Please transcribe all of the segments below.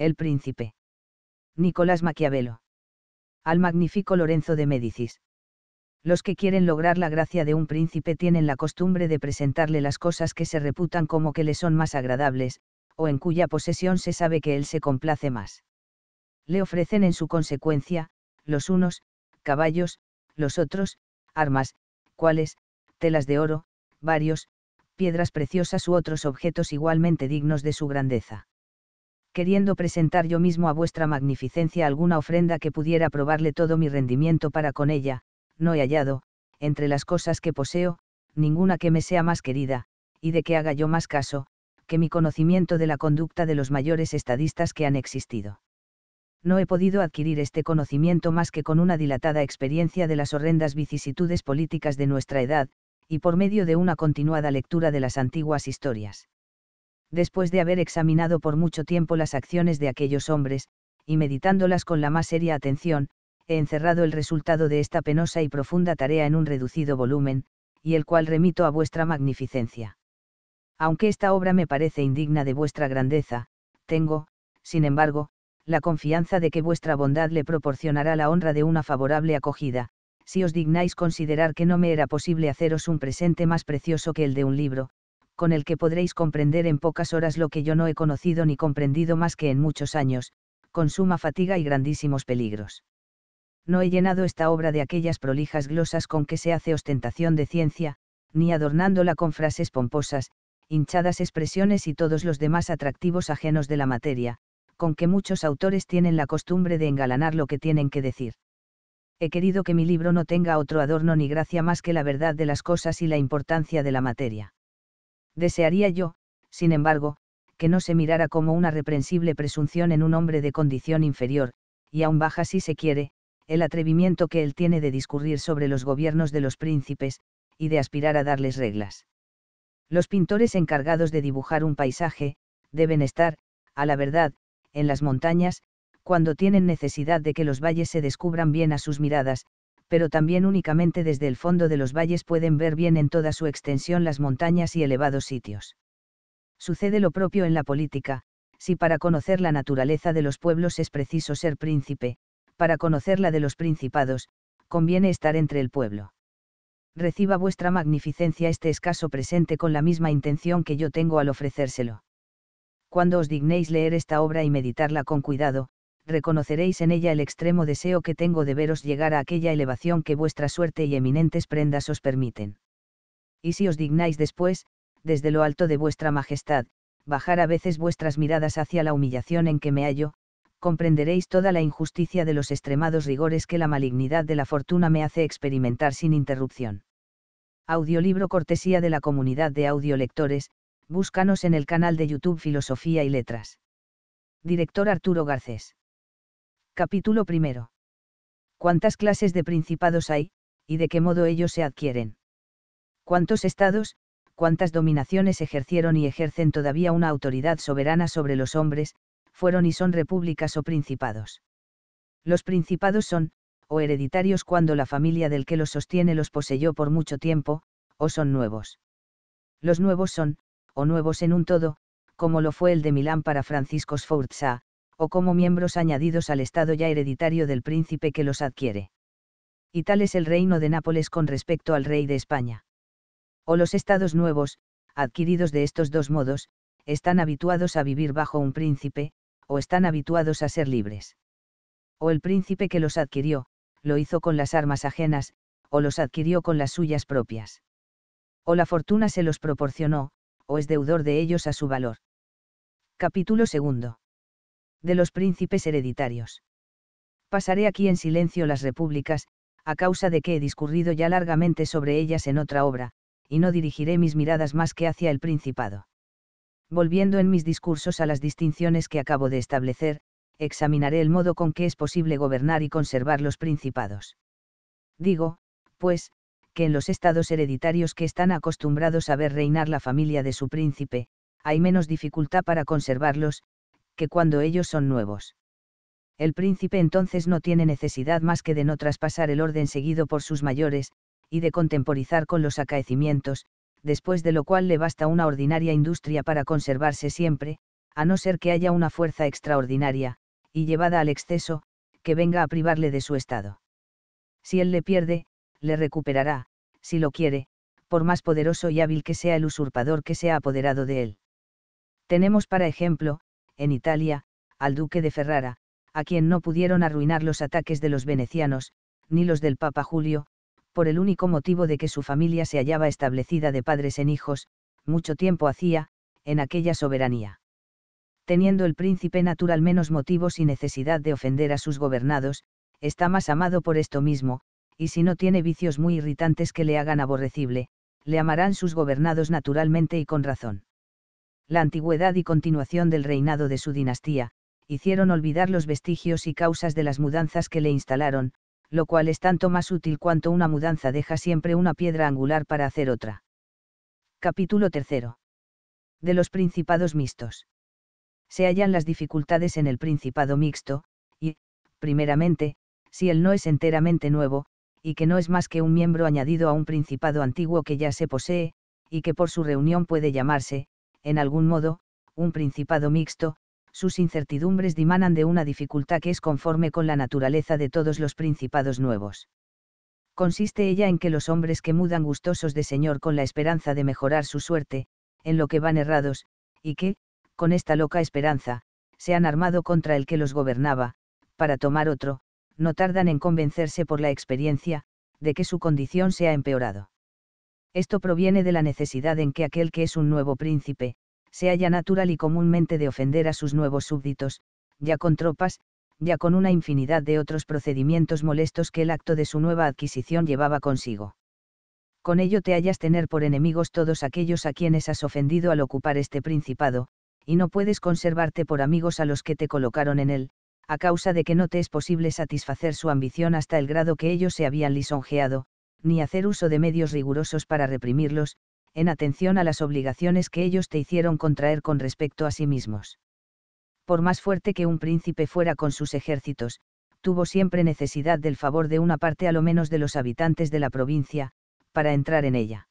El príncipe. Nicolás Maquiavelo. Al magnífico Lorenzo de Médicis. Los que quieren lograr la gracia de un príncipe tienen la costumbre de presentarle las cosas que se reputan como que le son más agradables, o en cuya posesión se sabe que él se complace más. Le ofrecen en su consecuencia, los unos, caballos, los otros, armas, cuales, telas de oro, varios, piedras preciosas u otros objetos igualmente dignos de su grandeza queriendo presentar yo mismo a vuestra magnificencia alguna ofrenda que pudiera probarle todo mi rendimiento para con ella, no he hallado, entre las cosas que poseo, ninguna que me sea más querida, y de que haga yo más caso, que mi conocimiento de la conducta de los mayores estadistas que han existido. No he podido adquirir este conocimiento más que con una dilatada experiencia de las horrendas vicisitudes políticas de nuestra edad, y por medio de una continuada lectura de las antiguas historias después de haber examinado por mucho tiempo las acciones de aquellos hombres, y meditándolas con la más seria atención, he encerrado el resultado de esta penosa y profunda tarea en un reducido volumen, y el cual remito a vuestra magnificencia. Aunque esta obra me parece indigna de vuestra grandeza, tengo, sin embargo, la confianza de que vuestra bondad le proporcionará la honra de una favorable acogida, si os dignáis considerar que no me era posible haceros un presente más precioso que el de un libro, con el que podréis comprender en pocas horas lo que yo no he conocido ni comprendido más que en muchos años, con suma fatiga y grandísimos peligros. No he llenado esta obra de aquellas prolijas glosas con que se hace ostentación de ciencia, ni adornándola con frases pomposas, hinchadas expresiones y todos los demás atractivos ajenos de la materia, con que muchos autores tienen la costumbre de engalanar lo que tienen que decir. He querido que mi libro no tenga otro adorno ni gracia más que la verdad de las cosas y la importancia de la materia. Desearía yo, sin embargo, que no se mirara como una reprensible presunción en un hombre de condición inferior, y aún baja si se quiere, el atrevimiento que él tiene de discurrir sobre los gobiernos de los príncipes, y de aspirar a darles reglas. Los pintores encargados de dibujar un paisaje, deben estar, a la verdad, en las montañas, cuando tienen necesidad de que los valles se descubran bien a sus miradas, pero también únicamente desde el fondo de los valles pueden ver bien en toda su extensión las montañas y elevados sitios. Sucede lo propio en la política, si para conocer la naturaleza de los pueblos es preciso ser príncipe, para conocer la de los principados, conviene estar entre el pueblo. Reciba vuestra magnificencia este escaso presente con la misma intención que yo tengo al ofrecérselo. Cuando os dignéis leer esta obra y meditarla con cuidado, reconoceréis en ella el extremo deseo que tengo de veros llegar a aquella elevación que vuestra suerte y eminentes prendas os permiten. Y si os dignáis después, desde lo alto de vuestra majestad, bajar a veces vuestras miradas hacia la humillación en que me hallo, comprenderéis toda la injusticia de los extremados rigores que la malignidad de la fortuna me hace experimentar sin interrupción. Audiolibro cortesía de la comunidad de audiolectores, búscanos en el canal de YouTube Filosofía y Letras. Director Arturo Garcés. Capítulo primero. ¿Cuántas clases de principados hay, y de qué modo ellos se adquieren? ¿Cuántos estados, cuántas dominaciones ejercieron y ejercen todavía una autoridad soberana sobre los hombres, fueron y son repúblicas o principados? Los principados son, o hereditarios cuando la familia del que los sostiene los poseyó por mucho tiempo, o son nuevos. Los nuevos son, o nuevos en un todo, como lo fue el de Milán para Francisco Sforza, o como miembros añadidos al estado ya hereditario del príncipe que los adquiere. Y tal es el reino de Nápoles con respecto al rey de España. O los estados nuevos, adquiridos de estos dos modos, están habituados a vivir bajo un príncipe, o están habituados a ser libres. O el príncipe que los adquirió, lo hizo con las armas ajenas, o los adquirió con las suyas propias. O la fortuna se los proporcionó, o es deudor de ellos a su valor. Capítulo segundo de los príncipes hereditarios. Pasaré aquí en silencio las repúblicas, a causa de que he discurrido ya largamente sobre ellas en otra obra, y no dirigiré mis miradas más que hacia el principado. Volviendo en mis discursos a las distinciones que acabo de establecer, examinaré el modo con que es posible gobernar y conservar los principados. Digo, pues, que en los estados hereditarios que están acostumbrados a ver reinar la familia de su príncipe, hay menos dificultad para conservarlos, que cuando ellos son nuevos. El príncipe entonces no tiene necesidad más que de no traspasar el orden seguido por sus mayores, y de contemporizar con los acaecimientos, después de lo cual le basta una ordinaria industria para conservarse siempre, a no ser que haya una fuerza extraordinaria, y llevada al exceso, que venga a privarle de su estado. Si él le pierde, le recuperará, si lo quiere, por más poderoso y hábil que sea el usurpador que se ha apoderado de él. Tenemos para ejemplo, en Italia, al duque de Ferrara, a quien no pudieron arruinar los ataques de los venecianos, ni los del Papa Julio, por el único motivo de que su familia se hallaba establecida de padres en hijos, mucho tiempo hacía, en aquella soberanía. Teniendo el príncipe natural menos motivos y necesidad de ofender a sus gobernados, está más amado por esto mismo, y si no tiene vicios muy irritantes que le hagan aborrecible, le amarán sus gobernados naturalmente y con razón la antigüedad y continuación del reinado de su dinastía, hicieron olvidar los vestigios y causas de las mudanzas que le instalaron, lo cual es tanto más útil cuanto una mudanza deja siempre una piedra angular para hacer otra. Capítulo 3. De los principados mixtos. Se hallan las dificultades en el principado mixto, y, primeramente, si él no es enteramente nuevo, y que no es más que un miembro añadido a un principado antiguo que ya se posee, y que por su reunión puede llamarse, en algún modo, un principado mixto, sus incertidumbres dimanan de una dificultad que es conforme con la naturaleza de todos los principados nuevos. Consiste ella en que los hombres que mudan gustosos de señor con la esperanza de mejorar su suerte, en lo que van errados, y que, con esta loca esperanza, se han armado contra el que los gobernaba, para tomar otro, no tardan en convencerse por la experiencia, de que su condición se ha empeorado. Esto proviene de la necesidad en que aquel que es un nuevo príncipe, se halla natural y comúnmente de ofender a sus nuevos súbditos, ya con tropas, ya con una infinidad de otros procedimientos molestos que el acto de su nueva adquisición llevaba consigo. Con ello te hallas tener por enemigos todos aquellos a quienes has ofendido al ocupar este principado, y no puedes conservarte por amigos a los que te colocaron en él, a causa de que no te es posible satisfacer su ambición hasta el grado que ellos se habían lisonjeado, ni hacer uso de medios rigurosos para reprimirlos, en atención a las obligaciones que ellos te hicieron contraer con respecto a sí mismos. Por más fuerte que un príncipe fuera con sus ejércitos, tuvo siempre necesidad del favor de una parte a lo menos de los habitantes de la provincia, para entrar en ella.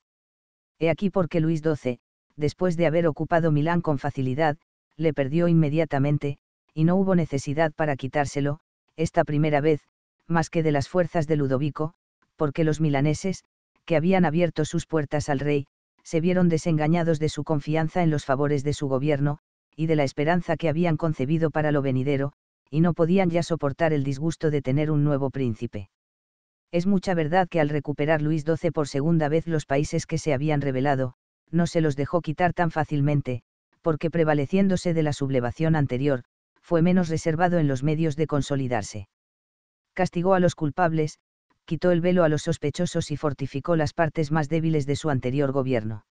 He aquí porque Luis XII, después de haber ocupado Milán con facilidad, le perdió inmediatamente, y no hubo necesidad para quitárselo, esta primera vez, más que de las fuerzas de Ludovico, porque los milaneses, que habían abierto sus puertas al rey, se vieron desengañados de su confianza en los favores de su gobierno, y de la esperanza que habían concebido para lo venidero, y no podían ya soportar el disgusto de tener un nuevo príncipe. Es mucha verdad que al recuperar Luis XII por segunda vez los países que se habían rebelado, no se los dejó quitar tan fácilmente, porque prevaleciéndose de la sublevación anterior, fue menos reservado en los medios de consolidarse. Castigó a los culpables, quitó el velo a los sospechosos y fortificó las partes más débiles de su anterior gobierno.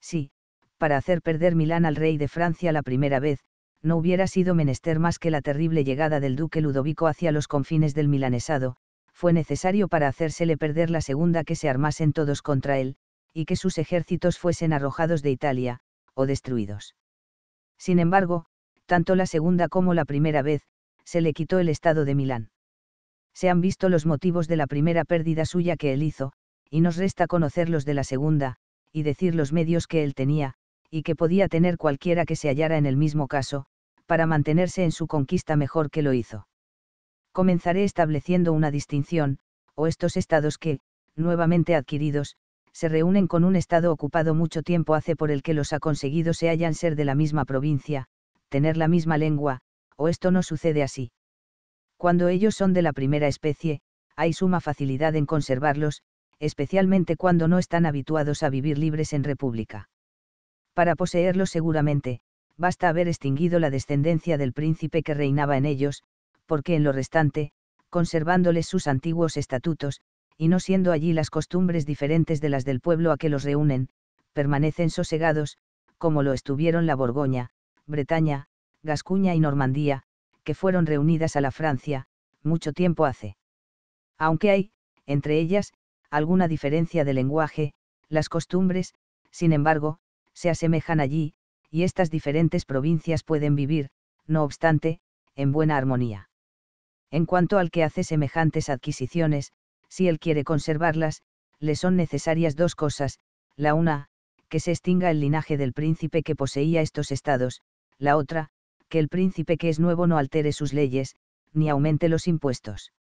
Sí, para hacer perder Milán al rey de Francia la primera vez, no hubiera sido menester más que la terrible llegada del duque Ludovico hacia los confines del milanesado, fue necesario para hacérsele perder la segunda que se armasen todos contra él, y que sus ejércitos fuesen arrojados de Italia, o destruidos. Sin embargo, tanto la segunda como la primera vez, se le quitó el estado de Milán se han visto los motivos de la primera pérdida suya que él hizo, y nos resta conocer los de la segunda, y decir los medios que él tenía, y que podía tener cualquiera que se hallara en el mismo caso, para mantenerse en su conquista mejor que lo hizo. Comenzaré estableciendo una distinción, o estos estados que, nuevamente adquiridos, se reúnen con un estado ocupado mucho tiempo hace por el que los ha conseguido se hallan ser de la misma provincia, tener la misma lengua, o esto no sucede así. Cuando ellos son de la primera especie, hay suma facilidad en conservarlos, especialmente cuando no están habituados a vivir libres en república. Para poseerlos seguramente, basta haber extinguido la descendencia del príncipe que reinaba en ellos, porque en lo restante, conservándoles sus antiguos estatutos, y no siendo allí las costumbres diferentes de las del pueblo a que los reúnen, permanecen sosegados, como lo estuvieron la Borgoña, Bretaña, Gascuña y Normandía, que fueron reunidas a la Francia, mucho tiempo hace. Aunque hay, entre ellas, alguna diferencia de lenguaje, las costumbres, sin embargo, se asemejan allí, y estas diferentes provincias pueden vivir, no obstante, en buena armonía. En cuanto al que hace semejantes adquisiciones, si él quiere conservarlas, le son necesarias dos cosas, la una, que se extinga el linaje del príncipe que poseía estos estados, la otra, que el príncipe que es nuevo no altere sus leyes, ni aumente los impuestos.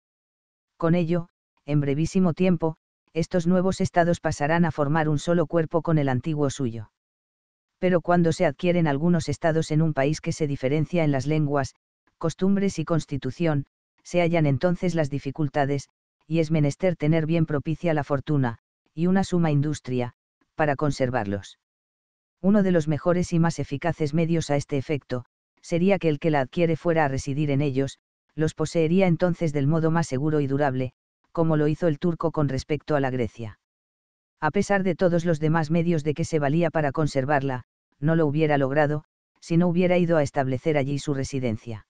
Con ello, en brevísimo tiempo, estos nuevos estados pasarán a formar un solo cuerpo con el antiguo suyo. Pero cuando se adquieren algunos estados en un país que se diferencia en las lenguas, costumbres y constitución, se hallan entonces las dificultades, y es menester tener bien propicia la fortuna, y una suma industria, para conservarlos. Uno de los mejores y más eficaces medios a este efecto, sería que el que la adquiere fuera a residir en ellos, los poseería entonces del modo más seguro y durable, como lo hizo el turco con respecto a la Grecia. A pesar de todos los demás medios de que se valía para conservarla, no lo hubiera logrado, si no hubiera ido a establecer allí su residencia.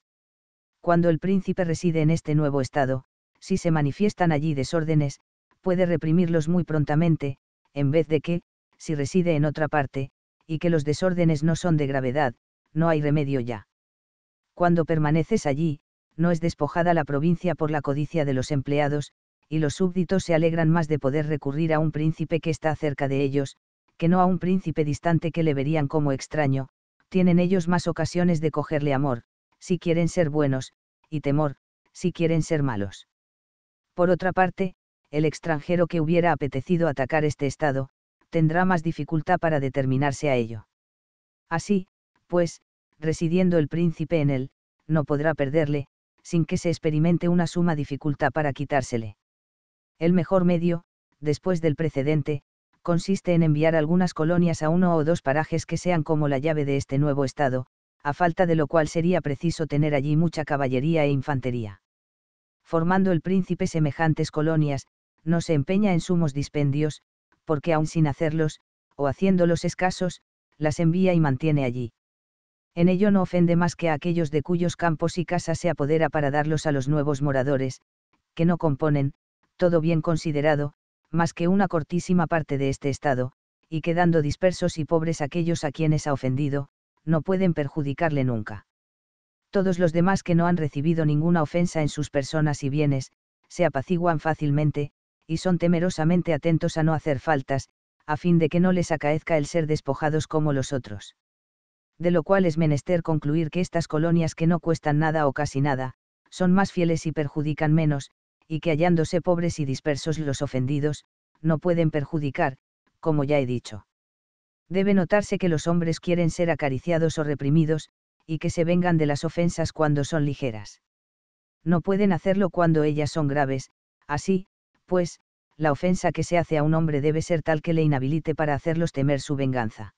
Cuando el príncipe reside en este nuevo estado, si se manifiestan allí desórdenes, puede reprimirlos muy prontamente, en vez de que, si reside en otra parte, y que los desórdenes no son de gravedad, no hay remedio ya. Cuando permaneces allí, no es despojada la provincia por la codicia de los empleados, y los súbditos se alegran más de poder recurrir a un príncipe que está cerca de ellos, que no a un príncipe distante que le verían como extraño, tienen ellos más ocasiones de cogerle amor, si quieren ser buenos, y temor, si quieren ser malos. Por otra parte, el extranjero que hubiera apetecido atacar este estado, tendrá más dificultad para determinarse a ello. Así, pues, residiendo el príncipe en él, no podrá perderle, sin que se experimente una suma dificultad para quitársele. El mejor medio, después del precedente, consiste en enviar algunas colonias a uno o dos parajes que sean como la llave de este nuevo estado, a falta de lo cual sería preciso tener allí mucha caballería e infantería. Formando el príncipe semejantes colonias, no se empeña en sumos dispendios, porque aun sin hacerlos, o haciéndolos escasos, las envía y mantiene allí en ello no ofende más que a aquellos de cuyos campos y casas se apodera para darlos a los nuevos moradores, que no componen, todo bien considerado, más que una cortísima parte de este Estado, y quedando dispersos y pobres aquellos a quienes ha ofendido, no pueden perjudicarle nunca. Todos los demás que no han recibido ninguna ofensa en sus personas y bienes, se apaciguan fácilmente, y son temerosamente atentos a no hacer faltas, a fin de que no les acaezca el ser despojados como los otros de lo cual es menester concluir que estas colonias que no cuestan nada o casi nada, son más fieles y perjudican menos, y que hallándose pobres y dispersos los ofendidos, no pueden perjudicar, como ya he dicho. Debe notarse que los hombres quieren ser acariciados o reprimidos, y que se vengan de las ofensas cuando son ligeras. No pueden hacerlo cuando ellas son graves, así, pues, la ofensa que se hace a un hombre debe ser tal que le inhabilite para hacerlos temer su venganza.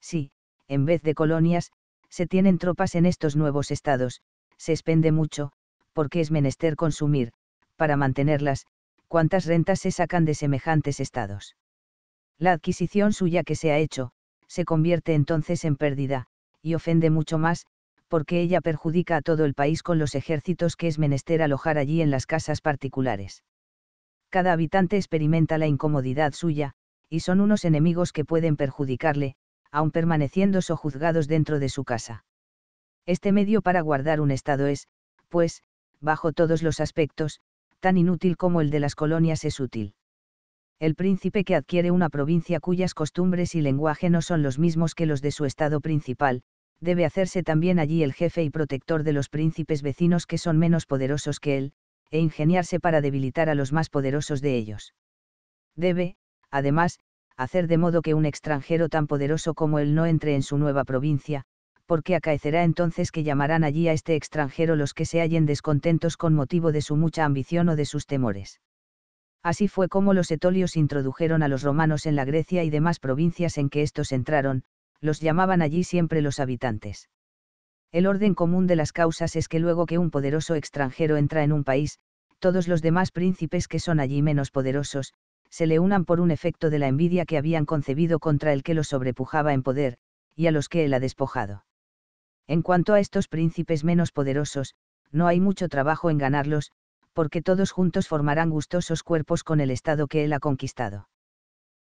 Sí, en vez de colonias, se tienen tropas en estos nuevos estados, se expende mucho, porque es menester consumir, para mantenerlas, cuántas rentas se sacan de semejantes estados. La adquisición suya que se ha hecho, se convierte entonces en pérdida, y ofende mucho más, porque ella perjudica a todo el país con los ejércitos que es menester alojar allí en las casas particulares. Cada habitante experimenta la incomodidad suya, y son unos enemigos que pueden perjudicarle, aun permaneciendo sojuzgados dentro de su casa. Este medio para guardar un Estado es, pues, bajo todos los aspectos, tan inútil como el de las colonias es útil. El príncipe que adquiere una provincia cuyas costumbres y lenguaje no son los mismos que los de su Estado principal, debe hacerse también allí el jefe y protector de los príncipes vecinos que son menos poderosos que él, e ingeniarse para debilitar a los más poderosos de ellos. Debe, además, hacer de modo que un extranjero tan poderoso como él no entre en su nueva provincia, porque acaecerá entonces que llamarán allí a este extranjero los que se hallen descontentos con motivo de su mucha ambición o de sus temores. Así fue como los etolios introdujeron a los romanos en la Grecia y demás provincias en que estos entraron, los llamaban allí siempre los habitantes. El orden común de las causas es que luego que un poderoso extranjero entra en un país, todos los demás príncipes que son allí menos poderosos, se le unan por un efecto de la envidia que habían concebido contra el que los sobrepujaba en poder, y a los que él ha despojado. En cuanto a estos príncipes menos poderosos, no hay mucho trabajo en ganarlos, porque todos juntos formarán gustosos cuerpos con el Estado que él ha conquistado.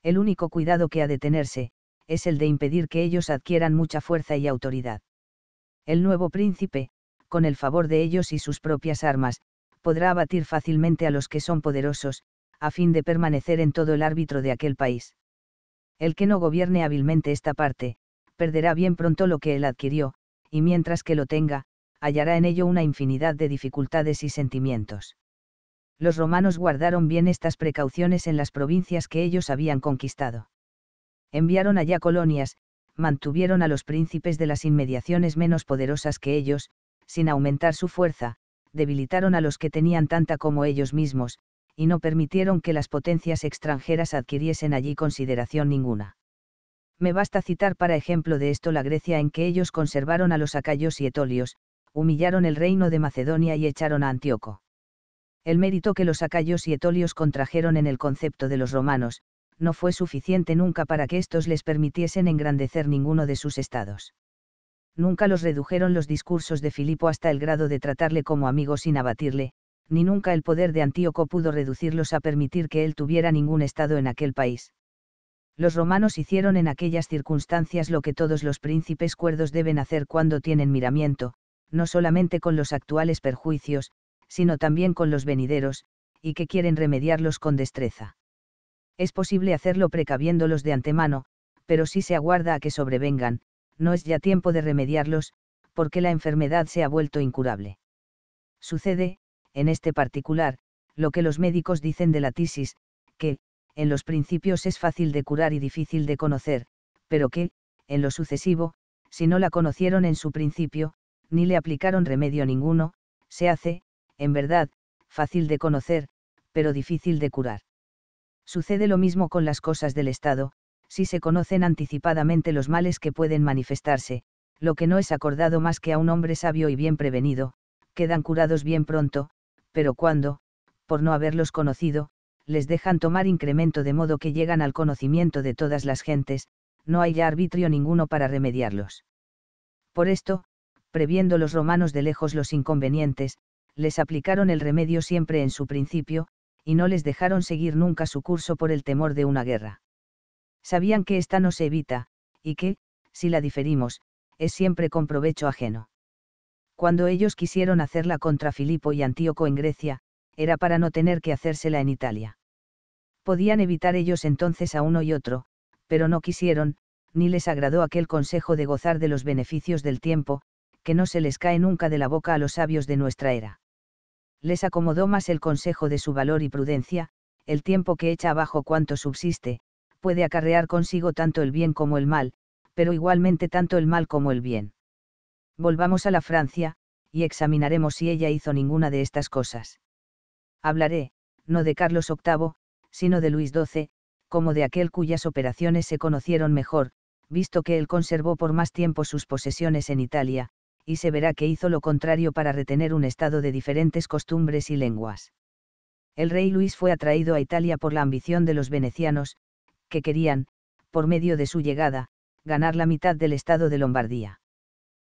El único cuidado que ha de tenerse, es el de impedir que ellos adquieran mucha fuerza y autoridad. El nuevo príncipe, con el favor de ellos y sus propias armas, podrá abatir fácilmente a los que son poderosos, a fin de permanecer en todo el árbitro de aquel país. El que no gobierne hábilmente esta parte, perderá bien pronto lo que él adquirió, y mientras que lo tenga, hallará en ello una infinidad de dificultades y sentimientos. Los romanos guardaron bien estas precauciones en las provincias que ellos habían conquistado. Enviaron allá colonias, mantuvieron a los príncipes de las inmediaciones menos poderosas que ellos, sin aumentar su fuerza, debilitaron a los que tenían tanta como ellos mismos, y no permitieron que las potencias extranjeras adquiriesen allí consideración ninguna. Me basta citar para ejemplo de esto la Grecia en que ellos conservaron a los acayos y etolios, humillaron el reino de Macedonia y echaron a Antíoco. El mérito que los acayos y etolios contrajeron en el concepto de los romanos, no fue suficiente nunca para que estos les permitiesen engrandecer ninguno de sus estados. Nunca los redujeron los discursos de Filipo hasta el grado de tratarle como amigo sin abatirle, ni nunca el poder de Antíoco pudo reducirlos a permitir que él tuviera ningún estado en aquel país. Los romanos hicieron en aquellas circunstancias lo que todos los príncipes cuerdos deben hacer cuando tienen miramiento, no solamente con los actuales perjuicios, sino también con los venideros, y que quieren remediarlos con destreza. Es posible hacerlo precaviéndolos de antemano, pero si se aguarda a que sobrevengan, no es ya tiempo de remediarlos, porque la enfermedad se ha vuelto incurable. Sucede, en este particular, lo que los médicos dicen de la tisis, que, en los principios es fácil de curar y difícil de conocer, pero que, en lo sucesivo, si no la conocieron en su principio, ni le aplicaron remedio ninguno, se hace, en verdad, fácil de conocer, pero difícil de curar. Sucede lo mismo con las cosas del Estado, si se conocen anticipadamente los males que pueden manifestarse, lo que no es acordado más que a un hombre sabio y bien prevenido, quedan curados bien pronto, pero cuando, por no haberlos conocido, les dejan tomar incremento de modo que llegan al conocimiento de todas las gentes, no hay ya arbitrio ninguno para remediarlos. Por esto, previendo los romanos de lejos los inconvenientes, les aplicaron el remedio siempre en su principio, y no les dejaron seguir nunca su curso por el temor de una guerra. Sabían que ésta no se evita, y que, si la diferimos, es siempre con provecho ajeno cuando ellos quisieron hacerla contra Filipo y Antíoco en Grecia, era para no tener que hacérsela en Italia. Podían evitar ellos entonces a uno y otro, pero no quisieron, ni les agradó aquel consejo de gozar de los beneficios del tiempo, que no se les cae nunca de la boca a los sabios de nuestra era. Les acomodó más el consejo de su valor y prudencia, el tiempo que echa abajo cuanto subsiste, puede acarrear consigo tanto el bien como el mal, pero igualmente tanto el mal como el bien. Volvamos a la Francia, y examinaremos si ella hizo ninguna de estas cosas. Hablaré, no de Carlos VIII, sino de Luis XII, como de aquel cuyas operaciones se conocieron mejor, visto que él conservó por más tiempo sus posesiones en Italia, y se verá que hizo lo contrario para retener un estado de diferentes costumbres y lenguas. El rey Luis fue atraído a Italia por la ambición de los venecianos, que querían, por medio de su llegada, ganar la mitad del estado de Lombardía.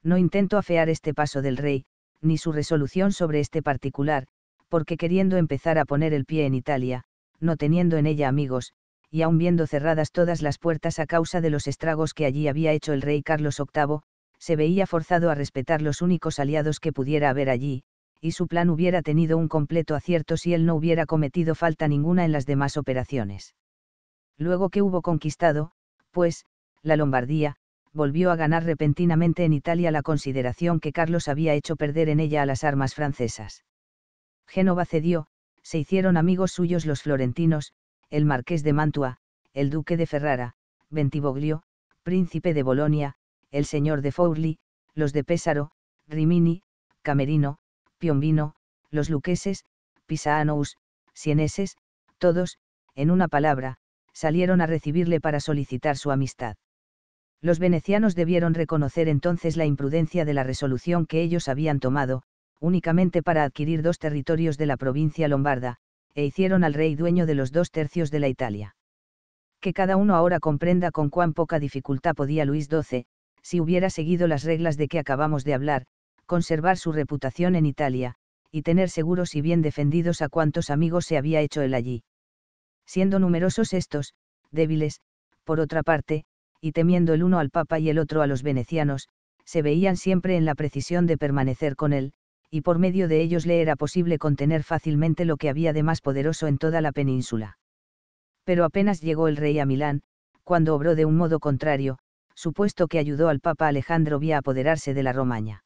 No intento afear este paso del rey, ni su resolución sobre este particular, porque queriendo empezar a poner el pie en Italia, no teniendo en ella amigos, y aun viendo cerradas todas las puertas a causa de los estragos que allí había hecho el rey Carlos VIII, se veía forzado a respetar los únicos aliados que pudiera haber allí, y su plan hubiera tenido un completo acierto si él no hubiera cometido falta ninguna en las demás operaciones. Luego que hubo conquistado, pues, la Lombardía, volvió a ganar repentinamente en Italia la consideración que Carlos había hecho perder en ella a las armas francesas. Génova cedió, se hicieron amigos suyos los florentinos, el marqués de Mantua, el duque de Ferrara, Bentivoglio, príncipe de Bolonia, el señor de Fourli, los de Pésaro, Rimini, Camerino, Piombino, los luqueses, Pisaanous, Sieneses, todos, en una palabra, salieron a recibirle para solicitar su amistad. Los venecianos debieron reconocer entonces la imprudencia de la resolución que ellos habían tomado, únicamente para adquirir dos territorios de la provincia lombarda, e hicieron al rey dueño de los dos tercios de la Italia. Que cada uno ahora comprenda con cuán poca dificultad podía Luis XII, si hubiera seguido las reglas de que acabamos de hablar, conservar su reputación en Italia, y tener seguros y bien defendidos a cuantos amigos se había hecho él allí. Siendo numerosos estos, débiles, por otra parte, y temiendo el uno al Papa y el otro a los venecianos, se veían siempre en la precisión de permanecer con él, y por medio de ellos le era posible contener fácilmente lo que había de más poderoso en toda la península. Pero apenas llegó el rey a Milán, cuando obró de un modo contrario, supuesto que ayudó al Papa Alejandro Vía a apoderarse de la Romaña.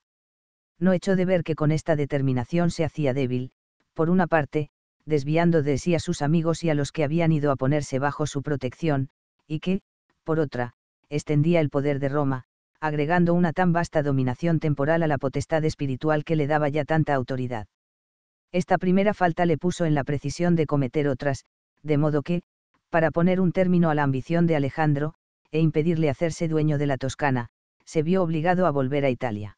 No echó de ver que con esta determinación se hacía débil, por una parte, desviando de sí a sus amigos y a los que habían ido a ponerse bajo su protección, y que, por otra, extendía el poder de Roma, agregando una tan vasta dominación temporal a la potestad espiritual que le daba ya tanta autoridad. Esta primera falta le puso en la precisión de cometer otras, de modo que, para poner un término a la ambición de Alejandro, e impedirle hacerse dueño de la Toscana, se vio obligado a volver a Italia.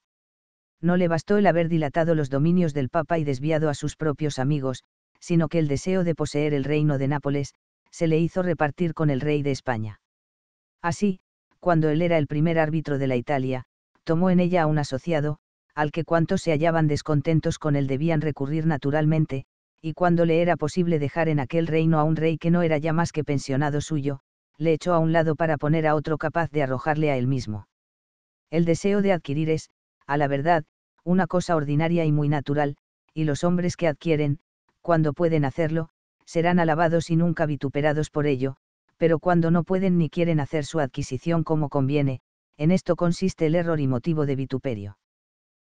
No le bastó el haber dilatado los dominios del Papa y desviado a sus propios amigos, sino que el deseo de poseer el reino de Nápoles, se le hizo repartir con el rey de España. Así, cuando él era el primer árbitro de la Italia, tomó en ella a un asociado, al que cuantos se hallaban descontentos con él debían recurrir naturalmente, y cuando le era posible dejar en aquel reino a un rey que no era ya más que pensionado suyo, le echó a un lado para poner a otro capaz de arrojarle a él mismo. El deseo de adquirir es, a la verdad, una cosa ordinaria y muy natural, y los hombres que adquieren, cuando pueden hacerlo, serán alabados y nunca vituperados por ello, pero cuando no pueden ni quieren hacer su adquisición como conviene, en esto consiste el error y motivo de vituperio.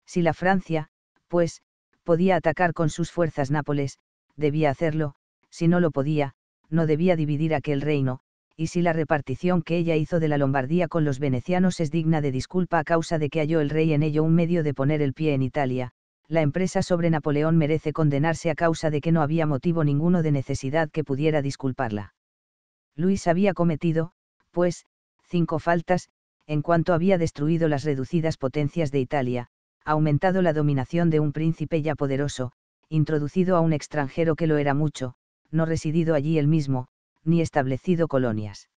Si la Francia, pues, podía atacar con sus fuerzas Nápoles, debía hacerlo, si no lo podía, no debía dividir aquel reino, y si la repartición que ella hizo de la Lombardía con los venecianos es digna de disculpa a causa de que halló el rey en ello un medio de poner el pie en Italia, la empresa sobre Napoleón merece condenarse a causa de que no había motivo ninguno de necesidad que pudiera disculparla. Luis había cometido, pues, cinco faltas, en cuanto había destruido las reducidas potencias de Italia, aumentado la dominación de un príncipe ya poderoso, introducido a un extranjero que lo era mucho, no residido allí él mismo, ni establecido colonias.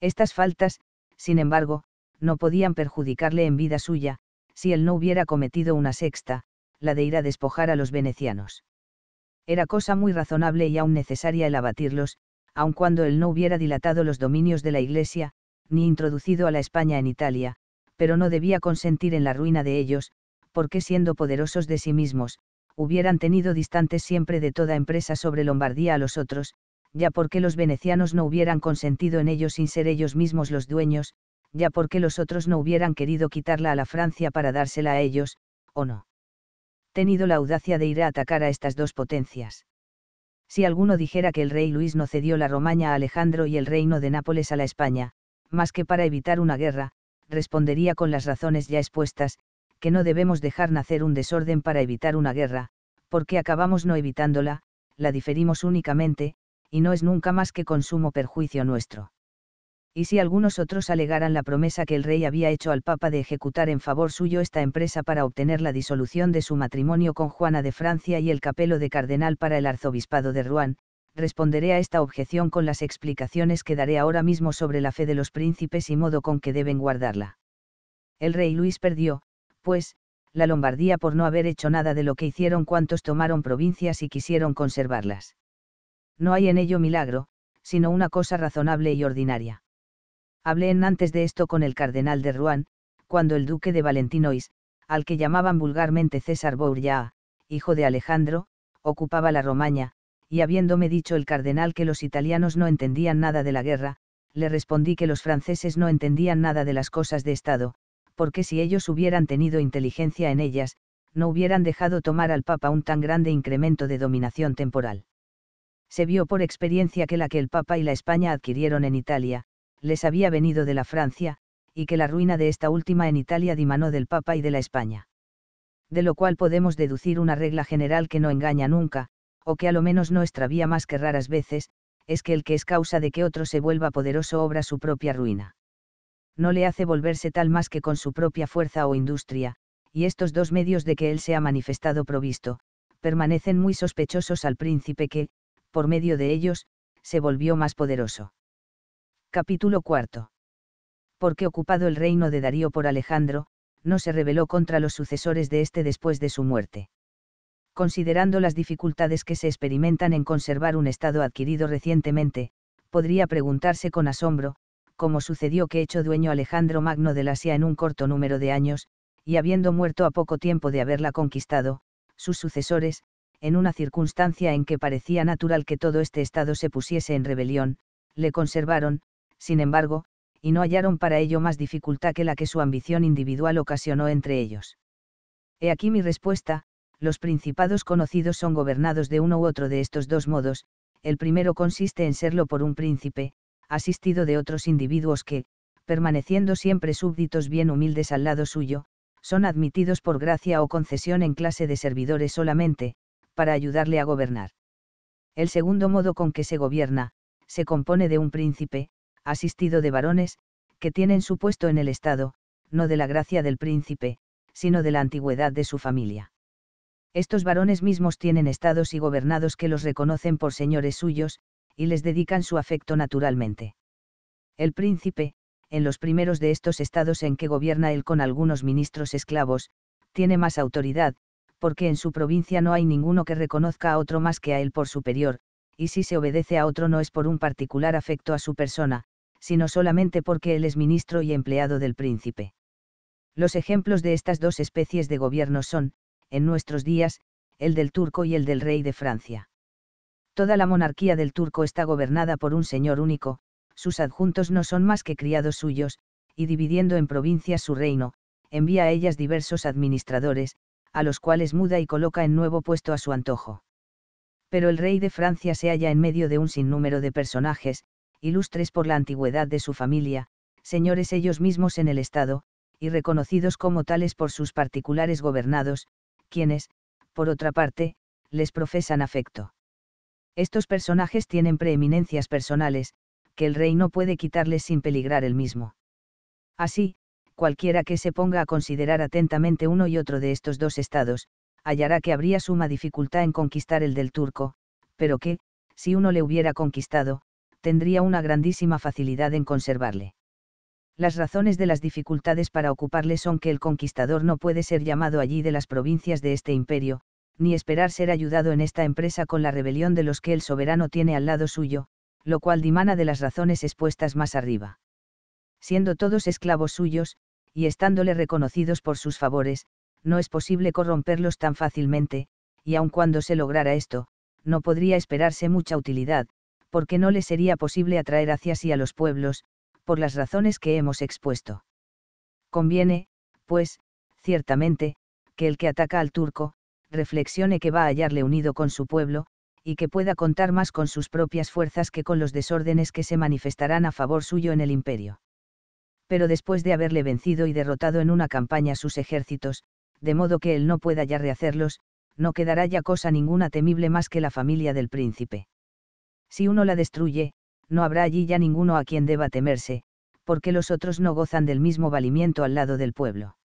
Estas faltas, sin embargo, no podían perjudicarle en vida suya, si él no hubiera cometido una sexta, la de ir a despojar a los venecianos. Era cosa muy razonable y aún necesaria el abatirlos, aun cuando él no hubiera dilatado los dominios de la Iglesia, ni introducido a la España en Italia, pero no debía consentir en la ruina de ellos, porque siendo poderosos de sí mismos, hubieran tenido distantes siempre de toda empresa sobre Lombardía a los otros, ya porque los venecianos no hubieran consentido en ellos sin ser ellos mismos los dueños, ya porque los otros no hubieran querido quitarla a la Francia para dársela a ellos, o no. Tenido la audacia de ir a atacar a estas dos potencias si alguno dijera que el rey Luis no cedió la Romaña a Alejandro y el reino de Nápoles a la España, más que para evitar una guerra, respondería con las razones ya expuestas, que no debemos dejar nacer un desorden para evitar una guerra, porque acabamos no evitándola, la diferimos únicamente, y no es nunca más que consumo perjuicio nuestro y si algunos otros alegaran la promesa que el rey había hecho al Papa de ejecutar en favor suyo esta empresa para obtener la disolución de su matrimonio con Juana de Francia y el capelo de cardenal para el arzobispado de Rouen, responderé a esta objeción con las explicaciones que daré ahora mismo sobre la fe de los príncipes y modo con que deben guardarla. El rey Luis perdió, pues, la Lombardía por no haber hecho nada de lo que hicieron cuantos tomaron provincias y quisieron conservarlas. No hay en ello milagro, sino una cosa razonable y ordinaria. Hablé en antes de esto con el cardenal de Rouen, cuando el duque de Valentinois, al que llamaban vulgarmente César Bourya, hijo de Alejandro, ocupaba la Romaña, y habiéndome dicho el cardenal que los italianos no entendían nada de la guerra, le respondí que los franceses no entendían nada de las cosas de Estado, porque si ellos hubieran tenido inteligencia en ellas, no hubieran dejado tomar al Papa un tan grande incremento de dominación temporal. Se vio por experiencia que la que el Papa y la España adquirieron en Italia, les había venido de la Francia, y que la ruina de esta última en Italia dimanó del Papa y de la España. De lo cual podemos deducir una regla general que no engaña nunca, o que a lo menos no extravía más que raras veces, es que el que es causa de que otro se vuelva poderoso obra su propia ruina. No le hace volverse tal más que con su propia fuerza o industria, y estos dos medios de que él se ha manifestado provisto, permanecen muy sospechosos al príncipe que, por medio de ellos, se volvió más poderoso. Capítulo cuarto. Porque ocupado el reino de Darío por Alejandro, no se rebeló contra los sucesores de este después de su muerte. Considerando las dificultades que se experimentan en conservar un estado adquirido recientemente, podría preguntarse con asombro, cómo sucedió que hecho dueño Alejandro Magno la Asia en un corto número de años, y habiendo muerto a poco tiempo de haberla conquistado, sus sucesores, en una circunstancia en que parecía natural que todo este estado se pusiese en rebelión, le conservaron, sin embargo, y no hallaron para ello más dificultad que la que su ambición individual ocasionó entre ellos. He aquí mi respuesta, los principados conocidos son gobernados de uno u otro de estos dos modos, el primero consiste en serlo por un príncipe, asistido de otros individuos que, permaneciendo siempre súbditos bien humildes al lado suyo, son admitidos por gracia o concesión en clase de servidores solamente, para ayudarle a gobernar. El segundo modo con que se gobierna, se compone de un príncipe, asistido de varones, que tienen su puesto en el Estado, no de la gracia del príncipe, sino de la antigüedad de su familia. Estos varones mismos tienen estados y gobernados que los reconocen por señores suyos, y les dedican su afecto naturalmente. El príncipe, en los primeros de estos estados en que gobierna él con algunos ministros esclavos, tiene más autoridad, porque en su provincia no hay ninguno que reconozca a otro más que a él por superior, y si se obedece a otro no es por un particular afecto a su persona, sino solamente porque él es ministro y empleado del príncipe. Los ejemplos de estas dos especies de gobierno son, en nuestros días, el del turco y el del rey de Francia. Toda la monarquía del turco está gobernada por un señor único, sus adjuntos no son más que criados suyos, y dividiendo en provincias su reino, envía a ellas diversos administradores, a los cuales muda y coloca en nuevo puesto a su antojo. Pero el rey de Francia se halla en medio de un sinnúmero de personajes, ilustres por la antigüedad de su familia, señores ellos mismos en el Estado, y reconocidos como tales por sus particulares gobernados, quienes, por otra parte, les profesan afecto. Estos personajes tienen preeminencias personales, que el rey no puede quitarles sin peligrar el mismo. Así, cualquiera que se ponga a considerar atentamente uno y otro de estos dos estados, hallará que habría suma dificultad en conquistar el del turco, pero que, si uno le hubiera conquistado, tendría una grandísima facilidad en conservarle. Las razones de las dificultades para ocuparle son que el conquistador no puede ser llamado allí de las provincias de este imperio, ni esperar ser ayudado en esta empresa con la rebelión de los que el soberano tiene al lado suyo, lo cual dimana de las razones expuestas más arriba. Siendo todos esclavos suyos, y estándole reconocidos por sus favores, no es posible corromperlos tan fácilmente, y aun cuando se lograra esto, no podría esperarse mucha utilidad, porque no le sería posible atraer hacia sí a los pueblos, por las razones que hemos expuesto. Conviene, pues, ciertamente, que el que ataca al turco, reflexione que va a hallarle unido con su pueblo, y que pueda contar más con sus propias fuerzas que con los desórdenes que se manifestarán a favor suyo en el imperio. Pero después de haberle vencido y derrotado en una campaña sus ejércitos, de modo que él no pueda ya rehacerlos, no quedará ya cosa ninguna temible más que la familia del príncipe. Si uno la destruye, no habrá allí ya ninguno a quien deba temerse, porque los otros no gozan del mismo valimiento al lado del pueblo.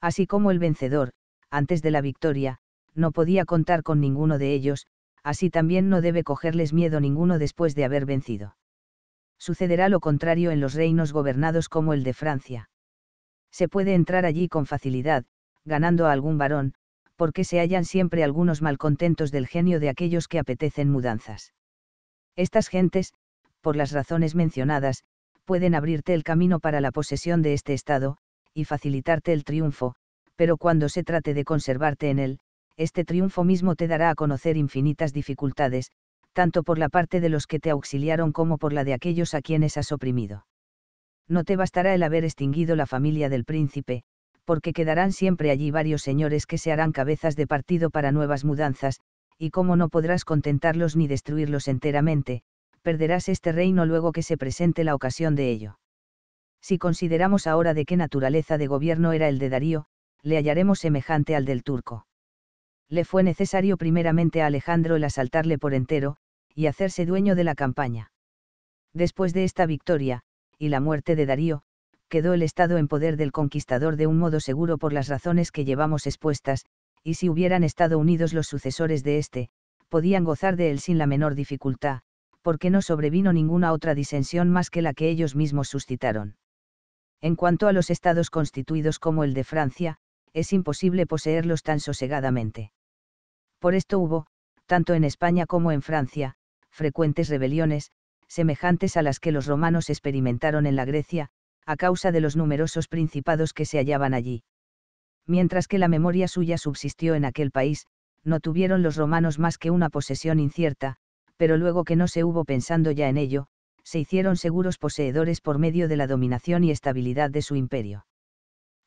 Así como el vencedor, antes de la victoria, no podía contar con ninguno de ellos, así también no debe cogerles miedo ninguno después de haber vencido. Sucederá lo contrario en los reinos gobernados como el de Francia. Se puede entrar allí con facilidad, ganando a algún varón, porque se hallan siempre algunos malcontentos del genio de aquellos que apetecen mudanzas. Estas gentes, por las razones mencionadas, pueden abrirte el camino para la posesión de este estado, y facilitarte el triunfo, pero cuando se trate de conservarte en él, este triunfo mismo te dará a conocer infinitas dificultades, tanto por la parte de los que te auxiliaron como por la de aquellos a quienes has oprimido. No te bastará el haber extinguido la familia del príncipe, porque quedarán siempre allí varios señores que se harán cabezas de partido para nuevas mudanzas, y como no podrás contentarlos ni destruirlos enteramente, perderás este reino luego que se presente la ocasión de ello. Si consideramos ahora de qué naturaleza de gobierno era el de Darío, le hallaremos semejante al del turco. Le fue necesario primeramente a Alejandro el asaltarle por entero, y hacerse dueño de la campaña. Después de esta victoria, y la muerte de Darío, quedó el Estado en poder del conquistador de un modo seguro por las razones que llevamos expuestas, y si hubieran estado unidos los sucesores de este, podían gozar de él sin la menor dificultad, porque no sobrevino ninguna otra disensión más que la que ellos mismos suscitaron. En cuanto a los estados constituidos como el de Francia, es imposible poseerlos tan sosegadamente. Por esto hubo, tanto en España como en Francia, frecuentes rebeliones, semejantes a las que los romanos experimentaron en la Grecia, a causa de los numerosos principados que se hallaban allí mientras que la memoria suya subsistió en aquel país, no tuvieron los romanos más que una posesión incierta, pero luego que no se hubo pensando ya en ello, se hicieron seguros poseedores por medio de la dominación y estabilidad de su imperio.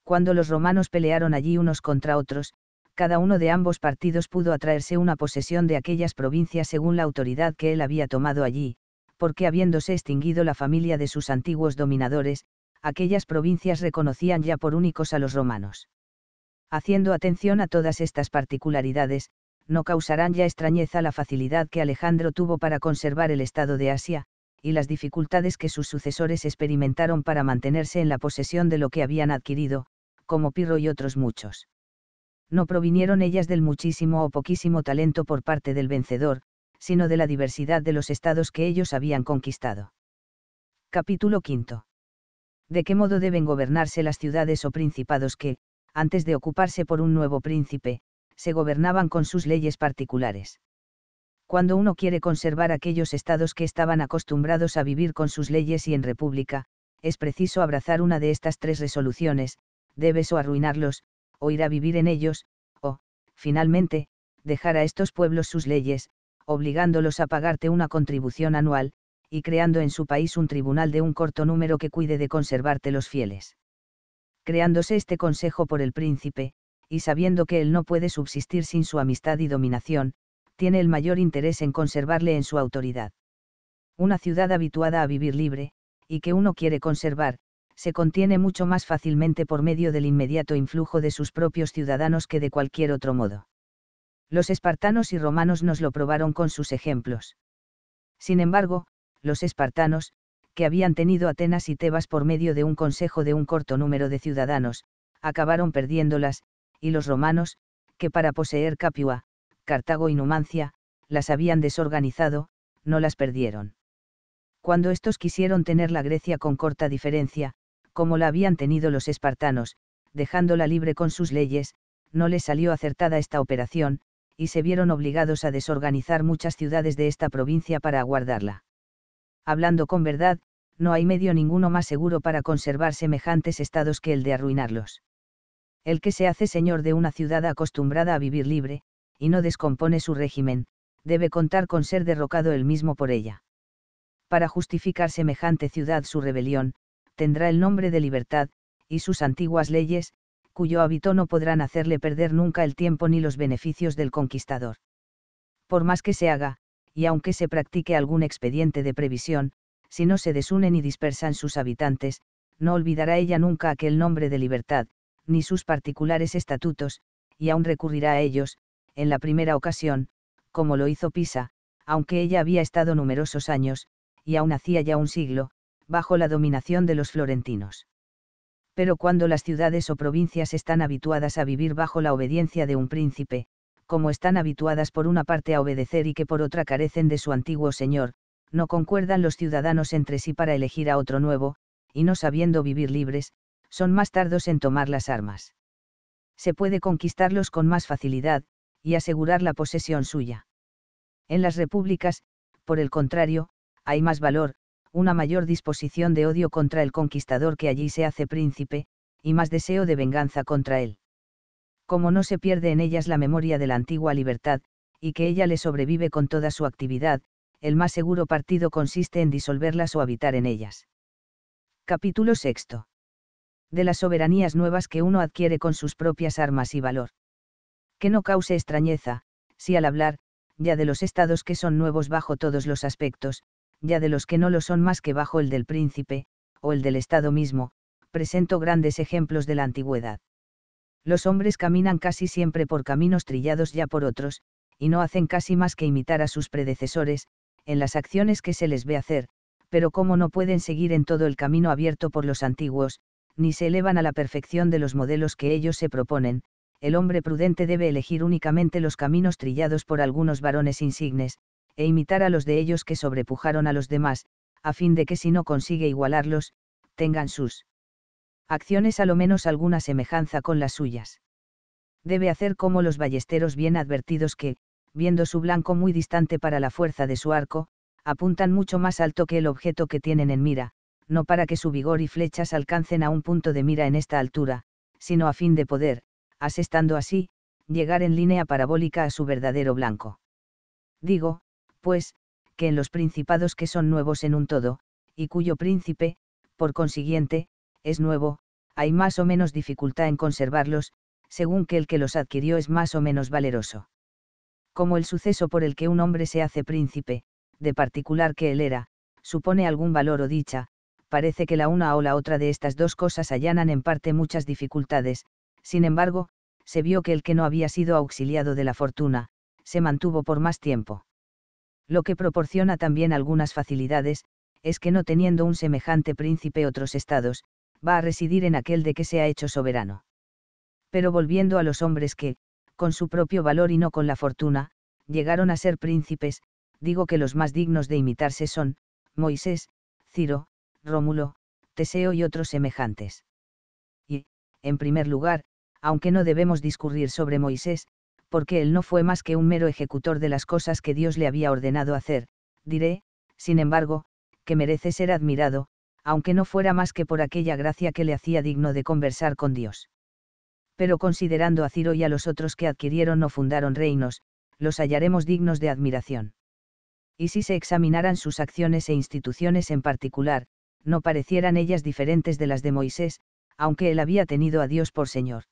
Cuando los romanos pelearon allí unos contra otros, cada uno de ambos partidos pudo atraerse una posesión de aquellas provincias según la autoridad que él había tomado allí, porque habiéndose extinguido la familia de sus antiguos dominadores, aquellas provincias reconocían ya por únicos a los romanos haciendo atención a todas estas particularidades, no causarán ya extrañeza la facilidad que Alejandro tuvo para conservar el estado de Asia, y las dificultades que sus sucesores experimentaron para mantenerse en la posesión de lo que habían adquirido, como Pirro y otros muchos. No provinieron ellas del muchísimo o poquísimo talento por parte del vencedor, sino de la diversidad de los estados que ellos habían conquistado. Capítulo V. ¿De qué modo deben gobernarse las ciudades o principados que, antes de ocuparse por un nuevo príncipe, se gobernaban con sus leyes particulares. Cuando uno quiere conservar aquellos estados que estaban acostumbrados a vivir con sus leyes y en república, es preciso abrazar una de estas tres resoluciones, debes o arruinarlos, o ir a vivir en ellos, o, finalmente, dejar a estos pueblos sus leyes, obligándolos a pagarte una contribución anual, y creando en su país un tribunal de un corto número que cuide de conservarte los fieles creándose este consejo por el príncipe, y sabiendo que él no puede subsistir sin su amistad y dominación, tiene el mayor interés en conservarle en su autoridad. Una ciudad habituada a vivir libre, y que uno quiere conservar, se contiene mucho más fácilmente por medio del inmediato influjo de sus propios ciudadanos que de cualquier otro modo. Los espartanos y romanos nos lo probaron con sus ejemplos. Sin embargo, los espartanos, que habían tenido Atenas y Tebas por medio de un consejo de un corto número de ciudadanos, acabaron perdiéndolas, y los romanos, que para poseer Capua, Cartago y Numancia, las habían desorganizado, no las perdieron. Cuando estos quisieron tener la Grecia con corta diferencia, como la habían tenido los espartanos, dejándola libre con sus leyes, no les salió acertada esta operación, y se vieron obligados a desorganizar muchas ciudades de esta provincia para aguardarla hablando con verdad, no hay medio ninguno más seguro para conservar semejantes estados que el de arruinarlos. El que se hace señor de una ciudad acostumbrada a vivir libre, y no descompone su régimen, debe contar con ser derrocado él mismo por ella. Para justificar semejante ciudad su rebelión, tendrá el nombre de libertad, y sus antiguas leyes, cuyo hábito no podrán hacerle perder nunca el tiempo ni los beneficios del conquistador. Por más que se haga, y aunque se practique algún expediente de previsión, si no se desunen y dispersan sus habitantes, no olvidará ella nunca aquel nombre de libertad, ni sus particulares estatutos, y aún recurrirá a ellos, en la primera ocasión, como lo hizo Pisa, aunque ella había estado numerosos años, y aún hacía ya un siglo, bajo la dominación de los florentinos. Pero cuando las ciudades o provincias están habituadas a vivir bajo la obediencia de un príncipe, como están habituadas por una parte a obedecer y que por otra carecen de su antiguo señor, no concuerdan los ciudadanos entre sí para elegir a otro nuevo, y no sabiendo vivir libres, son más tardos en tomar las armas. Se puede conquistarlos con más facilidad, y asegurar la posesión suya. En las repúblicas, por el contrario, hay más valor, una mayor disposición de odio contra el conquistador que allí se hace príncipe, y más deseo de venganza contra él como no se pierde en ellas la memoria de la antigua libertad, y que ella le sobrevive con toda su actividad, el más seguro partido consiste en disolverlas o habitar en ellas. Capítulo VI De las soberanías nuevas que uno adquiere con sus propias armas y valor. Que no cause extrañeza, si al hablar, ya de los estados que son nuevos bajo todos los aspectos, ya de los que no lo son más que bajo el del príncipe, o el del estado mismo, presento grandes ejemplos de la antigüedad. Los hombres caminan casi siempre por caminos trillados ya por otros, y no hacen casi más que imitar a sus predecesores, en las acciones que se les ve hacer, pero como no pueden seguir en todo el camino abierto por los antiguos, ni se elevan a la perfección de los modelos que ellos se proponen, el hombre prudente debe elegir únicamente los caminos trillados por algunos varones insignes, e imitar a los de ellos que sobrepujaron a los demás, a fin de que si no consigue igualarlos, tengan sus acciones a lo menos alguna semejanza con las suyas. Debe hacer como los ballesteros bien advertidos que, viendo su blanco muy distante para la fuerza de su arco, apuntan mucho más alto que el objeto que tienen en mira, no para que su vigor y flechas alcancen a un punto de mira en esta altura, sino a fin de poder, asestando así, llegar en línea parabólica a su verdadero blanco. Digo, pues, que en los principados que son nuevos en un todo, y cuyo príncipe, por consiguiente, es nuevo, hay más o menos dificultad en conservarlos, según que el que los adquirió es más o menos valeroso. Como el suceso por el que un hombre se hace príncipe, de particular que él era, supone algún valor o dicha, parece que la una o la otra de estas dos cosas allanan en parte muchas dificultades, sin embargo, se vio que el que no había sido auxiliado de la fortuna, se mantuvo por más tiempo. Lo que proporciona también algunas facilidades, es que no teniendo un semejante príncipe otros estados, va a residir en aquel de que se ha hecho soberano. Pero volviendo a los hombres que, con su propio valor y no con la fortuna, llegaron a ser príncipes, digo que los más dignos de imitarse son, Moisés, Ciro, Rómulo, Teseo y otros semejantes. Y, en primer lugar, aunque no debemos discurrir sobre Moisés, porque él no fue más que un mero ejecutor de las cosas que Dios le había ordenado hacer, diré, sin embargo, que merece ser admirado, aunque no fuera más que por aquella gracia que le hacía digno de conversar con Dios. Pero considerando a Ciro y a los otros que adquirieron o fundaron reinos, los hallaremos dignos de admiración. Y si se examinaran sus acciones e instituciones en particular, no parecieran ellas diferentes de las de Moisés, aunque él había tenido a Dios por Señor.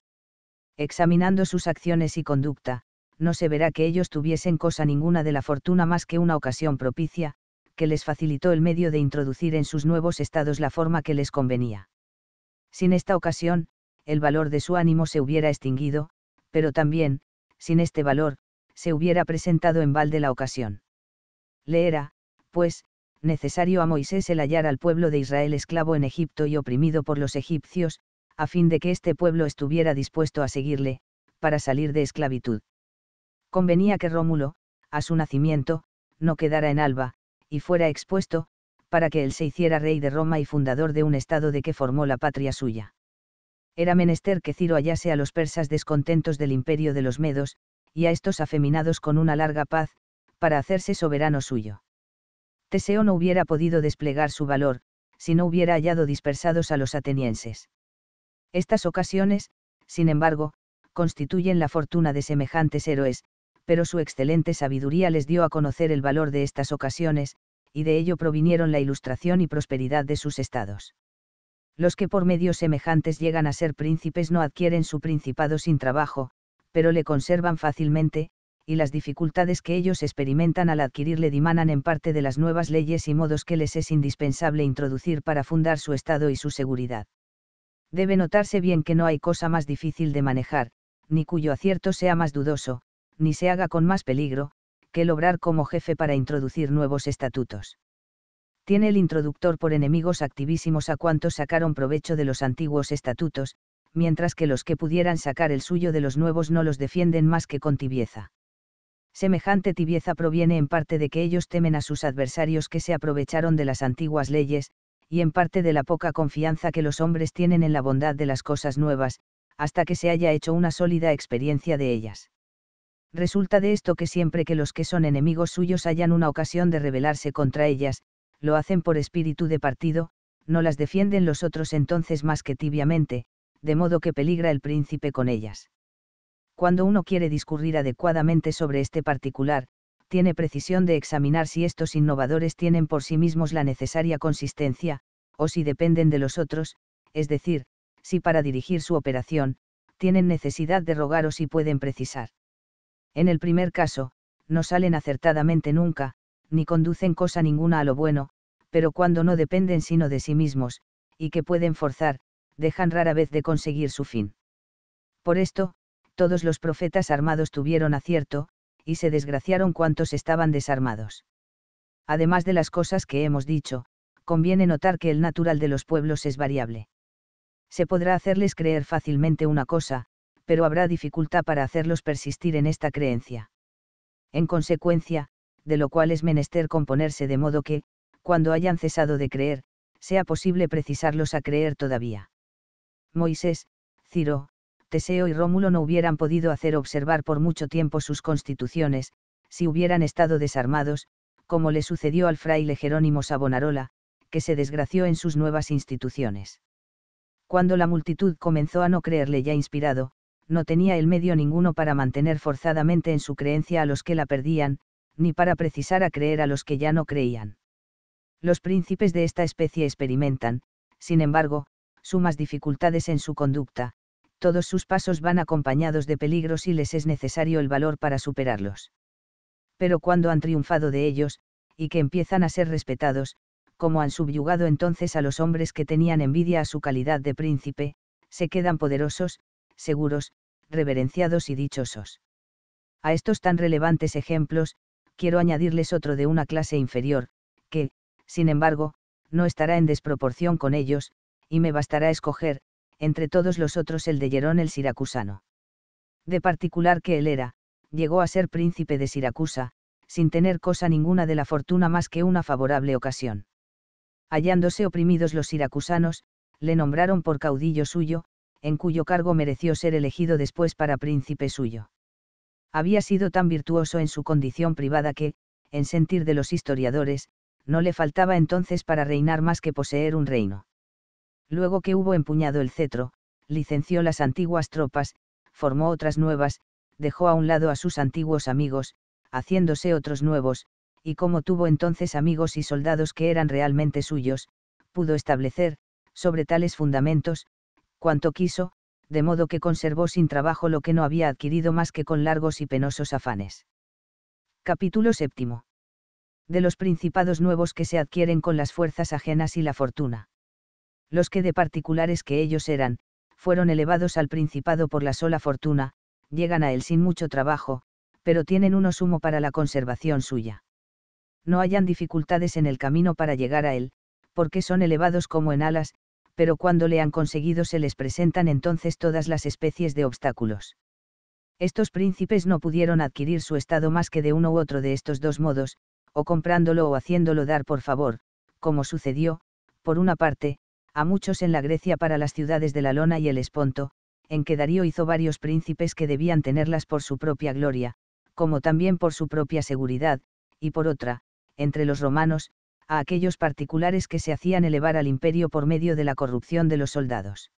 Examinando sus acciones y conducta, no se verá que ellos tuviesen cosa ninguna de la fortuna más que una ocasión propicia, que les facilitó el medio de introducir en sus nuevos estados la forma que les convenía. Sin esta ocasión, el valor de su ánimo se hubiera extinguido, pero también, sin este valor, se hubiera presentado en balde la ocasión. Le era, pues, necesario a Moisés el hallar al pueblo de Israel esclavo en Egipto y oprimido por los egipcios, a fin de que este pueblo estuviera dispuesto a seguirle, para salir de esclavitud. Convenía que Rómulo, a su nacimiento, no quedara en Alba, y fuera expuesto, para que él se hiciera rey de Roma y fundador de un estado de que formó la patria suya. Era menester que Ciro hallase a los persas descontentos del imperio de los medos, y a estos afeminados con una larga paz, para hacerse soberano suyo. Teseo no hubiera podido desplegar su valor, si no hubiera hallado dispersados a los atenienses. Estas ocasiones, sin embargo, constituyen la fortuna de semejantes héroes, pero su excelente sabiduría les dio a conocer el valor de estas ocasiones, y de ello provinieron la ilustración y prosperidad de sus estados. Los que por medios semejantes llegan a ser príncipes no adquieren su principado sin trabajo, pero le conservan fácilmente, y las dificultades que ellos experimentan al adquirirle dimanan en parte de las nuevas leyes y modos que les es indispensable introducir para fundar su estado y su seguridad. Debe notarse bien que no hay cosa más difícil de manejar, ni cuyo acierto sea más dudoso, ni se haga con más peligro, que el obrar como jefe para introducir nuevos estatutos. Tiene el introductor por enemigos activísimos a cuantos sacaron provecho de los antiguos estatutos, mientras que los que pudieran sacar el suyo de los nuevos no los defienden más que con tibieza. Semejante tibieza proviene en parte de que ellos temen a sus adversarios que se aprovecharon de las antiguas leyes, y en parte de la poca confianza que los hombres tienen en la bondad de las cosas nuevas, hasta que se haya hecho una sólida experiencia de ellas. Resulta de esto que siempre que los que son enemigos suyos hayan una ocasión de rebelarse contra ellas, lo hacen por espíritu de partido, no las defienden los otros entonces más que tibiamente, de modo que peligra el príncipe con ellas. Cuando uno quiere discurrir adecuadamente sobre este particular, tiene precisión de examinar si estos innovadores tienen por sí mismos la necesaria consistencia, o si dependen de los otros, es decir, si para dirigir su operación, tienen necesidad de rogar o si pueden precisar. En el primer caso, no salen acertadamente nunca, ni conducen cosa ninguna a lo bueno, pero cuando no dependen sino de sí mismos, y que pueden forzar, dejan rara vez de conseguir su fin. Por esto, todos los profetas armados tuvieron acierto, y se desgraciaron cuantos estaban desarmados. Además de las cosas que hemos dicho, conviene notar que el natural de los pueblos es variable. Se podrá hacerles creer fácilmente una cosa, pero habrá dificultad para hacerlos persistir en esta creencia. En consecuencia, de lo cual es menester componerse de modo que, cuando hayan cesado de creer, sea posible precisarlos a creer todavía. Moisés, Ciro, Teseo y Rómulo no hubieran podido hacer observar por mucho tiempo sus constituciones, si hubieran estado desarmados, como le sucedió al fraile Jerónimo Sabonarola, que se desgració en sus nuevas instituciones. Cuando la multitud comenzó a no creerle ya inspirado, no tenía el medio ninguno para mantener forzadamente en su creencia a los que la perdían, ni para precisar a creer a los que ya no creían. Los príncipes de esta especie experimentan, sin embargo, sumas dificultades en su conducta, todos sus pasos van acompañados de peligros y les es necesario el valor para superarlos. Pero cuando han triunfado de ellos, y que empiezan a ser respetados, como han subyugado entonces a los hombres que tenían envidia a su calidad de príncipe, se quedan poderosos, seguros, reverenciados y dichosos. A estos tan relevantes ejemplos, quiero añadirles otro de una clase inferior, que, sin embargo, no estará en desproporción con ellos, y me bastará escoger, entre todos los otros, el de Jerón el siracusano. De particular que él era, llegó a ser príncipe de Siracusa, sin tener cosa ninguna de la fortuna más que una favorable ocasión. Hallándose oprimidos los siracusanos, le nombraron por caudillo suyo, en cuyo cargo mereció ser elegido después para príncipe suyo. Había sido tan virtuoso en su condición privada que, en sentir de los historiadores, no le faltaba entonces para reinar más que poseer un reino. Luego que hubo empuñado el cetro, licenció las antiguas tropas, formó otras nuevas, dejó a un lado a sus antiguos amigos, haciéndose otros nuevos, y como tuvo entonces amigos y soldados que eran realmente suyos, pudo establecer, sobre tales fundamentos, cuanto quiso, de modo que conservó sin trabajo lo que no había adquirido más que con largos y penosos afanes. Capítulo séptimo. De los principados nuevos que se adquieren con las fuerzas ajenas y la fortuna. Los que de particulares que ellos eran, fueron elevados al principado por la sola fortuna, llegan a él sin mucho trabajo, pero tienen uno sumo para la conservación suya. No hayan dificultades en el camino para llegar a él, porque son elevados como en alas, pero cuando le han conseguido se les presentan entonces todas las especies de obstáculos. Estos príncipes no pudieron adquirir su estado más que de uno u otro de estos dos modos, o comprándolo o haciéndolo dar por favor, como sucedió, por una parte, a muchos en la Grecia para las ciudades de la Lona y el Esponto, en que Darío hizo varios príncipes que debían tenerlas por su propia gloria, como también por su propia seguridad, y por otra, entre los romanos, a aquellos particulares que se hacían elevar al imperio por medio de la corrupción de los soldados.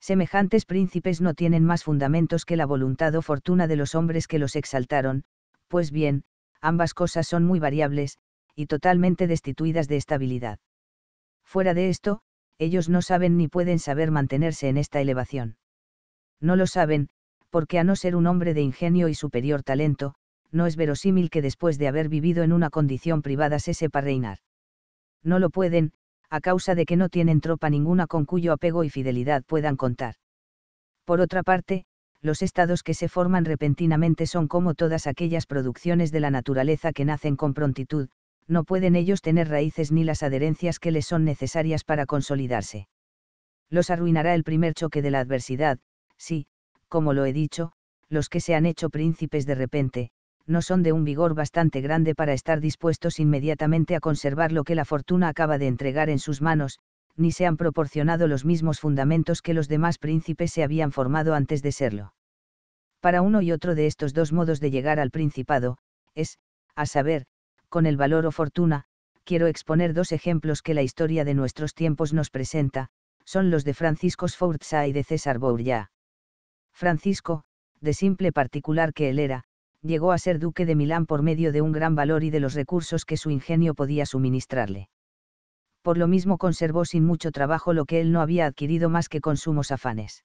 Semejantes príncipes no tienen más fundamentos que la voluntad o fortuna de los hombres que los exaltaron, pues bien, ambas cosas son muy variables, y totalmente destituidas de estabilidad. Fuera de esto, ellos no saben ni pueden saber mantenerse en esta elevación. No lo saben, porque a no ser un hombre de ingenio y superior talento, no es verosímil que después de haber vivido en una condición privada se sepa reinar no lo pueden, a causa de que no tienen tropa ninguna con cuyo apego y fidelidad puedan contar. Por otra parte, los estados que se forman repentinamente son como todas aquellas producciones de la naturaleza que nacen con prontitud, no pueden ellos tener raíces ni las adherencias que les son necesarias para consolidarse. Los arruinará el primer choque de la adversidad, si, como lo he dicho, los que se han hecho príncipes de repente, no son de un vigor bastante grande para estar dispuestos inmediatamente a conservar lo que la fortuna acaba de entregar en sus manos, ni se han proporcionado los mismos fundamentos que los demás príncipes se habían formado antes de serlo. Para uno y otro de estos dos modos de llegar al principado, es, a saber, con el valor o fortuna, quiero exponer dos ejemplos que la historia de nuestros tiempos nos presenta, son los de Francisco Sforza y de César Bourya. Francisco, de simple particular que él era, llegó a ser duque de Milán por medio de un gran valor y de los recursos que su ingenio podía suministrarle. Por lo mismo conservó sin mucho trabajo lo que él no había adquirido más que con sumos afanes.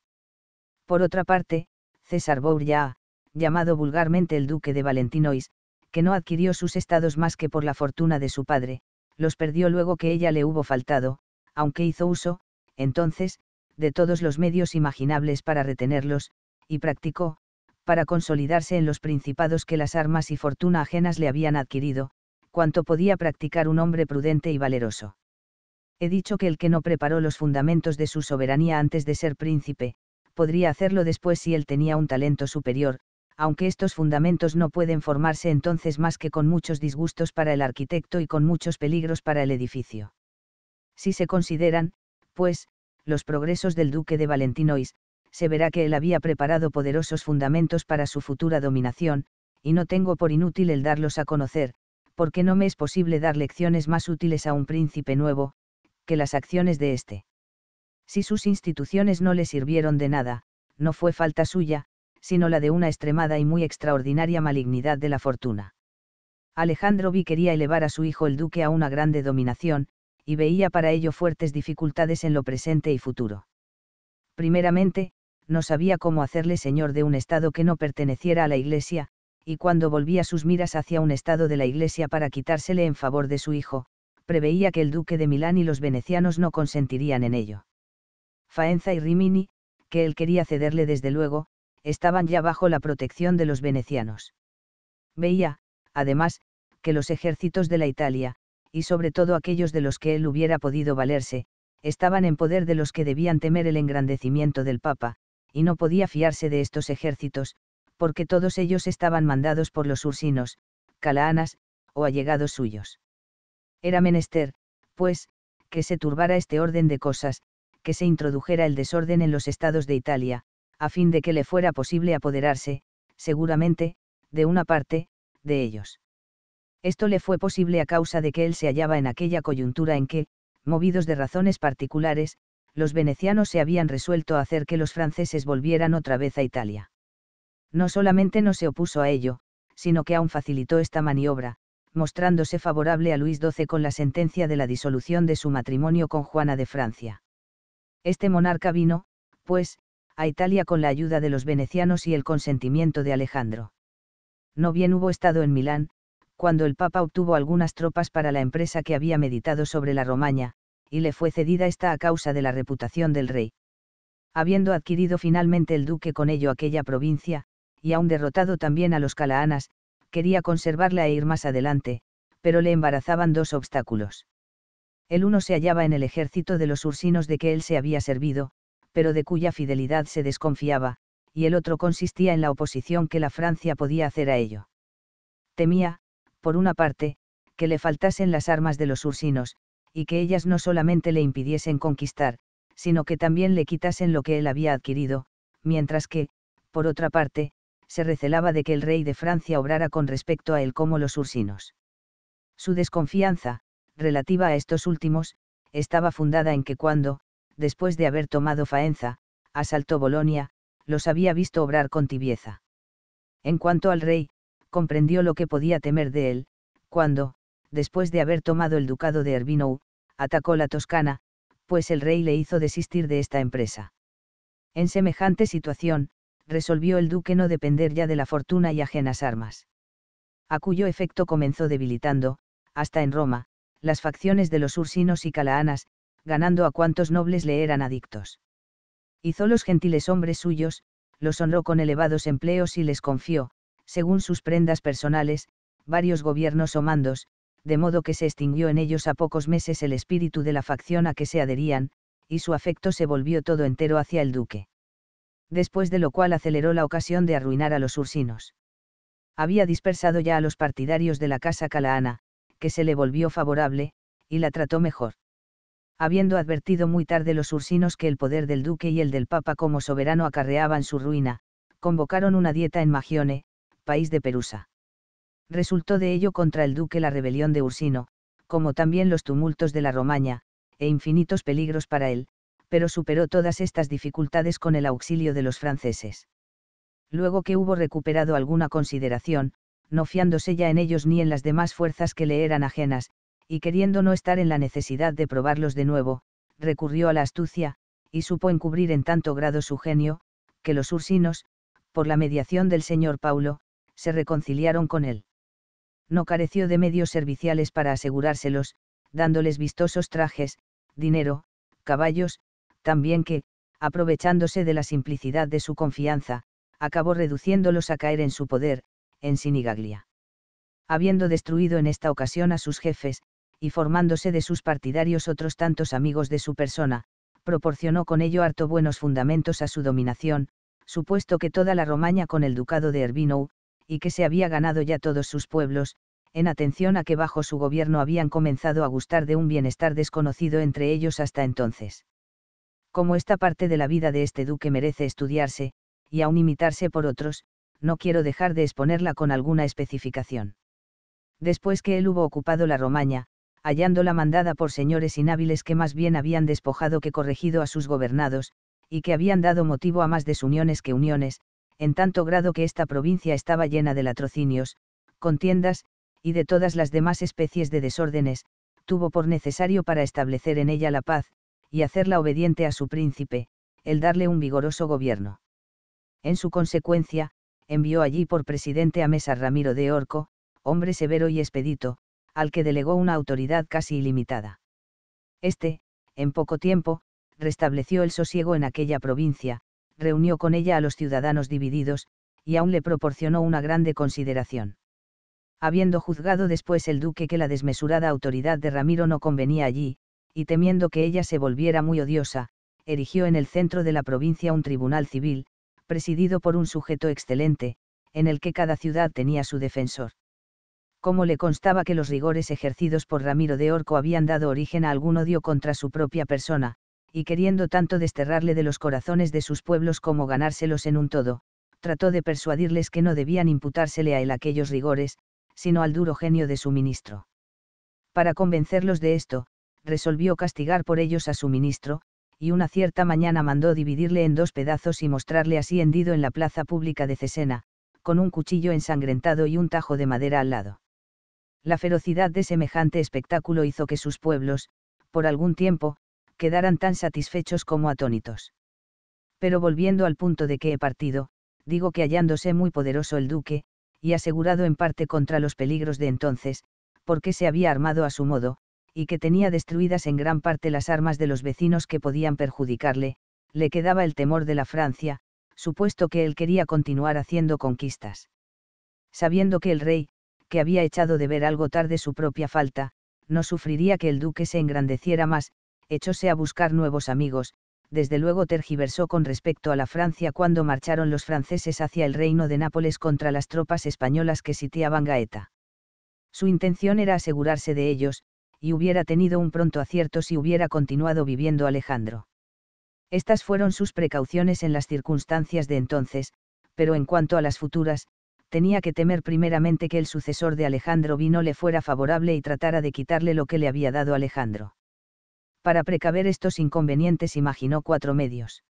Por otra parte, César Bourja, llamado vulgarmente el duque de Valentinois, que no adquirió sus estados más que por la fortuna de su padre, los perdió luego que ella le hubo faltado, aunque hizo uso, entonces, de todos los medios imaginables para retenerlos, y practicó, para consolidarse en los principados que las armas y fortuna ajenas le habían adquirido, cuanto podía practicar un hombre prudente y valeroso. He dicho que el que no preparó los fundamentos de su soberanía antes de ser príncipe, podría hacerlo después si él tenía un talento superior, aunque estos fundamentos no pueden formarse entonces más que con muchos disgustos para el arquitecto y con muchos peligros para el edificio. Si se consideran, pues, los progresos del duque de Valentinois, se verá que él había preparado poderosos fundamentos para su futura dominación, y no tengo por inútil el darlos a conocer, porque no me es posible dar lecciones más útiles a un príncipe nuevo, que las acciones de éste. Si sus instituciones no le sirvieron de nada, no fue falta suya, sino la de una extremada y muy extraordinaria malignidad de la fortuna. Alejandro vi quería elevar a su hijo el duque a una grande dominación, y veía para ello fuertes dificultades en lo presente y futuro. Primeramente, no sabía cómo hacerle señor de un Estado que no perteneciera a la Iglesia, y cuando volvía sus miras hacia un Estado de la Iglesia para quitársele en favor de su hijo, preveía que el duque de Milán y los venecianos no consentirían en ello. Faenza y Rimini, que él quería cederle desde luego, estaban ya bajo la protección de los venecianos. Veía, además, que los ejércitos de la Italia, y sobre todo aquellos de los que él hubiera podido valerse, estaban en poder de los que debían temer el engrandecimiento del Papa, y no podía fiarse de estos ejércitos, porque todos ellos estaban mandados por los ursinos, calaanas, o allegados suyos. Era menester, pues, que se turbara este orden de cosas, que se introdujera el desorden en los estados de Italia, a fin de que le fuera posible apoderarse, seguramente, de una parte, de ellos. Esto le fue posible a causa de que él se hallaba en aquella coyuntura en que, movidos de razones particulares, los venecianos se habían resuelto a hacer que los franceses volvieran otra vez a Italia. No solamente no se opuso a ello, sino que aún facilitó esta maniobra, mostrándose favorable a Luis XII con la sentencia de la disolución de su matrimonio con Juana de Francia. Este monarca vino, pues, a Italia con la ayuda de los venecianos y el consentimiento de Alejandro. No bien hubo estado en Milán, cuando el Papa obtuvo algunas tropas para la empresa que había meditado sobre la Romaña, y le fue cedida esta a causa de la reputación del rey. Habiendo adquirido finalmente el duque con ello aquella provincia, y aun derrotado también a los calaanas, quería conservarla e ir más adelante, pero le embarazaban dos obstáculos. El uno se hallaba en el ejército de los ursinos de que él se había servido, pero de cuya fidelidad se desconfiaba, y el otro consistía en la oposición que la Francia podía hacer a ello. Temía, por una parte, que le faltasen las armas de los ursinos, y que ellas no solamente le impidiesen conquistar, sino que también le quitasen lo que él había adquirido, mientras que, por otra parte, se recelaba de que el rey de Francia obrara con respecto a él como los ursinos. Su desconfianza, relativa a estos últimos, estaba fundada en que cuando, después de haber tomado Faenza, asaltó Bolonia, los había visto obrar con tibieza. En cuanto al rey, comprendió lo que podía temer de él, cuando, después de haber tomado el ducado de Erbino, atacó la Toscana, pues el rey le hizo desistir de esta empresa. En semejante situación, resolvió el duque no depender ya de la fortuna y ajenas armas. A cuyo efecto comenzó debilitando, hasta en Roma, las facciones de los ursinos y calaanas, ganando a cuantos nobles le eran adictos. Hizo los gentiles hombres suyos, los honró con elevados empleos y les confió, según sus prendas personales, varios gobiernos o mandos, de modo que se extinguió en ellos a pocos meses el espíritu de la facción a que se adherían, y su afecto se volvió todo entero hacia el duque. Después de lo cual aceleró la ocasión de arruinar a los ursinos. Había dispersado ya a los partidarios de la casa calaana, que se le volvió favorable, y la trató mejor habiendo advertido muy tarde los ursinos que el poder del duque y el del papa como soberano acarreaban su ruina, convocaron una dieta en Magione, país de Perusa. Resultó de ello contra el duque la rebelión de Ursino, como también los tumultos de la Romaña, e infinitos peligros para él, pero superó todas estas dificultades con el auxilio de los franceses. Luego que hubo recuperado alguna consideración, no fiándose ya en ellos ni en las demás fuerzas que le eran ajenas, y queriendo no estar en la necesidad de probarlos de nuevo, recurrió a la astucia, y supo encubrir en tanto grado su genio, que los ursinos, por la mediación del señor Paulo, se reconciliaron con él no careció de medios serviciales para asegurárselos, dándoles vistosos trajes, dinero, caballos, también que, aprovechándose de la simplicidad de su confianza, acabó reduciéndolos a caer en su poder, en Sinigaglia. Habiendo destruido en esta ocasión a sus jefes, y formándose de sus partidarios otros tantos amigos de su persona, proporcionó con ello harto buenos fundamentos a su dominación, supuesto que toda la Romaña con el ducado de Erbinou, y que se había ganado ya todos sus pueblos, en atención a que bajo su gobierno habían comenzado a gustar de un bienestar desconocido entre ellos hasta entonces. Como esta parte de la vida de este duque merece estudiarse, y aun imitarse por otros, no quiero dejar de exponerla con alguna especificación. Después que él hubo ocupado la Romaña, hallándola mandada por señores inhábiles que más bien habían despojado que corregido a sus gobernados, y que habían dado motivo a más desuniones que uniones, en tanto grado que esta provincia estaba llena de latrocinios, contiendas, y de todas las demás especies de desórdenes, tuvo por necesario para establecer en ella la paz, y hacerla obediente a su príncipe, el darle un vigoroso gobierno. En su consecuencia, envió allí por presidente a Mesa Ramiro de Orco, hombre severo y expedito, al que delegó una autoridad casi ilimitada. Este, en poco tiempo, restableció el sosiego en aquella provincia, reunió con ella a los ciudadanos divididos, y aún le proporcionó una grande consideración. Habiendo juzgado después el duque que la desmesurada autoridad de Ramiro no convenía allí, y temiendo que ella se volviera muy odiosa, erigió en el centro de la provincia un tribunal civil, presidido por un sujeto excelente, en el que cada ciudad tenía su defensor. Como le constaba que los rigores ejercidos por Ramiro de Orco habían dado origen a algún odio contra su propia persona, y queriendo tanto desterrarle de los corazones de sus pueblos como ganárselos en un todo, trató de persuadirles que no debían imputársele a él aquellos rigores, sino al duro genio de su ministro. Para convencerlos de esto, resolvió castigar por ellos a su ministro, y una cierta mañana mandó dividirle en dos pedazos y mostrarle así hendido en la plaza pública de Cesena, con un cuchillo ensangrentado y un tajo de madera al lado. La ferocidad de semejante espectáculo hizo que sus pueblos, por algún tiempo, quedaran tan satisfechos como atónitos. Pero volviendo al punto de que he partido, digo que hallándose muy poderoso el duque, y asegurado en parte contra los peligros de entonces, porque se había armado a su modo, y que tenía destruidas en gran parte las armas de los vecinos que podían perjudicarle, le quedaba el temor de la Francia, supuesto que él quería continuar haciendo conquistas. Sabiendo que el rey, que había echado de ver algo tarde su propia falta, no sufriría que el duque se engrandeciera más, echóse a buscar nuevos amigos, desde luego tergiversó con respecto a la Francia cuando marcharon los franceses hacia el reino de Nápoles contra las tropas españolas que sitiaban Gaeta. Su intención era asegurarse de ellos, y hubiera tenido un pronto acierto si hubiera continuado viviendo Alejandro. Estas fueron sus precauciones en las circunstancias de entonces, pero en cuanto a las futuras, tenía que temer primeramente que el sucesor de Alejandro Vino le fuera favorable y tratara de quitarle lo que le había dado Alejandro. Para precaver estos inconvenientes imaginó cuatro medios.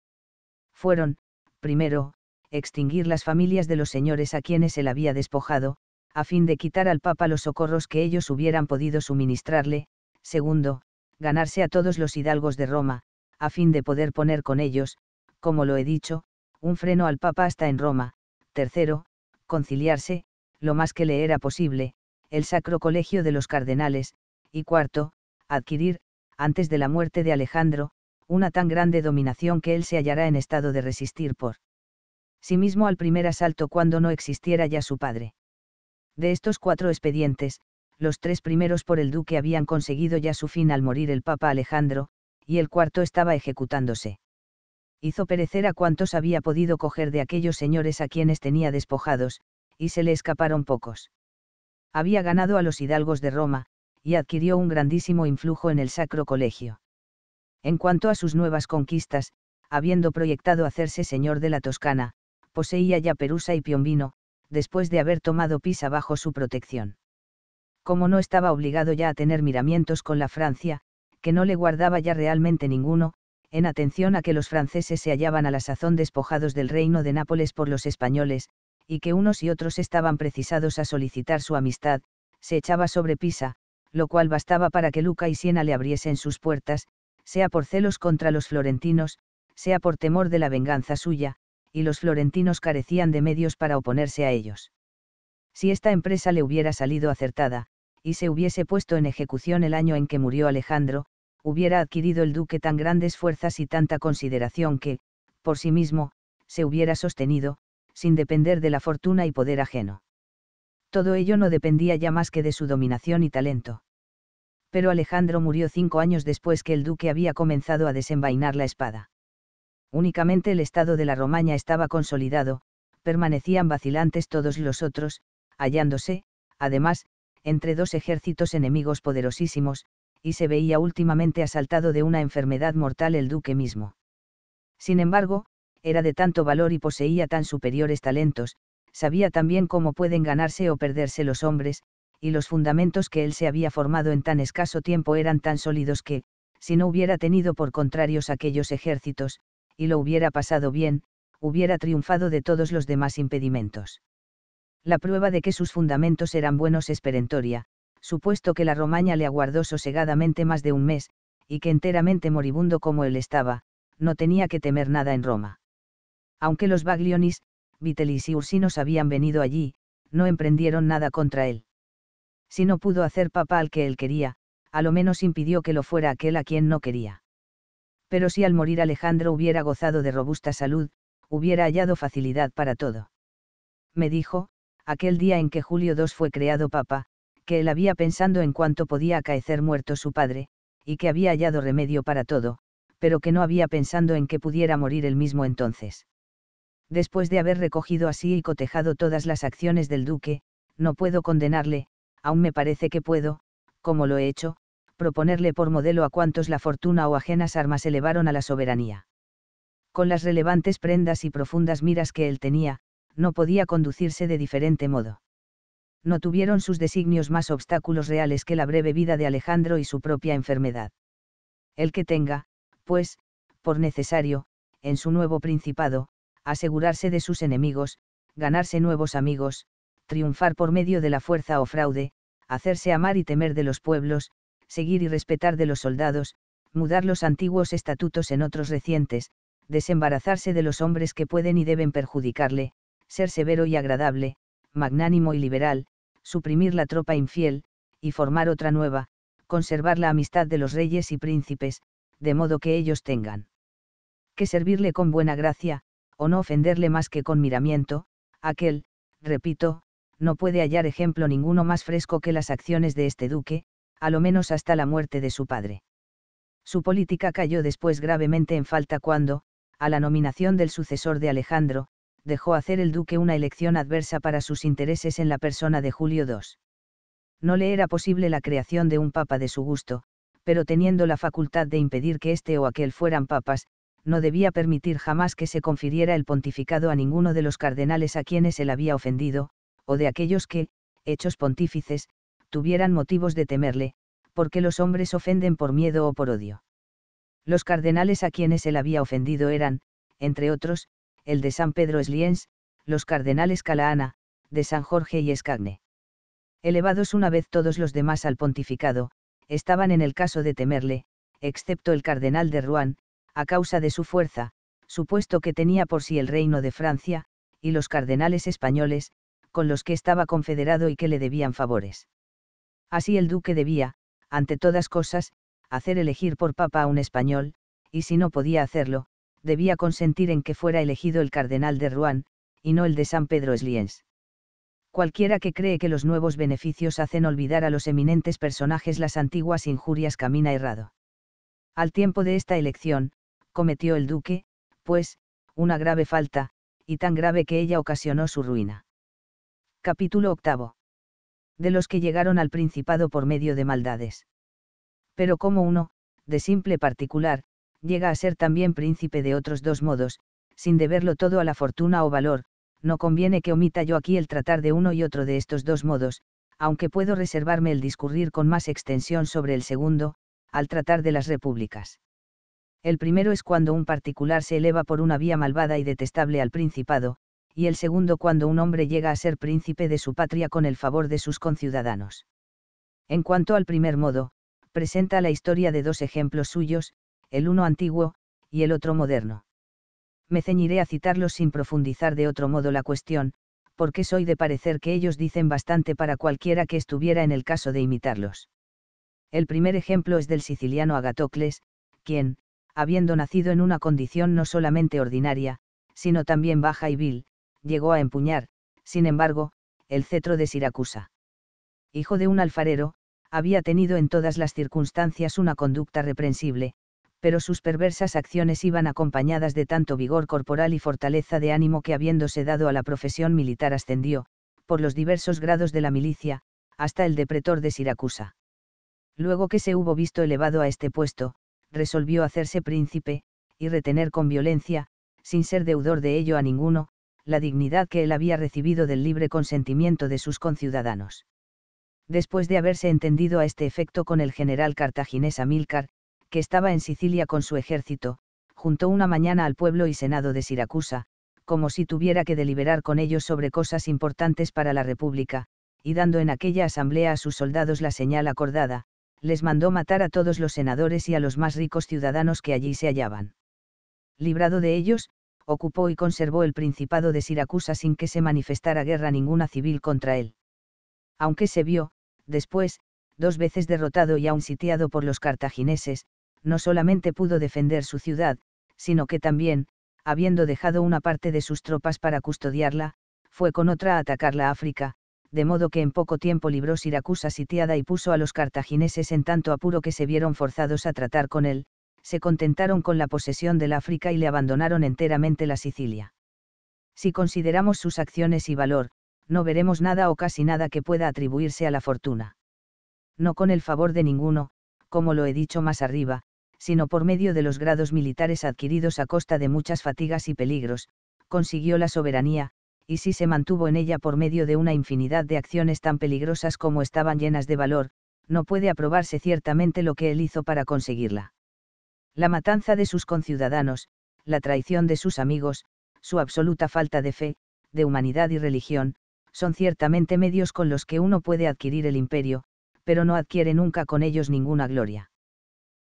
Fueron, primero, extinguir las familias de los señores a quienes él había despojado, a fin de quitar al Papa los socorros que ellos hubieran podido suministrarle, segundo, ganarse a todos los hidalgos de Roma, a fin de poder poner con ellos, como lo he dicho, un freno al Papa hasta en Roma, tercero, conciliarse, lo más que le era posible, el Sacro Colegio de los Cardenales, y cuarto, adquirir, antes de la muerte de Alejandro, una tan grande dominación que él se hallará en estado de resistir por sí mismo al primer asalto cuando no existiera ya su padre. De estos cuatro expedientes, los tres primeros por el duque habían conseguido ya su fin al morir el Papa Alejandro, y el cuarto estaba ejecutándose. Hizo perecer a cuantos había podido coger de aquellos señores a quienes tenía despojados, y se le escaparon pocos. Había ganado a los hidalgos de Roma, y adquirió un grandísimo influjo en el Sacro Colegio. En cuanto a sus nuevas conquistas, habiendo proyectado hacerse señor de la Toscana, poseía ya Perusa y Piombino, después de haber tomado Pisa bajo su protección. Como no estaba obligado ya a tener miramientos con la Francia, que no le guardaba ya realmente ninguno, en atención a que los franceses se hallaban a la sazón despojados del reino de Nápoles por los españoles, y que unos y otros estaban precisados a solicitar su amistad, se echaba sobre Pisa, lo cual bastaba para que Luca y Siena le abriesen sus puertas, sea por celos contra los florentinos, sea por temor de la venganza suya, y los florentinos carecían de medios para oponerse a ellos. Si esta empresa le hubiera salido acertada, y se hubiese puesto en ejecución el año en que murió Alejandro, hubiera adquirido el duque tan grandes fuerzas y tanta consideración que, por sí mismo, se hubiera sostenido, sin depender de la fortuna y poder ajeno todo ello no dependía ya más que de su dominación y talento. Pero Alejandro murió cinco años después que el duque había comenzado a desenvainar la espada. Únicamente el estado de la Romaña estaba consolidado, permanecían vacilantes todos los otros, hallándose, además, entre dos ejércitos enemigos poderosísimos, y se veía últimamente asaltado de una enfermedad mortal el duque mismo. Sin embargo, era de tanto valor y poseía tan superiores talentos, sabía también cómo pueden ganarse o perderse los hombres, y los fundamentos que él se había formado en tan escaso tiempo eran tan sólidos que, si no hubiera tenido por contrarios aquellos ejércitos, y lo hubiera pasado bien, hubiera triunfado de todos los demás impedimentos. La prueba de que sus fundamentos eran buenos es perentoria, supuesto que la Romaña le aguardó sosegadamente más de un mes, y que enteramente moribundo como él estaba, no tenía que temer nada en Roma. Aunque los Baglionis, Vitelis y Ursinos habían venido allí, no emprendieron nada contra él. Si no pudo hacer papa al que él quería, a lo menos impidió que lo fuera aquel a quien no quería. Pero si al morir Alejandro hubiera gozado de robusta salud, hubiera hallado facilidad para todo. Me dijo, aquel día en que Julio II fue creado papa, que él había pensando en cuánto podía acaecer muerto su padre, y que había hallado remedio para todo, pero que no había pensando en que pudiera morir él mismo entonces después de haber recogido así y cotejado todas las acciones del duque, no puedo condenarle, aún me parece que puedo, como lo he hecho, proponerle por modelo a cuantos la fortuna o ajenas armas elevaron a la soberanía. Con las relevantes prendas y profundas miras que él tenía, no podía conducirse de diferente modo. No tuvieron sus designios más obstáculos reales que la breve vida de Alejandro y su propia enfermedad. El que tenga, pues, por necesario, en su nuevo principado, asegurarse de sus enemigos, ganarse nuevos amigos, triunfar por medio de la fuerza o fraude, hacerse amar y temer de los pueblos, seguir y respetar de los soldados, mudar los antiguos estatutos en otros recientes, desembarazarse de los hombres que pueden y deben perjudicarle, ser severo y agradable, magnánimo y liberal, suprimir la tropa infiel, y formar otra nueva, conservar la amistad de los reyes y príncipes, de modo que ellos tengan que servirle con buena gracia, o no ofenderle más que con miramiento, aquel, repito, no puede hallar ejemplo ninguno más fresco que las acciones de este duque, a lo menos hasta la muerte de su padre. Su política cayó después gravemente en falta cuando, a la nominación del sucesor de Alejandro, dejó hacer el duque una elección adversa para sus intereses en la persona de Julio II. No le era posible la creación de un papa de su gusto, pero teniendo la facultad de impedir que este o aquel fueran papas, no debía permitir jamás que se confiriera el pontificado a ninguno de los cardenales a quienes él había ofendido, o de aquellos que, hechos pontífices, tuvieran motivos de temerle, porque los hombres ofenden por miedo o por odio. Los cardenales a quienes él había ofendido eran, entre otros, el de San Pedro Esliens, los cardenales Calaana, de San Jorge y Escagne. Elevados una vez todos los demás al pontificado, estaban en el caso de temerle, excepto el cardenal de Rouen, a causa de su fuerza, supuesto que tenía por sí el reino de Francia, y los cardenales españoles, con los que estaba confederado y que le debían favores. Así el duque debía, ante todas cosas, hacer elegir por papa a un español, y si no podía hacerlo, debía consentir en que fuera elegido el cardenal de Rouen, y no el de San Pedro Esliens. Cualquiera que cree que los nuevos beneficios hacen olvidar a los eminentes personajes las antiguas injurias camina errado. Al tiempo de esta elección, cometió el duque, pues, una grave falta, y tan grave que ella ocasionó su ruina. Capítulo VIII. De los que llegaron al principado por medio de maldades. Pero como uno, de simple particular, llega a ser también príncipe de otros dos modos, sin deberlo todo a la fortuna o valor, no conviene que omita yo aquí el tratar de uno y otro de estos dos modos, aunque puedo reservarme el discurrir con más extensión sobre el segundo, al tratar de las repúblicas. El primero es cuando un particular se eleva por una vía malvada y detestable al principado, y el segundo cuando un hombre llega a ser príncipe de su patria con el favor de sus conciudadanos. En cuanto al primer modo, presenta la historia de dos ejemplos suyos, el uno antiguo, y el otro moderno. Me ceñiré a citarlos sin profundizar de otro modo la cuestión, porque soy de parecer que ellos dicen bastante para cualquiera que estuviera en el caso de imitarlos. El primer ejemplo es del siciliano Agatocles, quien, habiendo nacido en una condición no solamente ordinaria, sino también baja y vil, llegó a empuñar, sin embargo, el cetro de Siracusa. Hijo de un alfarero, había tenido en todas las circunstancias una conducta reprensible, pero sus perversas acciones iban acompañadas de tanto vigor corporal y fortaleza de ánimo que habiéndose dado a la profesión militar ascendió, por los diversos grados de la milicia, hasta el de pretor de Siracusa. Luego que se hubo visto elevado a este puesto, resolvió hacerse príncipe, y retener con violencia, sin ser deudor de ello a ninguno, la dignidad que él había recibido del libre consentimiento de sus conciudadanos. Después de haberse entendido a este efecto con el general cartaginés Amílcar, que estaba en Sicilia con su ejército, juntó una mañana al pueblo y senado de Siracusa, como si tuviera que deliberar con ellos sobre cosas importantes para la República, y dando en aquella asamblea a sus soldados la señal acordada, les mandó matar a todos los senadores y a los más ricos ciudadanos que allí se hallaban. Librado de ellos, ocupó y conservó el principado de Siracusa sin que se manifestara guerra ninguna civil contra él. Aunque se vio, después, dos veces derrotado y aún sitiado por los cartagineses, no solamente pudo defender su ciudad, sino que también, habiendo dejado una parte de sus tropas para custodiarla, fue con otra a atacar la África, de modo que en poco tiempo libró Siracusa sitiada y puso a los cartagineses en tanto apuro que se vieron forzados a tratar con él, se contentaron con la posesión del África y le abandonaron enteramente la Sicilia. Si consideramos sus acciones y valor, no veremos nada o casi nada que pueda atribuirse a la fortuna. No con el favor de ninguno, como lo he dicho más arriba, sino por medio de los grados militares adquiridos a costa de muchas fatigas y peligros, consiguió la soberanía, y si se mantuvo en ella por medio de una infinidad de acciones tan peligrosas como estaban llenas de valor, no puede aprobarse ciertamente lo que él hizo para conseguirla. La matanza de sus conciudadanos, la traición de sus amigos, su absoluta falta de fe, de humanidad y religión, son ciertamente medios con los que uno puede adquirir el imperio, pero no adquiere nunca con ellos ninguna gloria.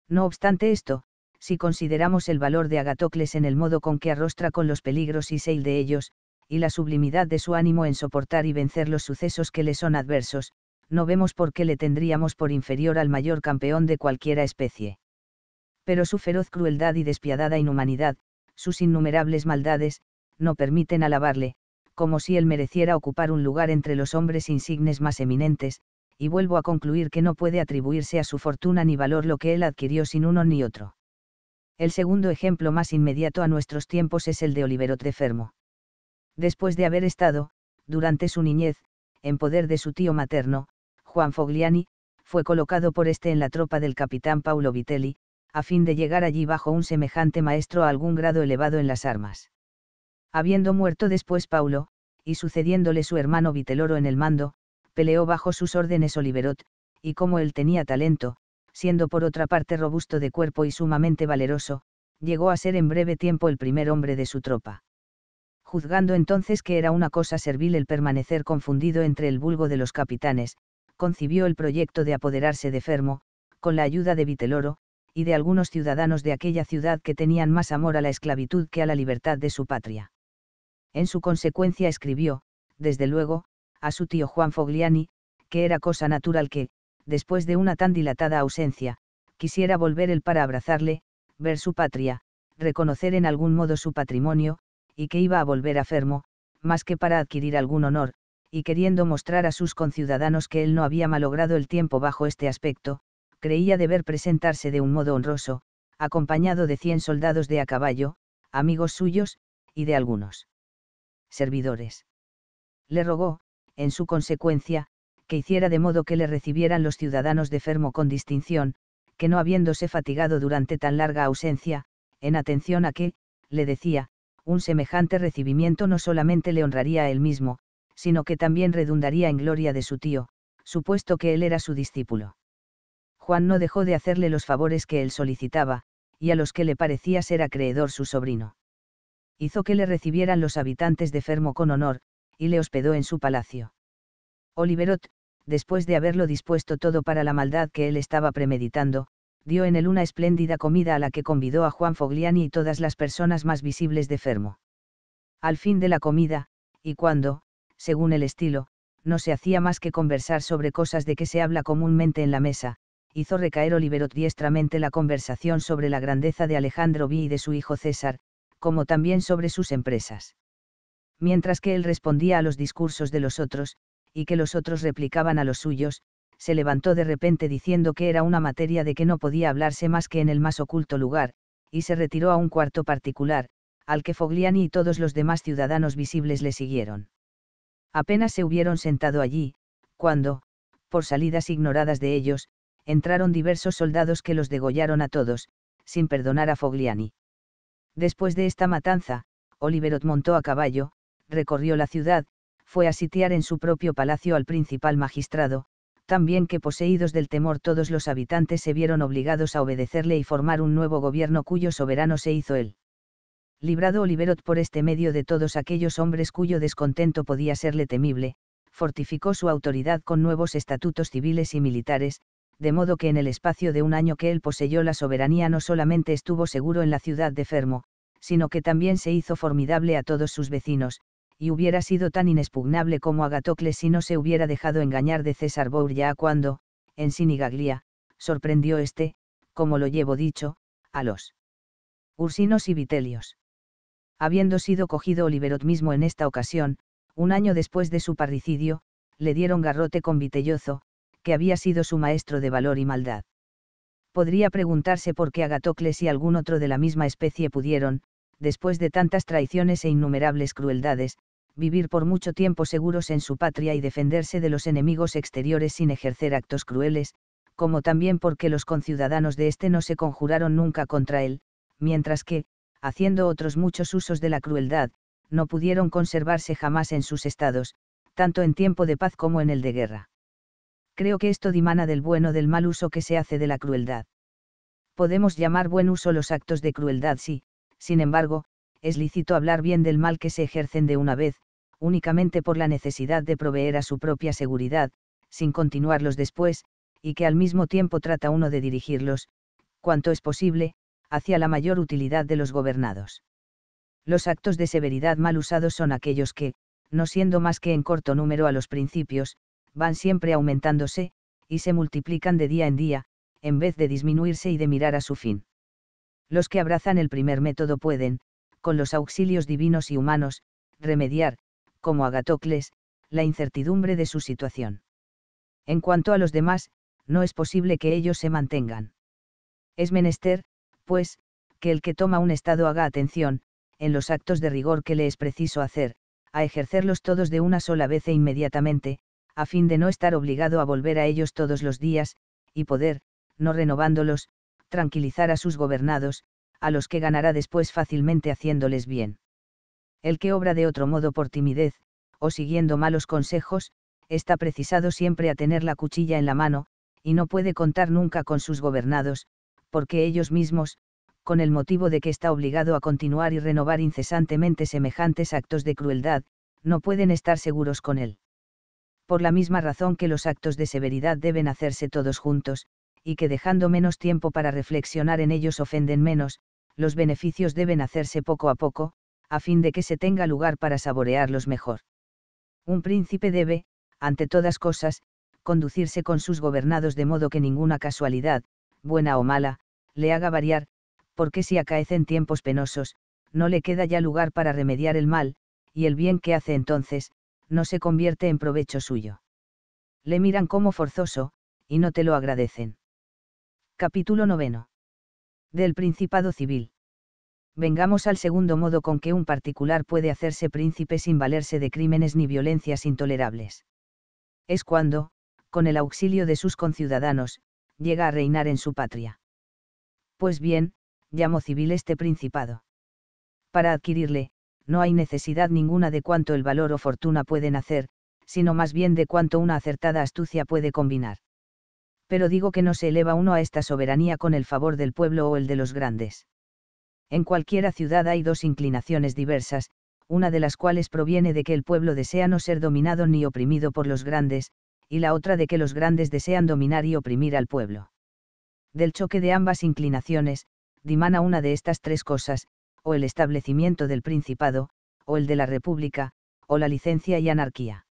No obstante esto, si consideramos el valor de Agatocles en el modo con que arrostra con los peligros y seil de ellos, y la sublimidad de su ánimo en soportar y vencer los sucesos que le son adversos, no vemos por qué le tendríamos por inferior al mayor campeón de cualquiera especie. Pero su feroz crueldad y despiadada inhumanidad, sus innumerables maldades, no permiten alabarle, como si él mereciera ocupar un lugar entre los hombres insignes más eminentes, y vuelvo a concluir que no puede atribuirse a su fortuna ni valor lo que él adquirió sin uno ni otro. El segundo ejemplo más inmediato a nuestros tiempos es el de Olivero Trefermo después de haber estado, durante su niñez, en poder de su tío materno, Juan Fogliani, fue colocado por este en la tropa del capitán Paulo Vitelli, a fin de llegar allí bajo un semejante maestro a algún grado elevado en las armas. Habiendo muerto después Paulo, y sucediéndole su hermano Viteloro en el mando, peleó bajo sus órdenes Oliverot, y como él tenía talento, siendo por otra parte robusto de cuerpo y sumamente valeroso, llegó a ser en breve tiempo el primer hombre de su tropa juzgando entonces que era una cosa servil el permanecer confundido entre el vulgo de los capitanes, concibió el proyecto de apoderarse de Fermo, con la ayuda de Viteloro, y de algunos ciudadanos de aquella ciudad que tenían más amor a la esclavitud que a la libertad de su patria. En su consecuencia escribió, desde luego, a su tío Juan Fogliani, que era cosa natural que, después de una tan dilatada ausencia, quisiera volver él para abrazarle, ver su patria, reconocer en algún modo su patrimonio, y que iba a volver a Fermo, más que para adquirir algún honor, y queriendo mostrar a sus conciudadanos que él no había malogrado el tiempo bajo este aspecto, creía deber presentarse de un modo honroso, acompañado de cien soldados de a caballo, amigos suyos, y de algunos servidores. Le rogó, en su consecuencia, que hiciera de modo que le recibieran los ciudadanos de Fermo con distinción, que no habiéndose fatigado durante tan larga ausencia, en atención a que, le decía, un semejante recibimiento no solamente le honraría a él mismo, sino que también redundaría en gloria de su tío, supuesto que él era su discípulo. Juan no dejó de hacerle los favores que él solicitaba, y a los que le parecía ser acreedor su sobrino. Hizo que le recibieran los habitantes de Fermo con honor, y le hospedó en su palacio. Oliverot, después de haberlo dispuesto todo para la maldad que él estaba premeditando, dio en él una espléndida comida a la que convidó a Juan Fogliani y todas las personas más visibles de Fermo. Al fin de la comida, y cuando, según el estilo, no se hacía más que conversar sobre cosas de que se habla comúnmente en la mesa, hizo recaer Oliverot diestramente la conversación sobre la grandeza de Alejandro V y de su hijo César, como también sobre sus empresas. Mientras que él respondía a los discursos de los otros, y que los otros replicaban a los suyos, se levantó de repente diciendo que era una materia de que no podía hablarse más que en el más oculto lugar, y se retiró a un cuarto particular, al que Fogliani y todos los demás ciudadanos visibles le siguieron. Apenas se hubieron sentado allí, cuando, por salidas ignoradas de ellos, entraron diversos soldados que los degollaron a todos, sin perdonar a Fogliani. Después de esta matanza, Oliverot montó a caballo, recorrió la ciudad, fue a sitiar en su propio palacio al principal magistrado, también que poseídos del temor todos los habitantes se vieron obligados a obedecerle y formar un nuevo gobierno cuyo soberano se hizo él. Librado Oliverot por este medio de todos aquellos hombres cuyo descontento podía serle temible, fortificó su autoridad con nuevos estatutos civiles y militares, de modo que en el espacio de un año que él poseyó la soberanía no solamente estuvo seguro en la ciudad de Fermo, sino que también se hizo formidable a todos sus vecinos, y hubiera sido tan inexpugnable como Agatocles si no se hubiera dejado engañar de César ya cuando, en Sinigaglia, sorprendió este, como lo llevo dicho, a los ursinos y vitelios. Habiendo sido cogido Oliverot mismo en esta ocasión, un año después de su parricidio, le dieron garrote con Vitellozo, que había sido su maestro de valor y maldad. Podría preguntarse por qué Agatocles y algún otro de la misma especie pudieron, después de tantas traiciones e innumerables crueldades, vivir por mucho tiempo seguros en su patria y defenderse de los enemigos exteriores sin ejercer actos crueles, como también porque los conciudadanos de éste no se conjuraron nunca contra él, mientras que, haciendo otros muchos usos de la crueldad, no pudieron conservarse jamás en sus estados, tanto en tiempo de paz como en el de guerra. Creo que esto dimana del bueno del mal uso que se hace de la crueldad. Podemos llamar buen uso los actos de crueldad si, sin embargo, es lícito hablar bien del mal que se ejercen de una vez, únicamente por la necesidad de proveer a su propia seguridad, sin continuarlos después, y que al mismo tiempo trata uno de dirigirlos, cuanto es posible, hacia la mayor utilidad de los gobernados. Los actos de severidad mal usados son aquellos que, no siendo más que en corto número a los principios, van siempre aumentándose, y se multiplican de día en día, en vez de disminuirse y de mirar a su fin. Los que abrazan el primer método pueden, con los auxilios divinos y humanos, remediar, como Agatocles, la incertidumbre de su situación. En cuanto a los demás, no es posible que ellos se mantengan. Es menester, pues, que el que toma un estado haga atención, en los actos de rigor que le es preciso hacer, a ejercerlos todos de una sola vez e inmediatamente, a fin de no estar obligado a volver a ellos todos los días, y poder, no renovándolos, tranquilizar a sus gobernados, a los que ganará después fácilmente haciéndoles bien. El que obra de otro modo por timidez, o siguiendo malos consejos, está precisado siempre a tener la cuchilla en la mano, y no puede contar nunca con sus gobernados, porque ellos mismos, con el motivo de que está obligado a continuar y renovar incesantemente semejantes actos de crueldad, no pueden estar seguros con él. Por la misma razón que los actos de severidad deben hacerse todos juntos, y que dejando menos tiempo para reflexionar en ellos ofenden menos, los beneficios deben hacerse poco a poco, a fin de que se tenga lugar para saborearlos mejor. Un príncipe debe, ante todas cosas, conducirse con sus gobernados de modo que ninguna casualidad, buena o mala, le haga variar, porque si acaecen tiempos penosos, no le queda ya lugar para remediar el mal, y el bien que hace entonces, no se convierte en provecho suyo. Le miran como forzoso, y no te lo agradecen. Capítulo noveno. Del Principado Civil vengamos al segundo modo con que un particular puede hacerse príncipe sin valerse de crímenes ni violencias intolerables. Es cuando, con el auxilio de sus conciudadanos, llega a reinar en su patria. Pues bien, llamo civil este principado. Para adquirirle, no hay necesidad ninguna de cuánto el valor o fortuna pueden hacer, sino más bien de cuánto una acertada astucia puede combinar. Pero digo que no se eleva uno a esta soberanía con el favor del pueblo o el de los grandes. En cualquiera ciudad hay dos inclinaciones diversas, una de las cuales proviene de que el pueblo desea no ser dominado ni oprimido por los grandes, y la otra de que los grandes desean dominar y oprimir al pueblo. Del choque de ambas inclinaciones, dimana una de estas tres cosas, o el establecimiento del principado, o el de la república, o la licencia y anarquía.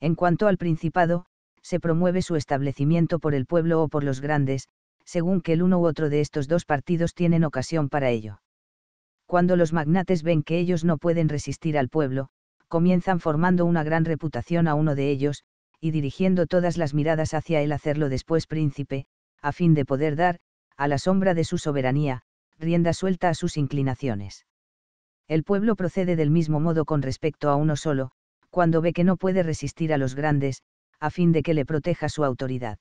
En cuanto al principado, se promueve su establecimiento por el pueblo o por los grandes, según que el uno u otro de estos dos partidos tienen ocasión para ello. Cuando los magnates ven que ellos no pueden resistir al pueblo, comienzan formando una gran reputación a uno de ellos, y dirigiendo todas las miradas hacia él hacerlo después príncipe, a fin de poder dar, a la sombra de su soberanía, rienda suelta a sus inclinaciones. El pueblo procede del mismo modo con respecto a uno solo, cuando ve que no puede resistir a los grandes, a fin de que le proteja su autoridad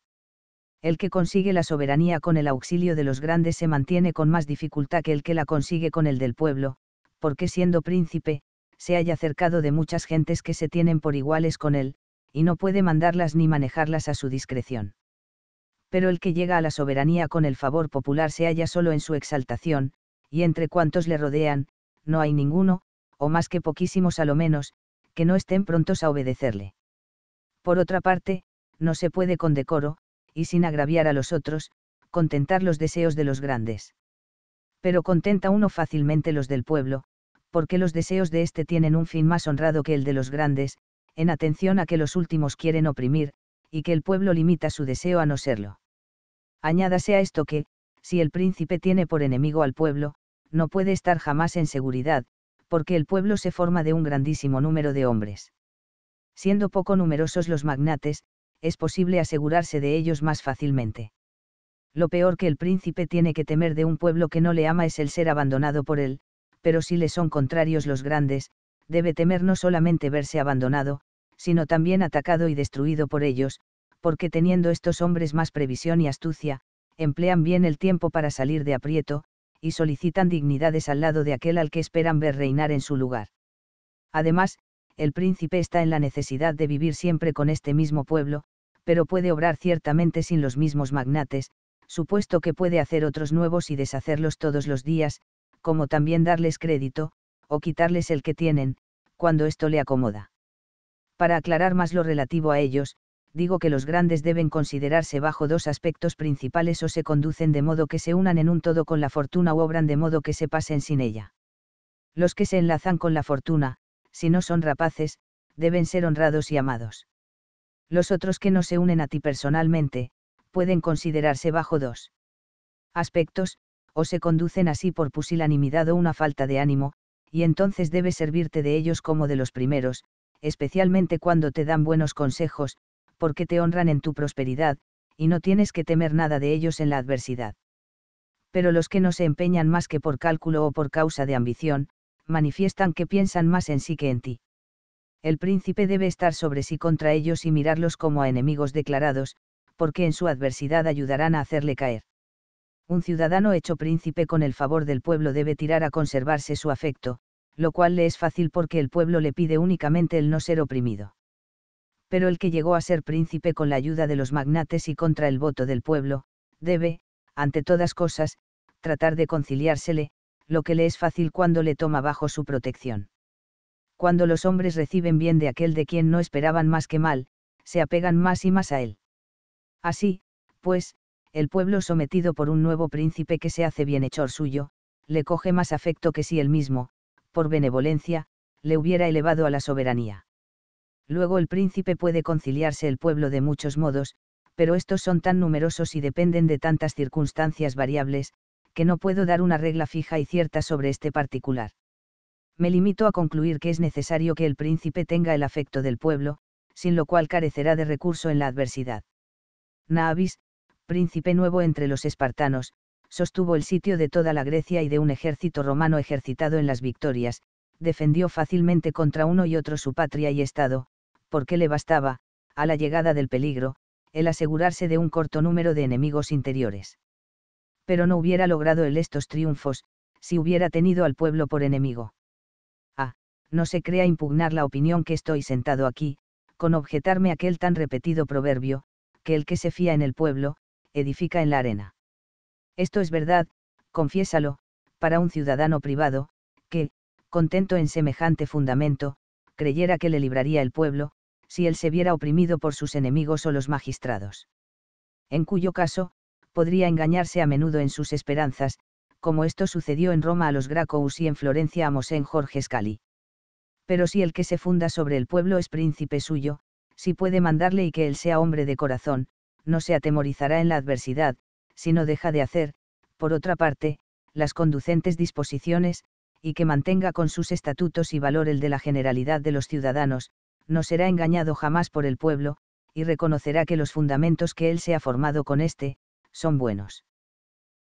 el que consigue la soberanía con el auxilio de los grandes se mantiene con más dificultad que el que la consigue con el del pueblo, porque siendo príncipe, se halla cercado de muchas gentes que se tienen por iguales con él, y no puede mandarlas ni manejarlas a su discreción. Pero el que llega a la soberanía con el favor popular se halla solo en su exaltación, y entre cuantos le rodean, no hay ninguno, o más que poquísimos a lo menos, que no estén prontos a obedecerle. Por otra parte, no se puede con decoro, y sin agraviar a los otros, contentar los deseos de los grandes. Pero contenta uno fácilmente los del pueblo, porque los deseos de éste tienen un fin más honrado que el de los grandes, en atención a que los últimos quieren oprimir, y que el pueblo limita su deseo a no serlo. Añádase a esto que, si el príncipe tiene por enemigo al pueblo, no puede estar jamás en seguridad, porque el pueblo se forma de un grandísimo número de hombres. Siendo poco numerosos los magnates, es posible asegurarse de ellos más fácilmente. Lo peor que el príncipe tiene que temer de un pueblo que no le ama es el ser abandonado por él, pero si le son contrarios los grandes, debe temer no solamente verse abandonado, sino también atacado y destruido por ellos, porque teniendo estos hombres más previsión y astucia, emplean bien el tiempo para salir de aprieto, y solicitan dignidades al lado de aquel al que esperan ver reinar en su lugar. Además, el príncipe está en la necesidad de vivir siempre con este mismo pueblo, pero puede obrar ciertamente sin los mismos magnates, supuesto que puede hacer otros nuevos y deshacerlos todos los días, como también darles crédito, o quitarles el que tienen, cuando esto le acomoda. Para aclarar más lo relativo a ellos, digo que los grandes deben considerarse bajo dos aspectos principales o se conducen de modo que se unan en un todo con la fortuna o obran de modo que se pasen sin ella. Los que se enlazan con la fortuna, si no son rapaces, deben ser honrados y amados. Los otros que no se unen a ti personalmente, pueden considerarse bajo dos aspectos, o se conducen así por pusilanimidad o una falta de ánimo, y entonces debes servirte de ellos como de los primeros, especialmente cuando te dan buenos consejos, porque te honran en tu prosperidad, y no tienes que temer nada de ellos en la adversidad. Pero los que no se empeñan más que por cálculo o por causa de ambición, manifiestan que piensan más en sí que en ti. El príncipe debe estar sobre sí contra ellos y mirarlos como a enemigos declarados, porque en su adversidad ayudarán a hacerle caer. Un ciudadano hecho príncipe con el favor del pueblo debe tirar a conservarse su afecto, lo cual le es fácil porque el pueblo le pide únicamente el no ser oprimido. Pero el que llegó a ser príncipe con la ayuda de los magnates y contra el voto del pueblo, debe, ante todas cosas, tratar de conciliársele, lo que le es fácil cuando le toma bajo su protección. Cuando los hombres reciben bien de aquel de quien no esperaban más que mal, se apegan más y más a él. Así, pues, el pueblo sometido por un nuevo príncipe que se hace bienhechor suyo, le coge más afecto que si él mismo, por benevolencia, le hubiera elevado a la soberanía. Luego el príncipe puede conciliarse el pueblo de muchos modos, pero estos son tan numerosos y dependen de tantas circunstancias variables, que no puedo dar una regla fija y cierta sobre este particular. Me limito a concluir que es necesario que el príncipe tenga el afecto del pueblo, sin lo cual carecerá de recurso en la adversidad. Naavis, príncipe nuevo entre los espartanos, sostuvo el sitio de toda la Grecia y de un ejército romano ejercitado en las victorias, defendió fácilmente contra uno y otro su patria y Estado, porque le bastaba, a la llegada del peligro, el asegurarse de un corto número de enemigos interiores pero no hubiera logrado él estos triunfos, si hubiera tenido al pueblo por enemigo. Ah, no se crea impugnar la opinión que estoy sentado aquí, con objetarme aquel tan repetido proverbio, que el que se fía en el pueblo, edifica en la arena. Esto es verdad, confiésalo, para un ciudadano privado, que, contento en semejante fundamento, creyera que le libraría el pueblo, si él se viera oprimido por sus enemigos o los magistrados. En cuyo caso, podría engañarse a menudo en sus esperanzas, como esto sucedió en Roma a los Gracos y en Florencia a Mosén Jorge Scali. Pero si el que se funda sobre el pueblo es príncipe suyo, si puede mandarle y que él sea hombre de corazón, no se atemorizará en la adversidad, si no deja de hacer, por otra parte, las conducentes disposiciones, y que mantenga con sus estatutos y valor el de la generalidad de los ciudadanos, no será engañado jamás por el pueblo, y reconocerá que los fundamentos que él se ha formado con éste, son buenos.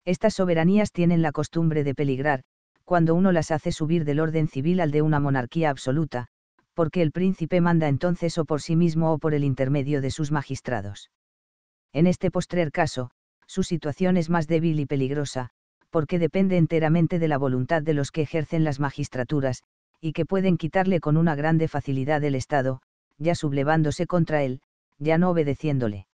Estas soberanías tienen la costumbre de peligrar, cuando uno las hace subir del orden civil al de una monarquía absoluta, porque el príncipe manda entonces o por sí mismo o por el intermedio de sus magistrados. En este postrer caso, su situación es más débil y peligrosa, porque depende enteramente de la voluntad de los que ejercen las magistraturas, y que pueden quitarle con una grande facilidad el Estado, ya sublevándose contra él, ya no obedeciéndole.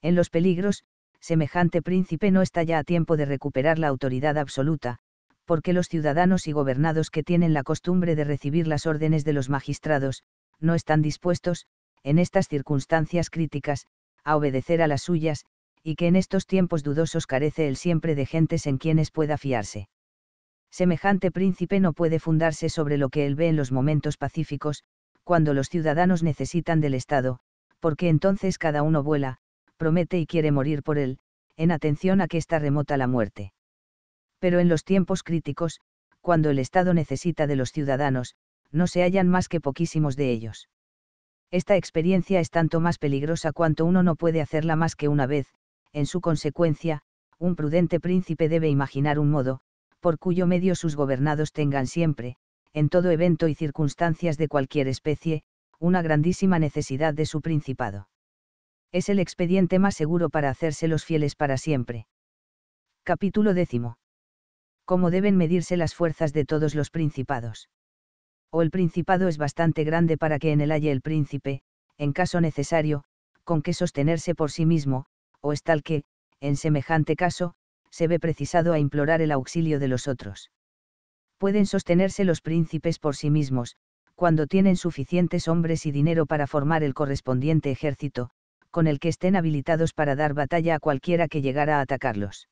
En los peligros, semejante príncipe no está ya a tiempo de recuperar la autoridad absoluta, porque los ciudadanos y gobernados que tienen la costumbre de recibir las órdenes de los magistrados, no están dispuestos, en estas circunstancias críticas, a obedecer a las suyas, y que en estos tiempos dudosos carece él siempre de gentes en quienes pueda fiarse. Semejante príncipe no puede fundarse sobre lo que él ve en los momentos pacíficos, cuando los ciudadanos necesitan del Estado, porque entonces cada uno vuela, promete y quiere morir por él, en atención a que está remota la muerte. Pero en los tiempos críticos, cuando el Estado necesita de los ciudadanos, no se hallan más que poquísimos de ellos. Esta experiencia es tanto más peligrosa cuanto uno no puede hacerla más que una vez, en su consecuencia, un prudente príncipe debe imaginar un modo, por cuyo medio sus gobernados tengan siempre, en todo evento y circunstancias de cualquier especie, una grandísima necesidad de su principado es el expediente más seguro para hacerse los fieles para siempre. Capítulo décimo. Cómo deben medirse las fuerzas de todos los principados. O el principado es bastante grande para que en él haya el príncipe, en caso necesario, con que sostenerse por sí mismo, o es tal que, en semejante caso, se ve precisado a implorar el auxilio de los otros. Pueden sostenerse los príncipes por sí mismos, cuando tienen suficientes hombres y dinero para formar el correspondiente ejército, con el que estén habilitados para dar batalla a cualquiera que llegara a atacarlos.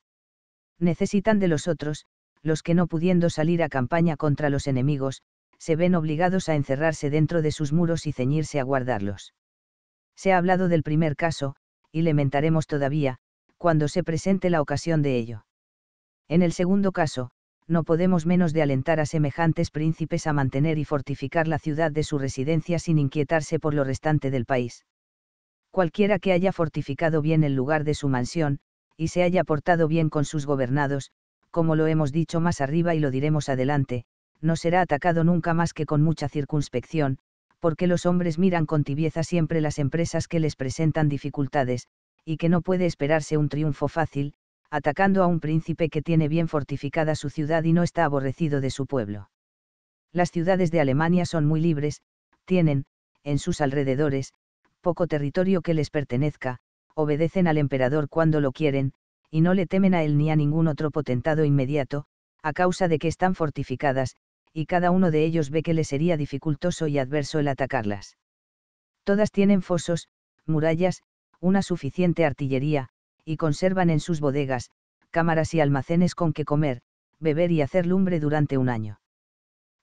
Necesitan de los otros, los que no pudiendo salir a campaña contra los enemigos, se ven obligados a encerrarse dentro de sus muros y ceñirse a guardarlos. Se ha hablado del primer caso, y lamentaremos todavía, cuando se presente la ocasión de ello. En el segundo caso, no podemos menos de alentar a semejantes príncipes a mantener y fortificar la ciudad de su residencia sin inquietarse por lo restante del país cualquiera que haya fortificado bien el lugar de su mansión, y se haya portado bien con sus gobernados, como lo hemos dicho más arriba y lo diremos adelante, no será atacado nunca más que con mucha circunspección, porque los hombres miran con tibieza siempre las empresas que les presentan dificultades, y que no puede esperarse un triunfo fácil, atacando a un príncipe que tiene bien fortificada su ciudad y no está aborrecido de su pueblo. Las ciudades de Alemania son muy libres, tienen, en sus alrededores, poco territorio que les pertenezca, obedecen al emperador cuando lo quieren, y no le temen a él ni a ningún otro potentado inmediato, a causa de que están fortificadas, y cada uno de ellos ve que le sería dificultoso y adverso el atacarlas. Todas tienen fosos, murallas, una suficiente artillería, y conservan en sus bodegas, cámaras y almacenes con que comer, beber y hacer lumbre durante un año.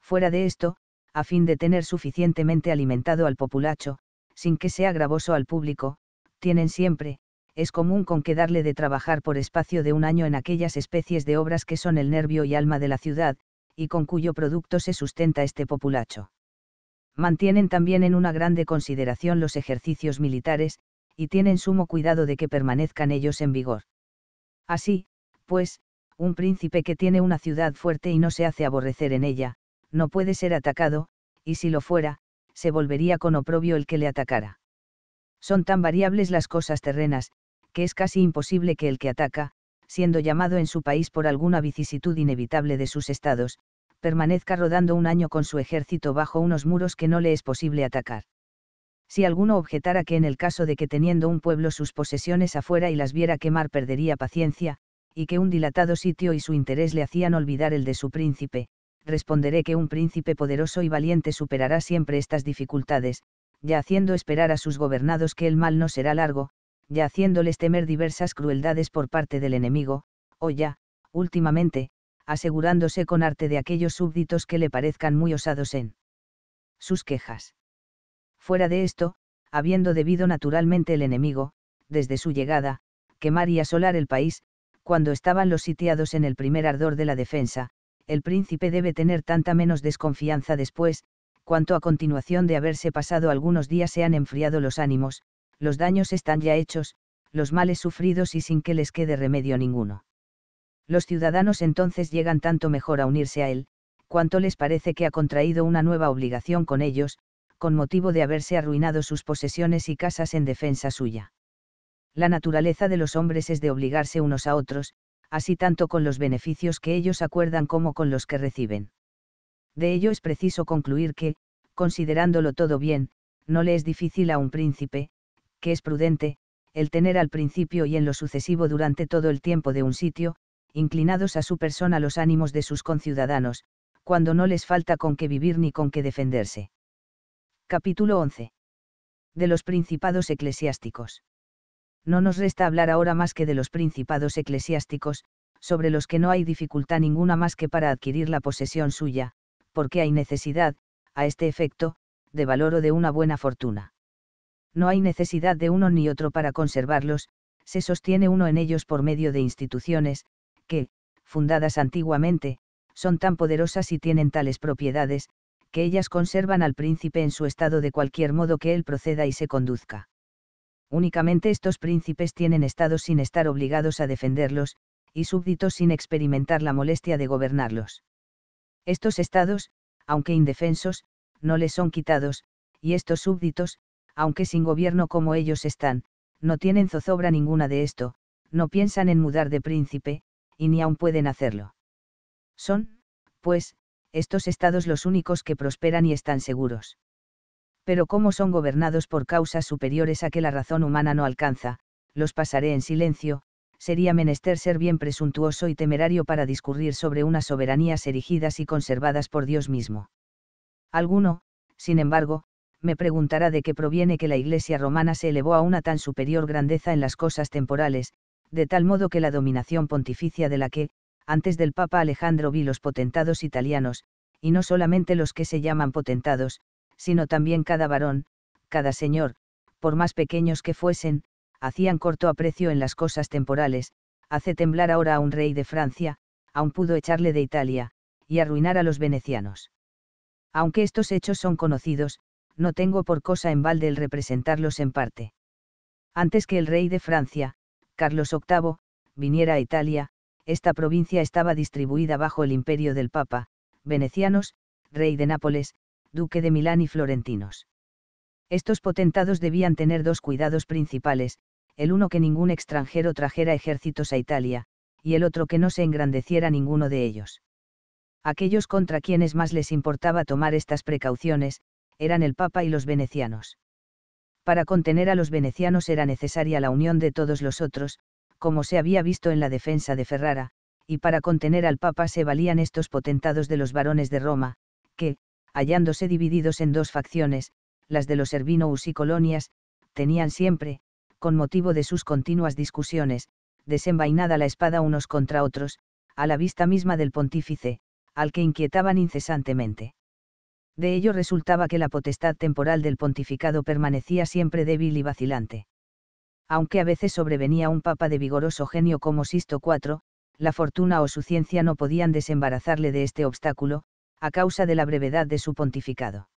Fuera de esto, a fin de tener suficientemente alimentado al populacho, sin que sea gravoso al público, tienen siempre, es común con que darle de trabajar por espacio de un año en aquellas especies de obras que son el nervio y alma de la ciudad, y con cuyo producto se sustenta este populacho. Mantienen también en una grande consideración los ejercicios militares, y tienen sumo cuidado de que permanezcan ellos en vigor. Así, pues, un príncipe que tiene una ciudad fuerte y no se hace aborrecer en ella, no puede ser atacado, y si lo fuera, se volvería con oprobio el que le atacara. Son tan variables las cosas terrenas, que es casi imposible que el que ataca, siendo llamado en su país por alguna vicisitud inevitable de sus estados, permanezca rodando un año con su ejército bajo unos muros que no le es posible atacar. Si alguno objetara que en el caso de que teniendo un pueblo sus posesiones afuera y las viera quemar perdería paciencia, y que un dilatado sitio y su interés le hacían olvidar el de su príncipe, responderé que un príncipe poderoso y valiente superará siempre estas dificultades, ya haciendo esperar a sus gobernados que el mal no será largo, ya haciéndoles temer diversas crueldades por parte del enemigo, o ya, últimamente, asegurándose con arte de aquellos súbditos que le parezcan muy osados en sus quejas. Fuera de esto, habiendo debido naturalmente el enemigo, desde su llegada, quemar y asolar el país, cuando estaban los sitiados en el primer ardor de la defensa, el príncipe debe tener tanta menos desconfianza después, cuanto a continuación de haberse pasado algunos días se han enfriado los ánimos, los daños están ya hechos, los males sufridos y sin que les quede remedio ninguno. Los ciudadanos entonces llegan tanto mejor a unirse a él, cuanto les parece que ha contraído una nueva obligación con ellos, con motivo de haberse arruinado sus posesiones y casas en defensa suya. La naturaleza de los hombres es de obligarse unos a otros, así tanto con los beneficios que ellos acuerdan como con los que reciben. De ello es preciso concluir que, considerándolo todo bien, no le es difícil a un príncipe, que es prudente, el tener al principio y en lo sucesivo durante todo el tiempo de un sitio, inclinados a su persona los ánimos de sus conciudadanos, cuando no les falta con qué vivir ni con qué defenderse. Capítulo 11. De los principados eclesiásticos no nos resta hablar ahora más que de los principados eclesiásticos, sobre los que no hay dificultad ninguna más que para adquirir la posesión suya, porque hay necesidad, a este efecto, de valor o de una buena fortuna. No hay necesidad de uno ni otro para conservarlos, se sostiene uno en ellos por medio de instituciones, que, fundadas antiguamente, son tan poderosas y tienen tales propiedades, que ellas conservan al príncipe en su estado de cualquier modo que él proceda y se conduzca. Únicamente estos príncipes tienen estados sin estar obligados a defenderlos, y súbditos sin experimentar la molestia de gobernarlos. Estos estados, aunque indefensos, no les son quitados, y estos súbditos, aunque sin gobierno como ellos están, no tienen zozobra ninguna de esto, no piensan en mudar de príncipe, y ni aun pueden hacerlo. Son, pues, estos estados los únicos que prosperan y están seguros pero como son gobernados por causas superiores a que la razón humana no alcanza, los pasaré en silencio, sería menester ser bien presuntuoso y temerario para discurrir sobre unas soberanías erigidas y conservadas por Dios mismo. Alguno, sin embargo, me preguntará de qué proviene que la Iglesia romana se elevó a una tan superior grandeza en las cosas temporales, de tal modo que la dominación pontificia de la que, antes del Papa Alejandro vi los potentados italianos, y no solamente los que se llaman potentados, sino también cada varón, cada señor, por más pequeños que fuesen, hacían corto aprecio en las cosas temporales, hace temblar ahora a un rey de Francia, aún pudo echarle de Italia, y arruinar a los venecianos. Aunque estos hechos son conocidos, no tengo por cosa en balde el representarlos en parte. Antes que el rey de Francia, Carlos VIII, viniera a Italia, esta provincia estaba distribuida bajo el imperio del Papa, venecianos, rey de Nápoles, duque de Milán y florentinos. Estos potentados debían tener dos cuidados principales, el uno que ningún extranjero trajera ejércitos a Italia, y el otro que no se engrandeciera ninguno de ellos. Aquellos contra quienes más les importaba tomar estas precauciones, eran el Papa y los venecianos. Para contener a los venecianos era necesaria la unión de todos los otros, como se había visto en la defensa de Ferrara, y para contener al Papa se valían estos potentados de los varones de Roma, que, hallándose divididos en dos facciones, las de los ervinous y colonias, tenían siempre, con motivo de sus continuas discusiones, desenvainada la espada unos contra otros, a la vista misma del pontífice, al que inquietaban incesantemente. De ello resultaba que la potestad temporal del pontificado permanecía siempre débil y vacilante. Aunque a veces sobrevenía un papa de vigoroso genio como Sisto IV, la fortuna o su ciencia no podían desembarazarle de este obstáculo, a causa de la brevedad de su pontificado.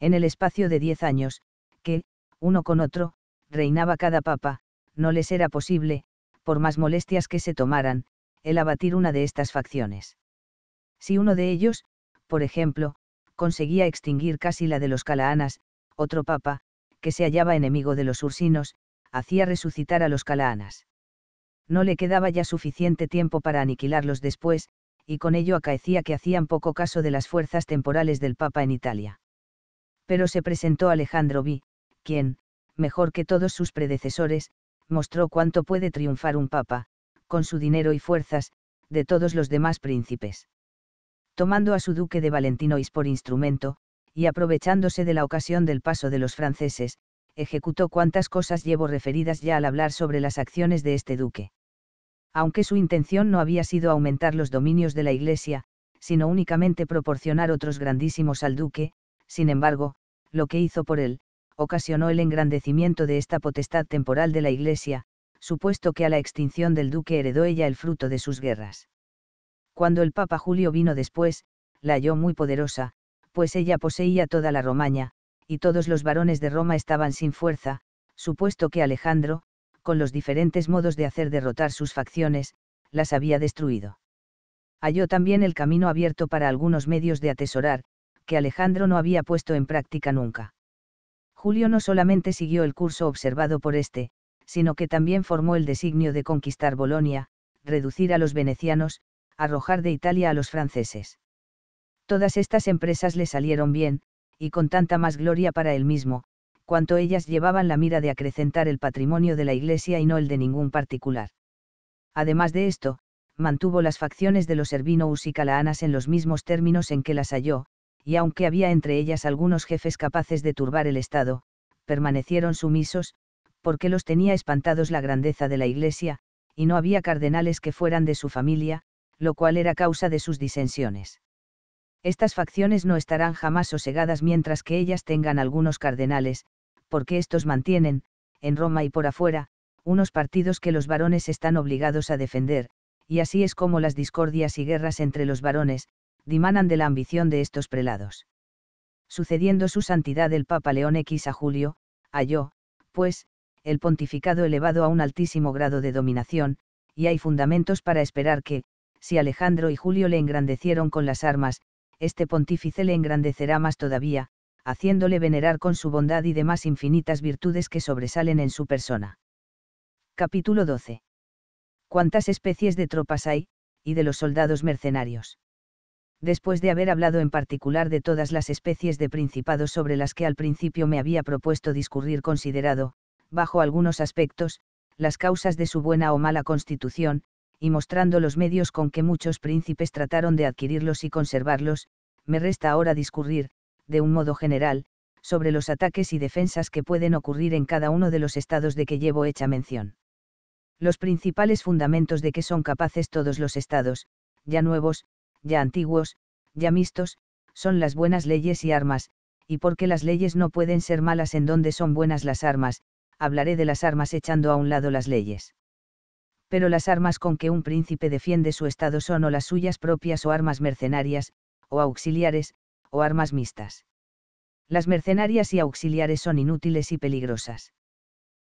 En el espacio de diez años, que, uno con otro, reinaba cada papa, no les era posible, por más molestias que se tomaran, el abatir una de estas facciones. Si uno de ellos, por ejemplo, conseguía extinguir casi la de los calaanas, otro papa, que se hallaba enemigo de los ursinos, hacía resucitar a los calaanas. No le quedaba ya suficiente tiempo para aniquilarlos después, y con ello acaecía que hacían poco caso de las fuerzas temporales del Papa en Italia. Pero se presentó Alejandro V, quien, mejor que todos sus predecesores, mostró cuánto puede triunfar un Papa, con su dinero y fuerzas, de todos los demás príncipes. Tomando a su duque de Valentinois por instrumento, y aprovechándose de la ocasión del paso de los franceses, ejecutó cuantas cosas llevo referidas ya al hablar sobre las acciones de este duque aunque su intención no había sido aumentar los dominios de la Iglesia, sino únicamente proporcionar otros grandísimos al duque, sin embargo, lo que hizo por él, ocasionó el engrandecimiento de esta potestad temporal de la Iglesia, supuesto que a la extinción del duque heredó ella el fruto de sus guerras. Cuando el Papa Julio vino después, la halló muy poderosa, pues ella poseía toda la Romaña, y todos los varones de Roma estaban sin fuerza, supuesto que Alejandro, con los diferentes modos de hacer derrotar sus facciones, las había destruido. Halló también el camino abierto para algunos medios de atesorar, que Alejandro no había puesto en práctica nunca. Julio no solamente siguió el curso observado por este, sino que también formó el designio de conquistar Bolonia, reducir a los venecianos, arrojar de Italia a los franceses. Todas estas empresas le salieron bien, y con tanta más gloria para él mismo, cuanto ellas llevaban la mira de acrecentar el patrimonio de la Iglesia y no el de ningún particular. Además de esto, mantuvo las facciones de los Herbinous y Calaanas en los mismos términos en que las halló, y aunque había entre ellas algunos jefes capaces de turbar el Estado, permanecieron sumisos, porque los tenía espantados la grandeza de la Iglesia, y no había cardenales que fueran de su familia, lo cual era causa de sus disensiones. Estas facciones no estarán jamás sosegadas mientras que ellas tengan algunos cardenales, porque estos mantienen, en Roma y por afuera, unos partidos que los varones están obligados a defender, y así es como las discordias y guerras entre los varones, dimanan de la ambición de estos prelados. Sucediendo su santidad el Papa León X a Julio, halló, pues, el pontificado elevado a un altísimo grado de dominación, y hay fundamentos para esperar que, si Alejandro y Julio le engrandecieron con las armas, este pontífice le engrandecerá más todavía, haciéndole venerar con su bondad y demás infinitas virtudes que sobresalen en su persona. Capítulo 12. ¿Cuántas especies de tropas hay, y de los soldados mercenarios? Después de haber hablado en particular de todas las especies de principados sobre las que al principio me había propuesto discurrir considerado, bajo algunos aspectos, las causas de su buena o mala constitución, y mostrando los medios con que muchos príncipes trataron de adquirirlos y conservarlos, me resta ahora discurrir, de un modo general, sobre los ataques y defensas que pueden ocurrir en cada uno de los estados de que llevo hecha mención. Los principales fundamentos de que son capaces todos los estados, ya nuevos, ya antiguos, ya mixtos, son las buenas leyes y armas, y porque las leyes no pueden ser malas en donde son buenas las armas, hablaré de las armas echando a un lado las leyes. Pero las armas con que un príncipe defiende su estado son o las suyas propias o armas mercenarias, o auxiliares, o armas mixtas. Las mercenarias y auxiliares son inútiles y peligrosas.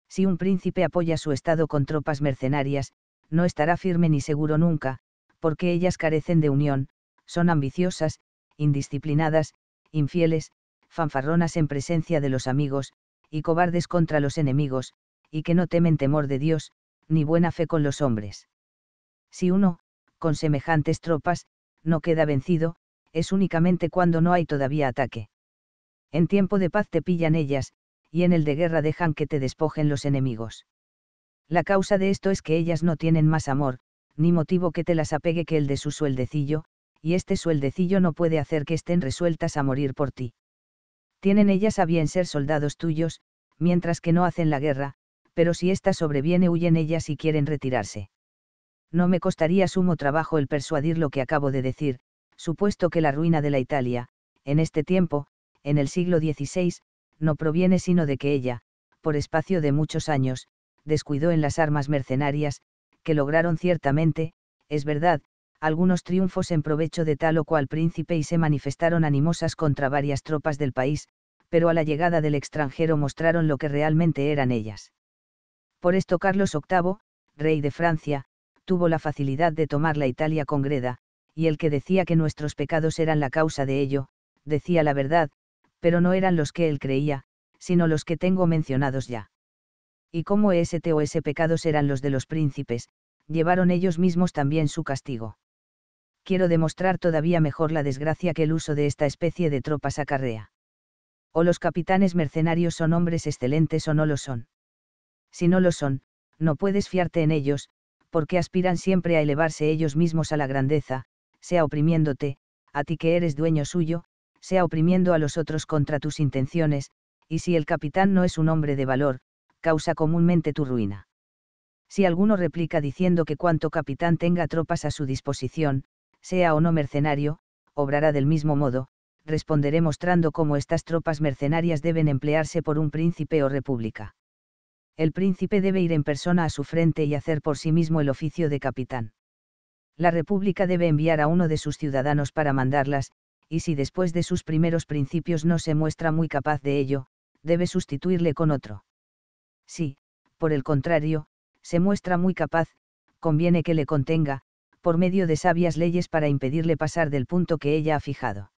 Si un príncipe apoya su estado con tropas mercenarias, no estará firme ni seguro nunca, porque ellas carecen de unión, son ambiciosas, indisciplinadas, infieles, fanfarronas en presencia de los amigos, y cobardes contra los enemigos, y que no temen temor de Dios, ni buena fe con los hombres. Si uno, con semejantes tropas, no queda vencido, es únicamente cuando no hay todavía ataque. En tiempo de paz te pillan ellas, y en el de guerra dejan que te despojen los enemigos. La causa de esto es que ellas no tienen más amor, ni motivo que te las apegue que el de su sueldecillo, y este sueldecillo no puede hacer que estén resueltas a morir por ti. Tienen ellas a bien ser soldados tuyos, mientras que no hacen la guerra, pero si ésta sobreviene huyen ellas y quieren retirarse. No me costaría sumo trabajo el persuadir lo que acabo de decir, supuesto que la ruina de la Italia, en este tiempo, en el siglo XVI, no proviene sino de que ella, por espacio de muchos años, descuidó en las armas mercenarias, que lograron ciertamente, es verdad, algunos triunfos en provecho de tal o cual príncipe y se manifestaron animosas contra varias tropas del país, pero a la llegada del extranjero mostraron lo que realmente eran ellas. Por esto Carlos VIII, rey de Francia, tuvo la facilidad de tomar la Italia con greda, y el que decía que nuestros pecados eran la causa de ello, decía la verdad, pero no eran los que él creía, sino los que tengo mencionados ya. Y como este o ese pecados eran los de los príncipes, llevaron ellos mismos también su castigo. Quiero demostrar todavía mejor la desgracia que el uso de esta especie de tropas acarrea. O los capitanes mercenarios son hombres excelentes o no lo son. Si no lo son, no puedes fiarte en ellos, porque aspiran siempre a elevarse ellos mismos a la grandeza, sea oprimiéndote, a ti que eres dueño suyo, sea oprimiendo a los otros contra tus intenciones, y si el capitán no es un hombre de valor, causa comúnmente tu ruina. Si alguno replica diciendo que cuanto capitán tenga tropas a su disposición, sea o no mercenario, obrará del mismo modo, responderé mostrando cómo estas tropas mercenarias deben emplearse por un príncipe o república. El príncipe debe ir en persona a su frente y hacer por sí mismo el oficio de capitán la República debe enviar a uno de sus ciudadanos para mandarlas, y si después de sus primeros principios no se muestra muy capaz de ello, debe sustituirle con otro. Si, por el contrario, se muestra muy capaz, conviene que le contenga, por medio de sabias leyes para impedirle pasar del punto que ella ha fijado.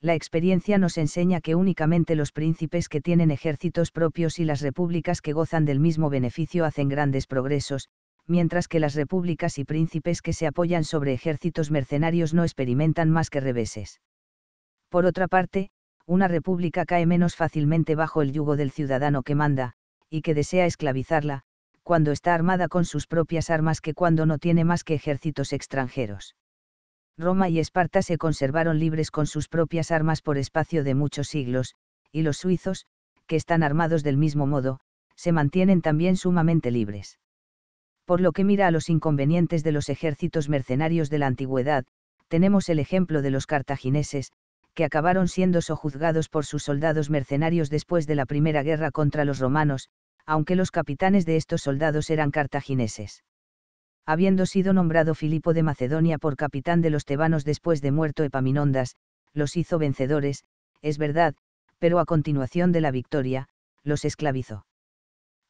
La experiencia nos enseña que únicamente los príncipes que tienen ejércitos propios y las repúblicas que gozan del mismo beneficio hacen grandes progresos, mientras que las repúblicas y príncipes que se apoyan sobre ejércitos mercenarios no experimentan más que reveses. Por otra parte, una república cae menos fácilmente bajo el yugo del ciudadano que manda, y que desea esclavizarla, cuando está armada con sus propias armas que cuando no tiene más que ejércitos extranjeros. Roma y Esparta se conservaron libres con sus propias armas por espacio de muchos siglos, y los suizos, que están armados del mismo modo, se mantienen también sumamente libres por lo que mira a los inconvenientes de los ejércitos mercenarios de la antigüedad, tenemos el ejemplo de los cartagineses, que acabaron siendo sojuzgados por sus soldados mercenarios después de la primera guerra contra los romanos, aunque los capitanes de estos soldados eran cartagineses. Habiendo sido nombrado Filipo de Macedonia por capitán de los tebanos después de muerto Epaminondas, los hizo vencedores, es verdad, pero a continuación de la victoria, los esclavizó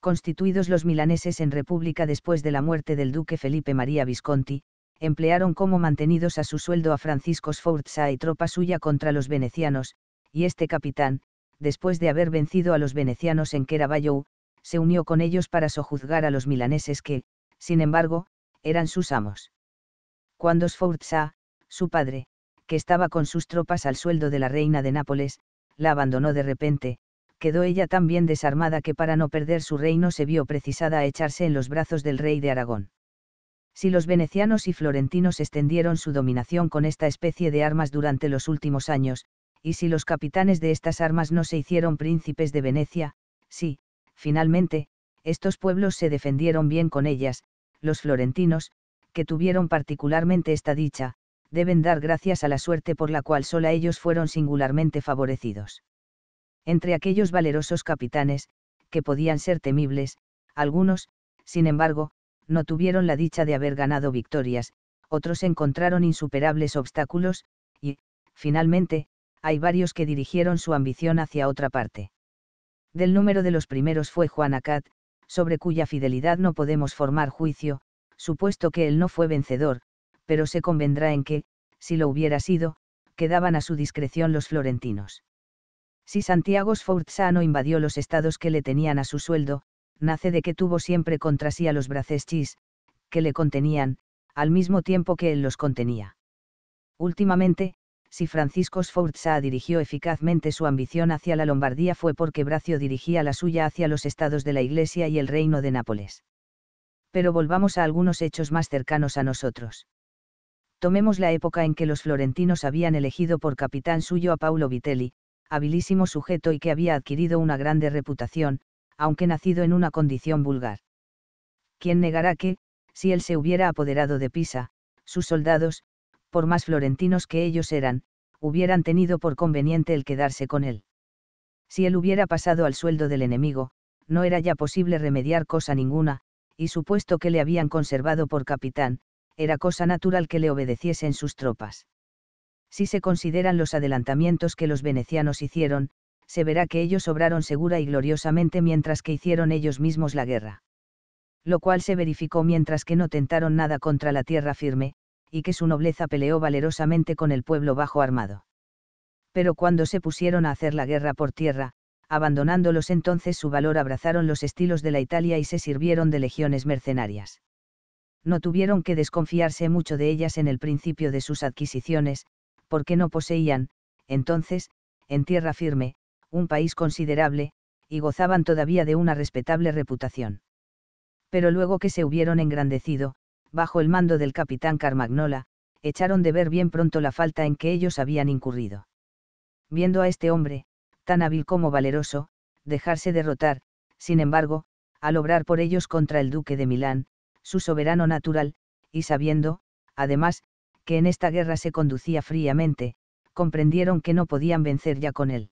constituidos los milaneses en república después de la muerte del duque Felipe María Visconti, emplearon como mantenidos a su sueldo a Francisco Sforza y tropa suya contra los venecianos, y este capitán, después de haber vencido a los venecianos en Caravaggio, se unió con ellos para sojuzgar a los milaneses que, sin embargo, eran sus amos. Cuando Sforza, su padre, que estaba con sus tropas al sueldo de la reina de Nápoles, la abandonó de repente, quedó ella tan bien desarmada que para no perder su reino se vio precisada a echarse en los brazos del rey de Aragón. Si los venecianos y florentinos extendieron su dominación con esta especie de armas durante los últimos años, y si los capitanes de estas armas no se hicieron príncipes de Venecia, sí, finalmente, estos pueblos se defendieron bien con ellas, los florentinos, que tuvieron particularmente esta dicha, deben dar gracias a la suerte por la cual sola ellos fueron singularmente favorecidos entre aquellos valerosos capitanes, que podían ser temibles, algunos, sin embargo, no tuvieron la dicha de haber ganado victorias, otros encontraron insuperables obstáculos, y, finalmente, hay varios que dirigieron su ambición hacia otra parte. Del número de los primeros fue Juan Acat, sobre cuya fidelidad no podemos formar juicio, supuesto que él no fue vencedor, pero se convendrá en que, si lo hubiera sido, quedaban a su discreción los florentinos. Si Santiago no invadió los estados que le tenían a su sueldo, nace de que tuvo siempre contra sí a los chis que le contenían, al mismo tiempo que él los contenía. Últimamente, si Francisco Sforza dirigió eficazmente su ambición hacia la Lombardía fue porque Bracio dirigía la suya hacia los estados de la Iglesia y el reino de Nápoles. Pero volvamos a algunos hechos más cercanos a nosotros. Tomemos la época en que los florentinos habían elegido por capitán suyo a Paulo Vitelli, habilísimo sujeto y que había adquirido una grande reputación, aunque nacido en una condición vulgar. ¿Quién negará que, si él se hubiera apoderado de Pisa, sus soldados, por más florentinos que ellos eran, hubieran tenido por conveniente el quedarse con él? Si él hubiera pasado al sueldo del enemigo, no era ya posible remediar cosa ninguna, y supuesto que le habían conservado por capitán, era cosa natural que le obedeciesen sus tropas si se consideran los adelantamientos que los venecianos hicieron, se verá que ellos obraron segura y gloriosamente mientras que hicieron ellos mismos la guerra. Lo cual se verificó mientras que no tentaron nada contra la tierra firme, y que su nobleza peleó valerosamente con el pueblo bajo armado. Pero cuando se pusieron a hacer la guerra por tierra, abandonándolos entonces su valor abrazaron los estilos de la Italia y se sirvieron de legiones mercenarias. No tuvieron que desconfiarse mucho de ellas en el principio de sus adquisiciones, porque no poseían, entonces, en tierra firme, un país considerable, y gozaban todavía de una respetable reputación. Pero luego que se hubieron engrandecido, bajo el mando del capitán Carmagnola, echaron de ver bien pronto la falta en que ellos habían incurrido. Viendo a este hombre, tan hábil como valeroso, dejarse derrotar, sin embargo, al obrar por ellos contra el duque de Milán, su soberano natural, y sabiendo, además, que en esta guerra se conducía fríamente, comprendieron que no podían vencer ya con él.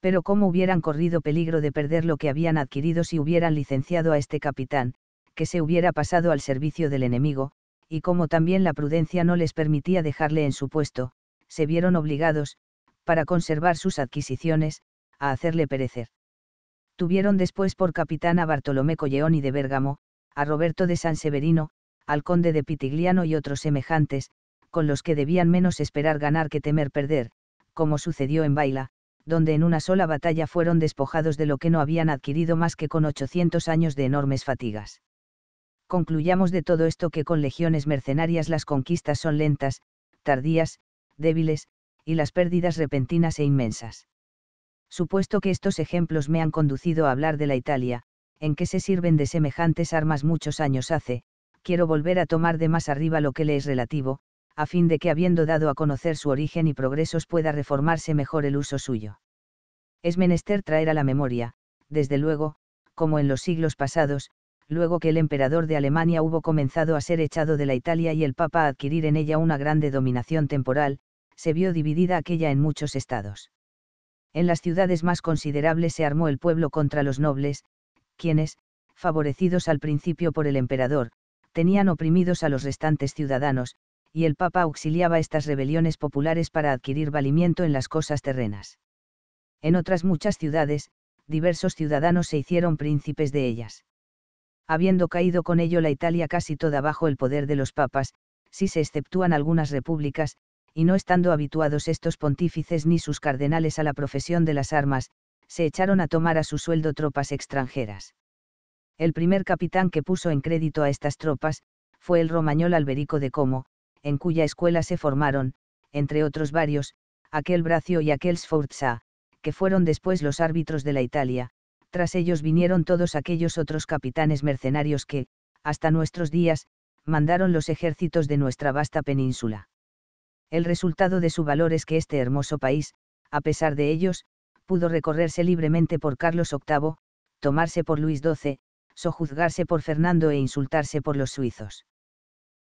Pero cómo hubieran corrido peligro de perder lo que habían adquirido si hubieran licenciado a este capitán, que se hubiera pasado al servicio del enemigo, y como también la prudencia no les permitía dejarle en su puesto, se vieron obligados, para conservar sus adquisiciones, a hacerle perecer. Tuvieron después por capitán a Bartolomé Colleoni de Bérgamo, a Roberto de San Severino, al conde de Pitigliano y otros semejantes, con los que debían menos esperar ganar que temer perder, como sucedió en Baila, donde en una sola batalla fueron despojados de lo que no habían adquirido más que con 800 años de enormes fatigas. Concluyamos de todo esto que con legiones mercenarias las conquistas son lentas, tardías, débiles, y las pérdidas repentinas e inmensas. Supuesto que estos ejemplos me han conducido a hablar de la Italia, en que se sirven de semejantes armas muchos años hace, quiero volver a tomar de más arriba lo que le es relativo, a fin de que habiendo dado a conocer su origen y progresos pueda reformarse mejor el uso suyo. Es menester traer a la memoria, desde luego, como en los siglos pasados, luego que el emperador de Alemania hubo comenzado a ser echado de la Italia y el Papa a adquirir en ella una grande dominación temporal, se vio dividida aquella en muchos estados. En las ciudades más considerables se armó el pueblo contra los nobles, quienes, favorecidos al principio por el emperador, tenían oprimidos a los restantes ciudadanos, y el Papa auxiliaba estas rebeliones populares para adquirir valimiento en las cosas terrenas. En otras muchas ciudades, diversos ciudadanos se hicieron príncipes de ellas. Habiendo caído con ello la Italia casi toda bajo el poder de los papas, si se exceptúan algunas repúblicas, y no estando habituados estos pontífices ni sus cardenales a la profesión de las armas, se echaron a tomar a su sueldo tropas extranjeras. El primer capitán que puso en crédito a estas tropas, fue el romañol Alberico de Como, en cuya escuela se formaron, entre otros varios, aquel Bracio y aquel Sforza, que fueron después los árbitros de la Italia, tras ellos vinieron todos aquellos otros capitanes mercenarios que, hasta nuestros días, mandaron los ejércitos de nuestra vasta península. El resultado de su valor es que este hermoso país, a pesar de ellos, pudo recorrerse libremente por Carlos VIII, tomarse por Luis XII, sojuzgarse por Fernando e insultarse por los suizos.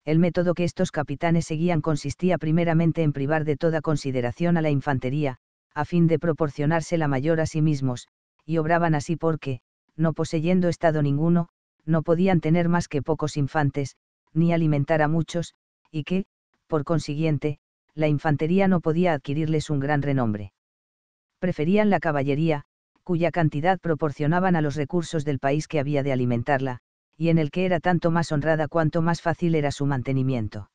El método que estos capitanes seguían consistía primeramente en privar de toda consideración a la infantería, a fin de proporcionarse la mayor a sí mismos, y obraban así porque, no poseyendo estado ninguno, no podían tener más que pocos infantes, ni alimentar a muchos, y que, por consiguiente, la infantería no podía adquirirles un gran renombre. Preferían la caballería, cuya cantidad proporcionaban a los recursos del país que había de alimentarla, y en el que era tanto más honrada cuanto más fácil era su mantenimiento.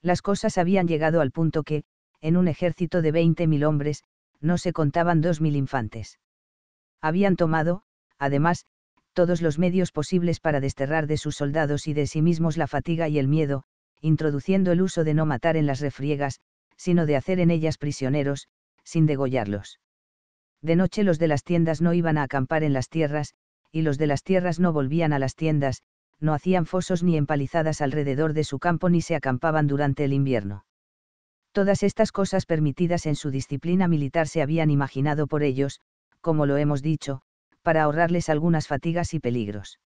Las cosas habían llegado al punto que, en un ejército de 20.000 hombres, no se contaban 2.000 infantes. Habían tomado, además, todos los medios posibles para desterrar de sus soldados y de sí mismos la fatiga y el miedo, introduciendo el uso de no matar en las refriegas, sino de hacer en ellas prisioneros, sin degollarlos de noche los de las tiendas no iban a acampar en las tierras, y los de las tierras no volvían a las tiendas, no hacían fosos ni empalizadas alrededor de su campo ni se acampaban durante el invierno. Todas estas cosas permitidas en su disciplina militar se habían imaginado por ellos, como lo hemos dicho, para ahorrarles algunas fatigas y peligros.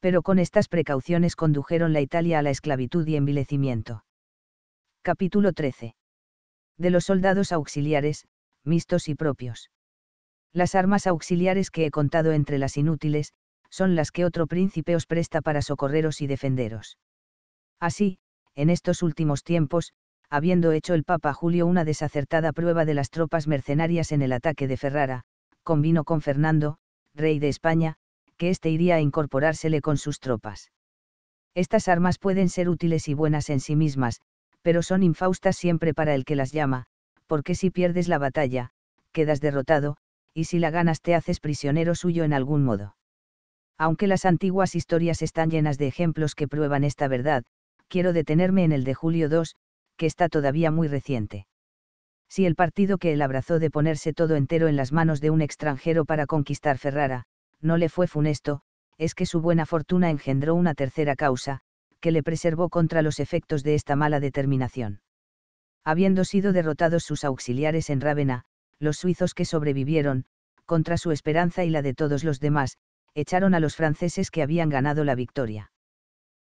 Pero con estas precauciones condujeron la Italia a la esclavitud y envilecimiento. Capítulo 13. De los soldados auxiliares, mixtos y propios. Las armas auxiliares que he contado entre las inútiles, son las que otro príncipe os presta para socorreros y defenderos. Así, en estos últimos tiempos, habiendo hecho el Papa Julio una desacertada prueba de las tropas mercenarias en el ataque de Ferrara, convino con Fernando, rey de España, que éste iría a incorporársele con sus tropas. Estas armas pueden ser útiles y buenas en sí mismas, pero son infaustas siempre para el que las llama, porque si pierdes la batalla, quedas derrotado, y si la ganas te haces prisionero suyo en algún modo. Aunque las antiguas historias están llenas de ejemplos que prueban esta verdad, quiero detenerme en el de Julio II, que está todavía muy reciente. Si el partido que él abrazó de ponerse todo entero en las manos de un extranjero para conquistar Ferrara, no le fue funesto, es que su buena fortuna engendró una tercera causa, que le preservó contra los efectos de esta mala determinación. Habiendo sido derrotados sus auxiliares en Rávena, los suizos que sobrevivieron, contra su esperanza y la de todos los demás, echaron a los franceses que habían ganado la victoria.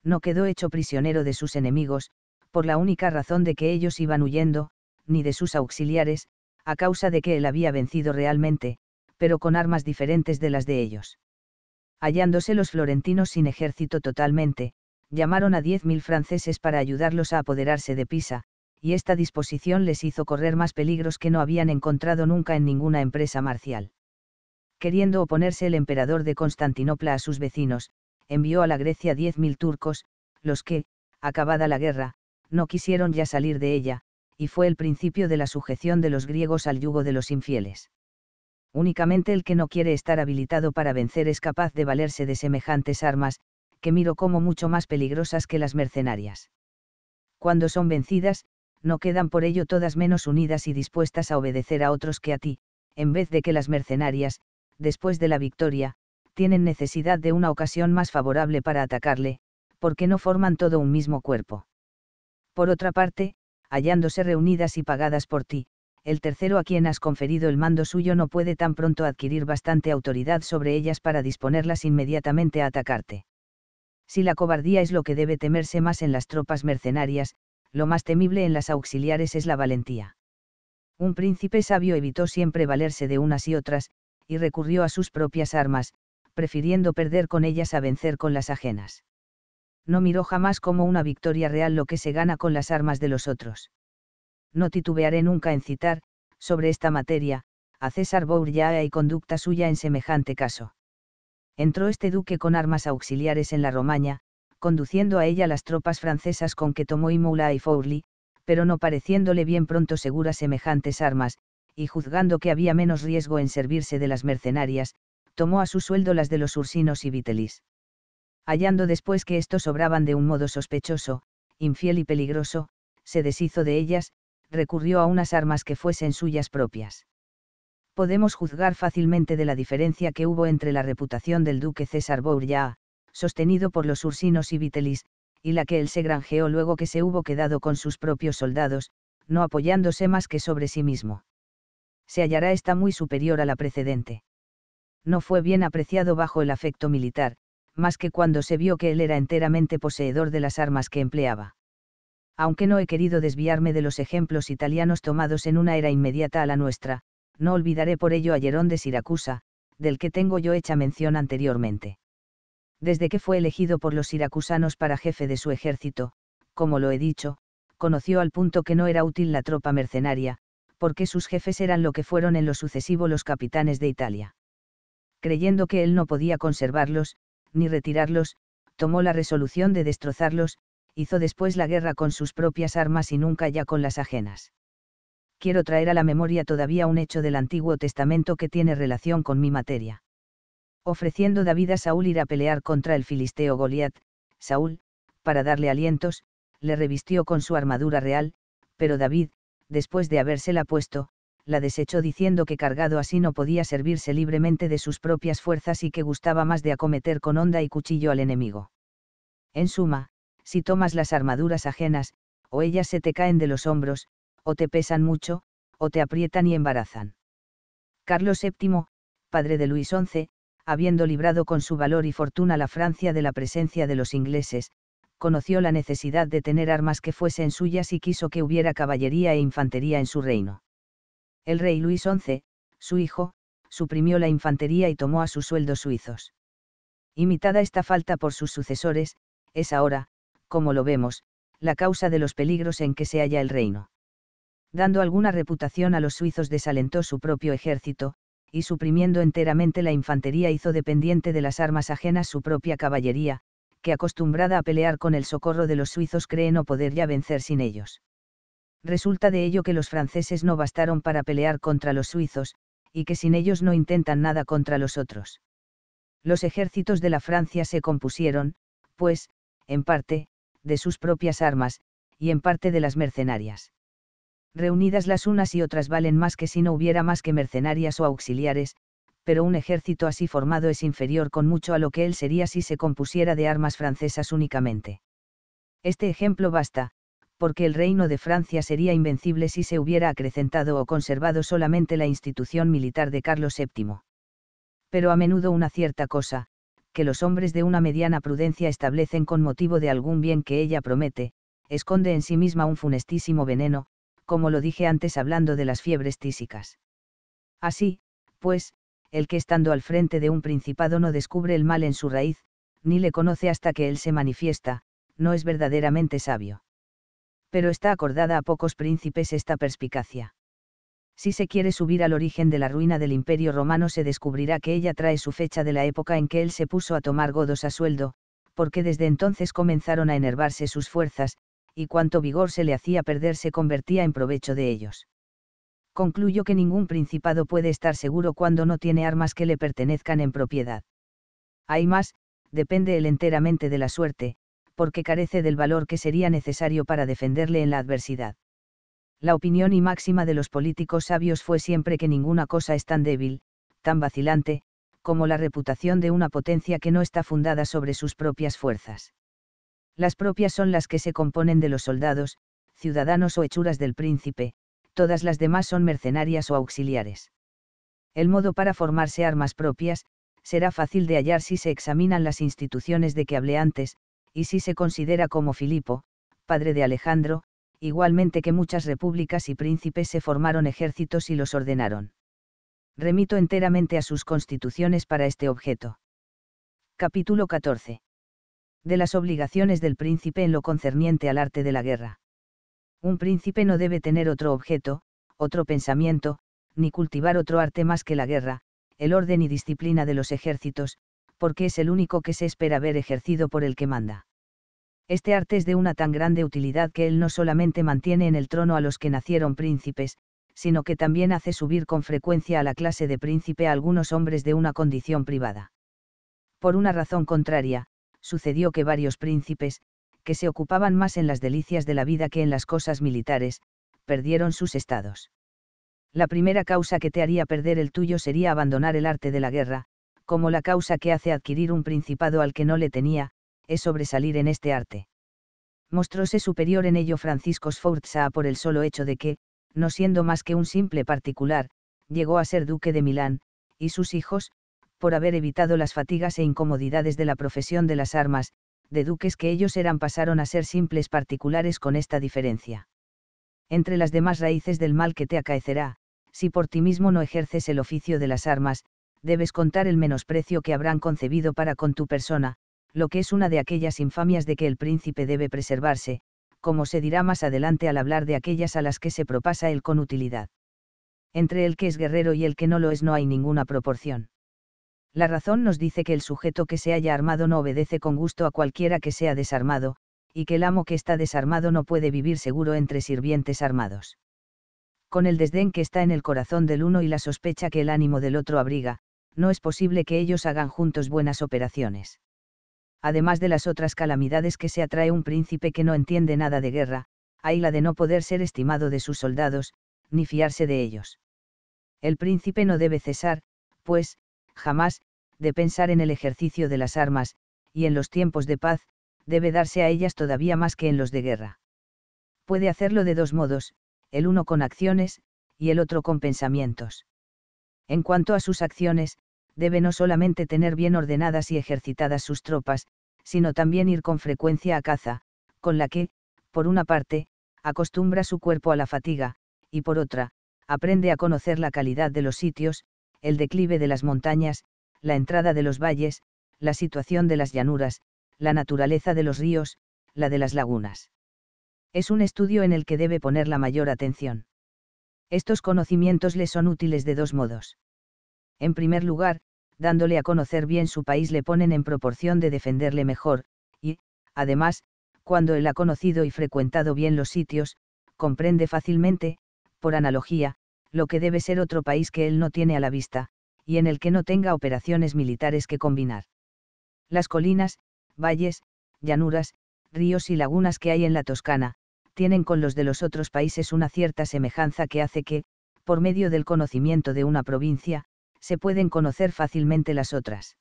No quedó hecho prisionero de sus enemigos, por la única razón de que ellos iban huyendo, ni de sus auxiliares, a causa de que él había vencido realmente, pero con armas diferentes de las de ellos. Hallándose los florentinos sin ejército totalmente, llamaron a 10.000 franceses para ayudarlos a apoderarse de Pisa, y esta disposición les hizo correr más peligros que no habían encontrado nunca en ninguna empresa marcial. Queriendo oponerse el emperador de Constantinopla a sus vecinos, envió a la Grecia 10.000 turcos, los que, acabada la guerra, no quisieron ya salir de ella, y fue el principio de la sujeción de los griegos al yugo de los infieles. Únicamente el que no quiere estar habilitado para vencer es capaz de valerse de semejantes armas, que miro como mucho más peligrosas que las mercenarias. Cuando son vencidas, no quedan por ello todas menos unidas y dispuestas a obedecer a otros que a ti, en vez de que las mercenarias, después de la victoria, tienen necesidad de una ocasión más favorable para atacarle, porque no forman todo un mismo cuerpo. Por otra parte, hallándose reunidas y pagadas por ti, el tercero a quien has conferido el mando suyo no puede tan pronto adquirir bastante autoridad sobre ellas para disponerlas inmediatamente a atacarte. Si la cobardía es lo que debe temerse más en las tropas mercenarias, lo más temible en las auxiliares es la valentía. Un príncipe sabio evitó siempre valerse de unas y otras, y recurrió a sus propias armas, prefiriendo perder con ellas a vencer con las ajenas. No miró jamás como una victoria real lo que se gana con las armas de los otros. No titubearé nunca en citar, sobre esta materia, a César Bourgeois y conducta suya en semejante caso. Entró este duque con armas auxiliares en la Romaña, conduciendo a ella las tropas francesas con que tomó Imola y Fourly, pero no pareciéndole bien pronto seguras semejantes armas, y juzgando que había menos riesgo en servirse de las mercenarias, tomó a su sueldo las de los ursinos y vitelis. Hallando después que estos obraban de un modo sospechoso, infiel y peligroso, se deshizo de ellas, recurrió a unas armas que fuesen suyas propias. Podemos juzgar fácilmente de la diferencia que hubo entre la reputación del duque César a, sostenido por los ursinos y vitelis, y la que él se granjeó luego que se hubo quedado con sus propios soldados, no apoyándose más que sobre sí mismo. Se hallará esta muy superior a la precedente. No fue bien apreciado bajo el afecto militar, más que cuando se vio que él era enteramente poseedor de las armas que empleaba. Aunque no he querido desviarme de los ejemplos italianos tomados en una era inmediata a la nuestra, no olvidaré por ello a Jerón de Siracusa, del que tengo yo hecha mención anteriormente. Desde que fue elegido por los siracusanos para jefe de su ejército, como lo he dicho, conoció al punto que no era útil la tropa mercenaria, porque sus jefes eran lo que fueron en lo sucesivo los capitanes de Italia. Creyendo que él no podía conservarlos, ni retirarlos, tomó la resolución de destrozarlos, hizo después la guerra con sus propias armas y nunca ya con las ajenas. Quiero traer a la memoria todavía un hecho del Antiguo Testamento que tiene relación con mi materia ofreciendo David a Saúl ir a pelear contra el filisteo Goliat, Saúl, para darle alientos, le revistió con su armadura real, pero David, después de habérsela puesto, la desechó diciendo que cargado así no podía servirse libremente de sus propias fuerzas y que gustaba más de acometer con honda y cuchillo al enemigo. En suma, si tomas las armaduras ajenas, o ellas se te caen de los hombros, o te pesan mucho, o te aprietan y embarazan. Carlos VII, padre de Luis XI, habiendo librado con su valor y fortuna la Francia de la presencia de los ingleses, conoció la necesidad de tener armas que fuesen suyas y quiso que hubiera caballería e infantería en su reino. El rey Luis XI, su hijo, suprimió la infantería y tomó a sus sueldos suizos. Imitada esta falta por sus sucesores, es ahora, como lo vemos, la causa de los peligros en que se halla el reino. Dando alguna reputación a los suizos desalentó su propio ejército, y suprimiendo enteramente la infantería hizo dependiente de las armas ajenas su propia caballería, que acostumbrada a pelear con el socorro de los suizos cree no poder ya vencer sin ellos. Resulta de ello que los franceses no bastaron para pelear contra los suizos, y que sin ellos no intentan nada contra los otros. Los ejércitos de la Francia se compusieron, pues, en parte, de sus propias armas, y en parte de las mercenarias reunidas las unas y otras valen más que si no hubiera más que mercenarias o auxiliares, pero un ejército así formado es inferior con mucho a lo que él sería si se compusiera de armas francesas únicamente. Este ejemplo basta, porque el reino de Francia sería invencible si se hubiera acrecentado o conservado solamente la institución militar de Carlos VII. Pero a menudo una cierta cosa, que los hombres de una mediana prudencia establecen con motivo de algún bien que ella promete, esconde en sí misma un funestísimo veneno, como lo dije antes hablando de las fiebres tísicas. Así, pues, el que estando al frente de un principado no descubre el mal en su raíz, ni le conoce hasta que él se manifiesta, no es verdaderamente sabio. Pero está acordada a pocos príncipes esta perspicacia. Si se quiere subir al origen de la ruina del imperio romano se descubrirá que ella trae su fecha de la época en que él se puso a tomar godos a sueldo, porque desde entonces comenzaron a enervarse sus fuerzas, y cuanto vigor se le hacía perder se convertía en provecho de ellos. Concluyo que ningún principado puede estar seguro cuando no tiene armas que le pertenezcan en propiedad. Hay más, depende él enteramente de la suerte, porque carece del valor que sería necesario para defenderle en la adversidad. La opinión y máxima de los políticos sabios fue siempre que ninguna cosa es tan débil, tan vacilante, como la reputación de una potencia que no está fundada sobre sus propias fuerzas. Las propias son las que se componen de los soldados, ciudadanos o hechuras del príncipe, todas las demás son mercenarias o auxiliares. El modo para formarse armas propias, será fácil de hallar si se examinan las instituciones de que hablé antes, y si se considera como Filipo, padre de Alejandro, igualmente que muchas repúblicas y príncipes se formaron ejércitos y los ordenaron. Remito enteramente a sus constituciones para este objeto. Capítulo 14 de las obligaciones del príncipe en lo concerniente al arte de la guerra. Un príncipe no debe tener otro objeto, otro pensamiento, ni cultivar otro arte más que la guerra, el orden y disciplina de los ejércitos, porque es el único que se espera ver ejercido por el que manda. Este arte es de una tan grande utilidad que él no solamente mantiene en el trono a los que nacieron príncipes, sino que también hace subir con frecuencia a la clase de príncipe a algunos hombres de una condición privada. Por una razón contraria, sucedió que varios príncipes, que se ocupaban más en las delicias de la vida que en las cosas militares, perdieron sus estados. La primera causa que te haría perder el tuyo sería abandonar el arte de la guerra, como la causa que hace adquirir un principado al que no le tenía, es sobresalir en este arte. Mostróse superior en ello Francisco Sforza por el solo hecho de que, no siendo más que un simple particular, llegó a ser duque de Milán, y sus hijos, por haber evitado las fatigas e incomodidades de la profesión de las armas, de duques que ellos eran pasaron a ser simples particulares con esta diferencia. Entre las demás raíces del mal que te acaecerá, si por ti mismo no ejerces el oficio de las armas, debes contar el menosprecio que habrán concebido para con tu persona, lo que es una de aquellas infamias de que el príncipe debe preservarse, como se dirá más adelante al hablar de aquellas a las que se propasa él con utilidad. Entre el que es guerrero y el que no lo es no hay ninguna proporción. La razón nos dice que el sujeto que se haya armado no obedece con gusto a cualquiera que sea desarmado, y que el amo que está desarmado no puede vivir seguro entre sirvientes armados. Con el desdén que está en el corazón del uno y la sospecha que el ánimo del otro abriga, no es posible que ellos hagan juntos buenas operaciones. Además de las otras calamidades que se atrae un príncipe que no entiende nada de guerra, hay la de no poder ser estimado de sus soldados, ni fiarse de ellos. El príncipe no debe cesar, pues, jamás, de pensar en el ejercicio de las armas, y en los tiempos de paz, debe darse a ellas todavía más que en los de guerra. Puede hacerlo de dos modos, el uno con acciones, y el otro con pensamientos. En cuanto a sus acciones, debe no solamente tener bien ordenadas y ejercitadas sus tropas, sino también ir con frecuencia a caza, con la que, por una parte, acostumbra su cuerpo a la fatiga, y por otra, aprende a conocer la calidad de los sitios, el declive de las montañas, la entrada de los valles, la situación de las llanuras, la naturaleza de los ríos, la de las lagunas. Es un estudio en el que debe poner la mayor atención. Estos conocimientos le son útiles de dos modos. En primer lugar, dándole a conocer bien su país le ponen en proporción de defenderle mejor, y, además, cuando él ha conocido y frecuentado bien los sitios, comprende fácilmente, por analogía, lo que debe ser otro país que él no tiene a la vista, y en el que no tenga operaciones militares que combinar. Las colinas, valles, llanuras, ríos y lagunas que hay en la Toscana, tienen con los de los otros países una cierta semejanza que hace que, por medio del conocimiento de una provincia, se pueden conocer fácilmente las otras.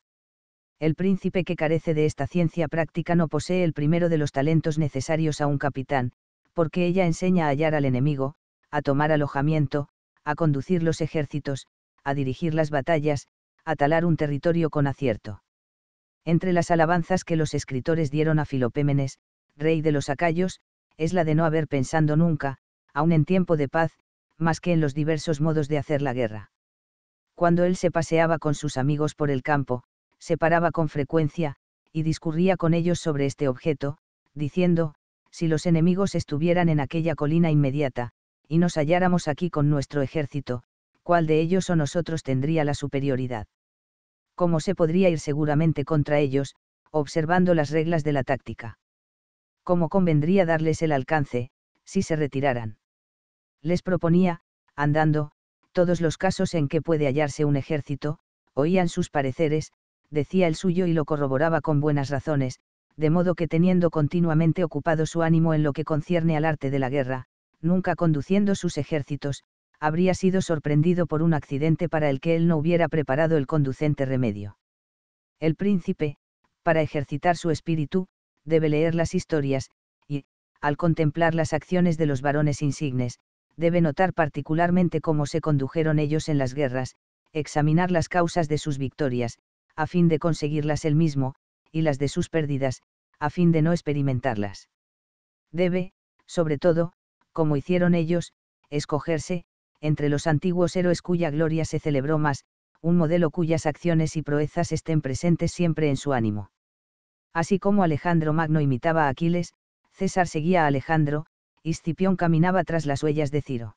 El príncipe que carece de esta ciencia práctica no posee el primero de los talentos necesarios a un capitán, porque ella enseña a hallar al enemigo, a tomar alojamiento, a conducir los ejércitos, a dirigir las batallas, a talar un territorio con acierto. Entre las alabanzas que los escritores dieron a Filopémenes, rey de los acayos, es la de no haber pensado nunca, aun en tiempo de paz, más que en los diversos modos de hacer la guerra. Cuando él se paseaba con sus amigos por el campo, se paraba con frecuencia, y discurría con ellos sobre este objeto, diciendo, si los enemigos estuvieran en aquella colina inmediata, y nos halláramos aquí con nuestro ejército, cuál de ellos o nosotros tendría la superioridad. ¿Cómo se podría ir seguramente contra ellos, observando las reglas de la táctica? ¿Cómo convendría darles el alcance, si se retiraran? Les proponía, andando, todos los casos en que puede hallarse un ejército, oían sus pareceres, decía el suyo y lo corroboraba con buenas razones, de modo que teniendo continuamente ocupado su ánimo en lo que concierne al arte de la guerra, nunca conduciendo sus ejércitos, habría sido sorprendido por un accidente para el que él no hubiera preparado el conducente remedio. El príncipe, para ejercitar su espíritu, debe leer las historias, y, al contemplar las acciones de los varones insignes, debe notar particularmente cómo se condujeron ellos en las guerras, examinar las causas de sus victorias, a fin de conseguirlas él mismo, y las de sus pérdidas, a fin de no experimentarlas. Debe, sobre todo, como hicieron ellos, escogerse, entre los antiguos héroes cuya gloria se celebró más, un modelo cuyas acciones y proezas estén presentes siempre en su ánimo. Así como Alejandro Magno imitaba a Aquiles, César seguía a Alejandro, y Scipión caminaba tras las huellas de Ciro.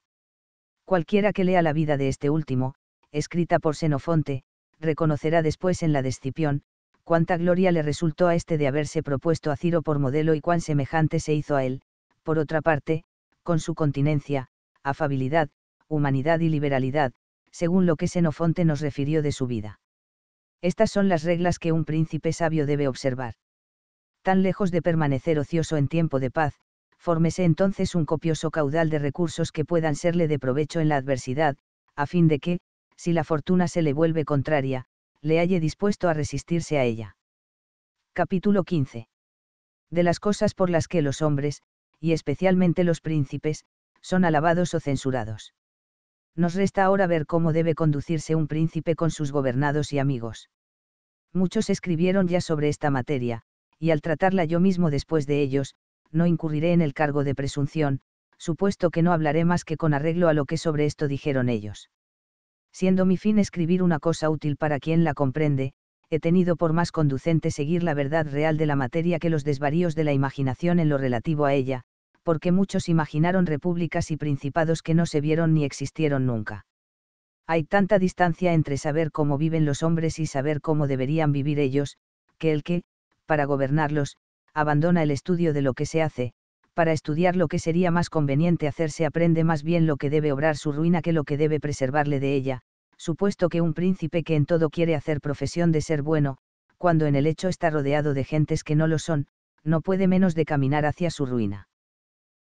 Cualquiera que lea la vida de este último, escrita por Xenofonte, reconocerá después en la de Scipión, cuánta gloria le resultó a este de haberse propuesto a Ciro por modelo y cuán semejante se hizo a él, por otra parte, con su continencia, afabilidad, humanidad y liberalidad, según lo que Xenofonte nos refirió de su vida. Estas son las reglas que un príncipe sabio debe observar. Tan lejos de permanecer ocioso en tiempo de paz, fórmese entonces un copioso caudal de recursos que puedan serle de provecho en la adversidad, a fin de que, si la fortuna se le vuelve contraria, le halle dispuesto a resistirse a ella. Capítulo 15. De las cosas por las que los hombres, y especialmente los príncipes, son alabados o censurados. Nos resta ahora ver cómo debe conducirse un príncipe con sus gobernados y amigos. Muchos escribieron ya sobre esta materia, y al tratarla yo mismo después de ellos, no incurriré en el cargo de presunción, supuesto que no hablaré más que con arreglo a lo que sobre esto dijeron ellos. Siendo mi fin escribir una cosa útil para quien la comprende, he tenido por más conducente seguir la verdad real de la materia que los desvaríos de la imaginación en lo relativo a ella, porque muchos imaginaron repúblicas y principados que no se vieron ni existieron nunca. Hay tanta distancia entre saber cómo viven los hombres y saber cómo deberían vivir ellos, que el que, para gobernarlos, abandona el estudio de lo que se hace, para estudiar lo que sería más conveniente hacerse aprende más bien lo que debe obrar su ruina que lo que debe preservarle de ella, supuesto que un príncipe que en todo quiere hacer profesión de ser bueno, cuando en el hecho está rodeado de gentes que no lo son, no puede menos de caminar hacia su ruina.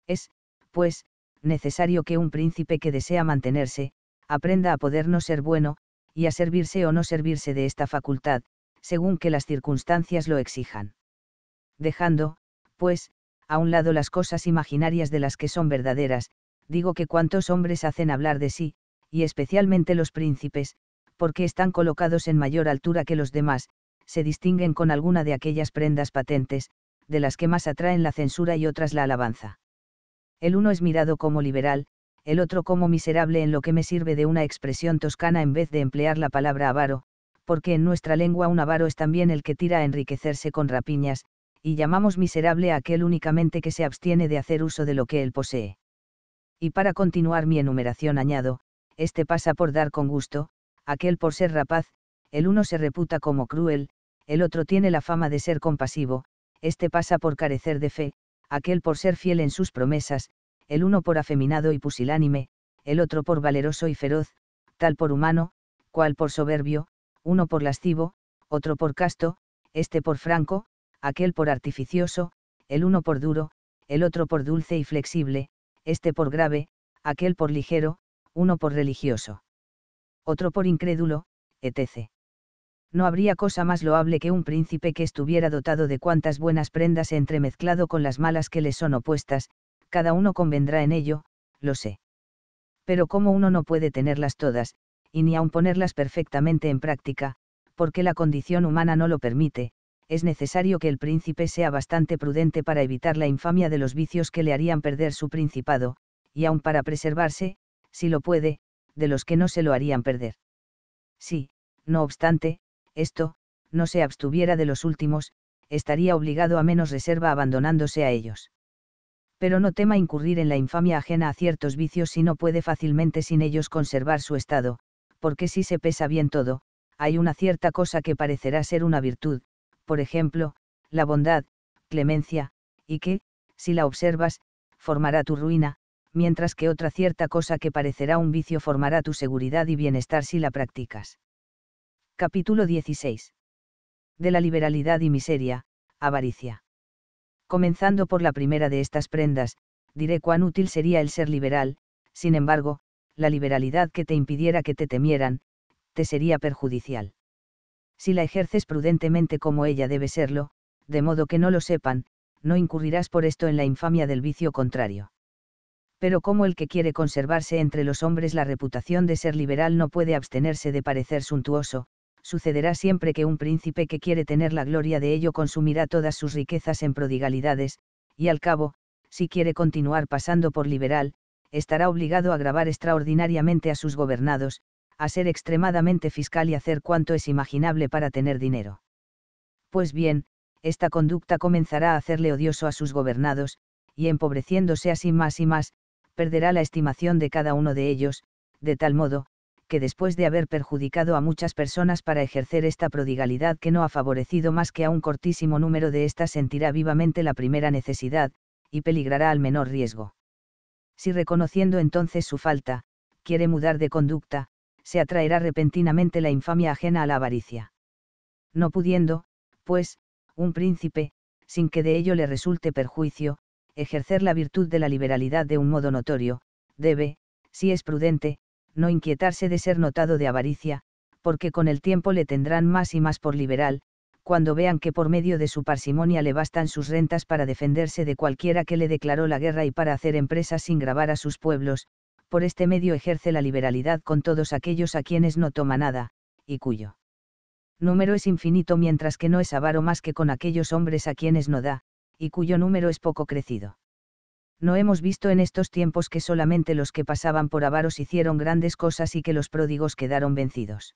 Es, pues, necesario que un príncipe que desea mantenerse, aprenda a poder no ser bueno, y a servirse o no servirse de esta facultad, según que las circunstancias lo exijan. Dejando, pues, a un lado las cosas imaginarias de las que son verdaderas, digo que cuantos hombres hacen hablar de sí, y especialmente los príncipes, porque están colocados en mayor altura que los demás, se distinguen con alguna de aquellas prendas patentes, de las que más atraen la censura y otras la alabanza el uno es mirado como liberal, el otro como miserable en lo que me sirve de una expresión toscana en vez de emplear la palabra avaro, porque en nuestra lengua un avaro es también el que tira a enriquecerse con rapiñas, y llamamos miserable a aquel únicamente que se abstiene de hacer uso de lo que él posee. Y para continuar mi enumeración añado, este pasa por dar con gusto, aquel por ser rapaz, el uno se reputa como cruel, el otro tiene la fama de ser compasivo, este pasa por carecer de fe, aquel por ser fiel en sus promesas, el uno por afeminado y pusilánime, el otro por valeroso y feroz, tal por humano, cual por soberbio, uno por lascivo, otro por casto, este por franco, aquel por artificioso, el uno por duro, el otro por dulce y flexible, este por grave, aquel por ligero, uno por religioso. Otro por incrédulo, etc no habría cosa más loable que un príncipe que estuviera dotado de cuantas buenas prendas e entremezclado con las malas que le son opuestas, cada uno convendrá en ello, lo sé. Pero como uno no puede tenerlas todas, y ni aun ponerlas perfectamente en práctica, porque la condición humana no lo permite, es necesario que el príncipe sea bastante prudente para evitar la infamia de los vicios que le harían perder su principado, y aun para preservarse, si lo puede, de los que no se lo harían perder. Sí, no obstante, esto, no se abstuviera de los últimos, estaría obligado a menos reserva abandonándose a ellos. Pero no tema incurrir en la infamia ajena a ciertos vicios si no puede fácilmente sin ellos conservar su estado, porque si se pesa bien todo, hay una cierta cosa que parecerá ser una virtud, por ejemplo, la bondad, clemencia, y que, si la observas, formará tu ruina, mientras que otra cierta cosa que parecerá un vicio formará tu seguridad y bienestar si la practicas. Capítulo 16. De la liberalidad y miseria, avaricia. Comenzando por la primera de estas prendas, diré cuán útil sería el ser liberal, sin embargo, la liberalidad que te impidiera que te temieran, te sería perjudicial. Si la ejerces prudentemente como ella debe serlo, de modo que no lo sepan, no incurrirás por esto en la infamia del vicio contrario. Pero como el que quiere conservarse entre los hombres la reputación de ser liberal no puede abstenerse de parecer suntuoso, sucederá siempre que un príncipe que quiere tener la gloria de ello consumirá todas sus riquezas en prodigalidades, y al cabo, si quiere continuar pasando por liberal, estará obligado a grabar extraordinariamente a sus gobernados, a ser extremadamente fiscal y hacer cuanto es imaginable para tener dinero. Pues bien, esta conducta comenzará a hacerle odioso a sus gobernados, y empobreciéndose así más y más, perderá la estimación de cada uno de ellos, de tal modo, que después de haber perjudicado a muchas personas para ejercer esta prodigalidad que no ha favorecido más que a un cortísimo número de éstas sentirá vivamente la primera necesidad, y peligrará al menor riesgo. Si reconociendo entonces su falta, quiere mudar de conducta, se atraerá repentinamente la infamia ajena a la avaricia. No pudiendo, pues, un príncipe, sin que de ello le resulte perjuicio, ejercer la virtud de la liberalidad de un modo notorio, debe, si es prudente, no inquietarse de ser notado de avaricia, porque con el tiempo le tendrán más y más por liberal, cuando vean que por medio de su parsimonia le bastan sus rentas para defenderse de cualquiera que le declaró la guerra y para hacer empresas sin grabar a sus pueblos, por este medio ejerce la liberalidad con todos aquellos a quienes no toma nada, y cuyo número es infinito mientras que no es avaro más que con aquellos hombres a quienes no da, y cuyo número es poco crecido no hemos visto en estos tiempos que solamente los que pasaban por avaros hicieron grandes cosas y que los pródigos quedaron vencidos.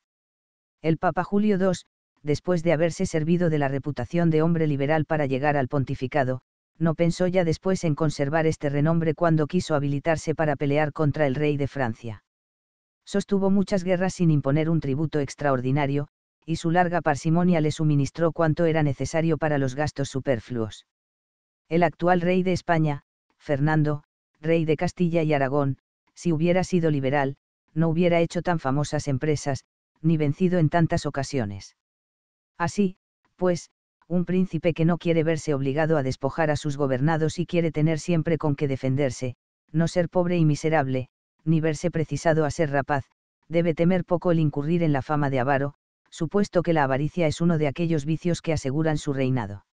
El Papa Julio II, después de haberse servido de la reputación de hombre liberal para llegar al pontificado, no pensó ya después en conservar este renombre cuando quiso habilitarse para pelear contra el rey de Francia. Sostuvo muchas guerras sin imponer un tributo extraordinario, y su larga parsimonia le suministró cuanto era necesario para los gastos superfluos. El actual rey de España, Fernando, rey de Castilla y Aragón, si hubiera sido liberal, no hubiera hecho tan famosas empresas, ni vencido en tantas ocasiones. Así, pues, un príncipe que no quiere verse obligado a despojar a sus gobernados y quiere tener siempre con qué defenderse, no ser pobre y miserable, ni verse precisado a ser rapaz, debe temer poco el incurrir en la fama de avaro, supuesto que la avaricia es uno de aquellos vicios que aseguran su reinado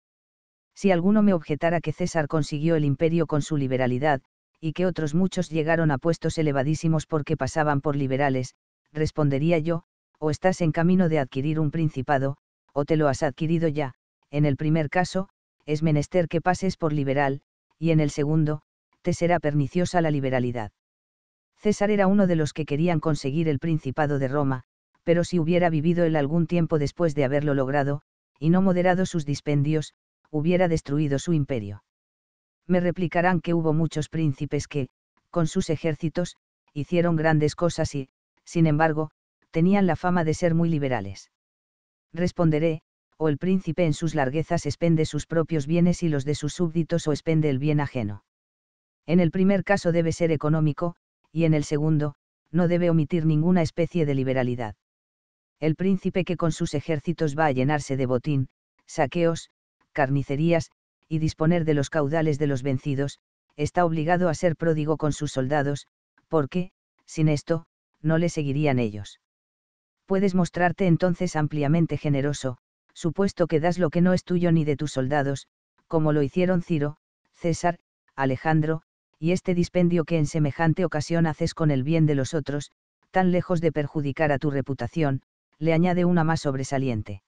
si alguno me objetara que César consiguió el imperio con su liberalidad, y que otros muchos llegaron a puestos elevadísimos porque pasaban por liberales, respondería yo, o estás en camino de adquirir un principado, o te lo has adquirido ya, en el primer caso, es menester que pases por liberal, y en el segundo, te será perniciosa la liberalidad. César era uno de los que querían conseguir el Principado de Roma, pero si hubiera vivido él algún tiempo después de haberlo logrado, y no moderado sus dispendios, hubiera destruido su imperio. Me replicarán que hubo muchos príncipes que, con sus ejércitos, hicieron grandes cosas y, sin embargo, tenían la fama de ser muy liberales. Responderé, o el príncipe en sus larguezas expende sus propios bienes y los de sus súbditos o expende el bien ajeno. En el primer caso debe ser económico, y en el segundo, no debe omitir ninguna especie de liberalidad. El príncipe que con sus ejércitos va a llenarse de botín, saqueos, carnicerías, y disponer de los caudales de los vencidos, está obligado a ser pródigo con sus soldados, porque, sin esto, no le seguirían ellos. Puedes mostrarte entonces ampliamente generoso, supuesto que das lo que no es tuyo ni de tus soldados, como lo hicieron Ciro, César, Alejandro, y este dispendio que en semejante ocasión haces con el bien de los otros, tan lejos de perjudicar a tu reputación, le añade una más sobresaliente.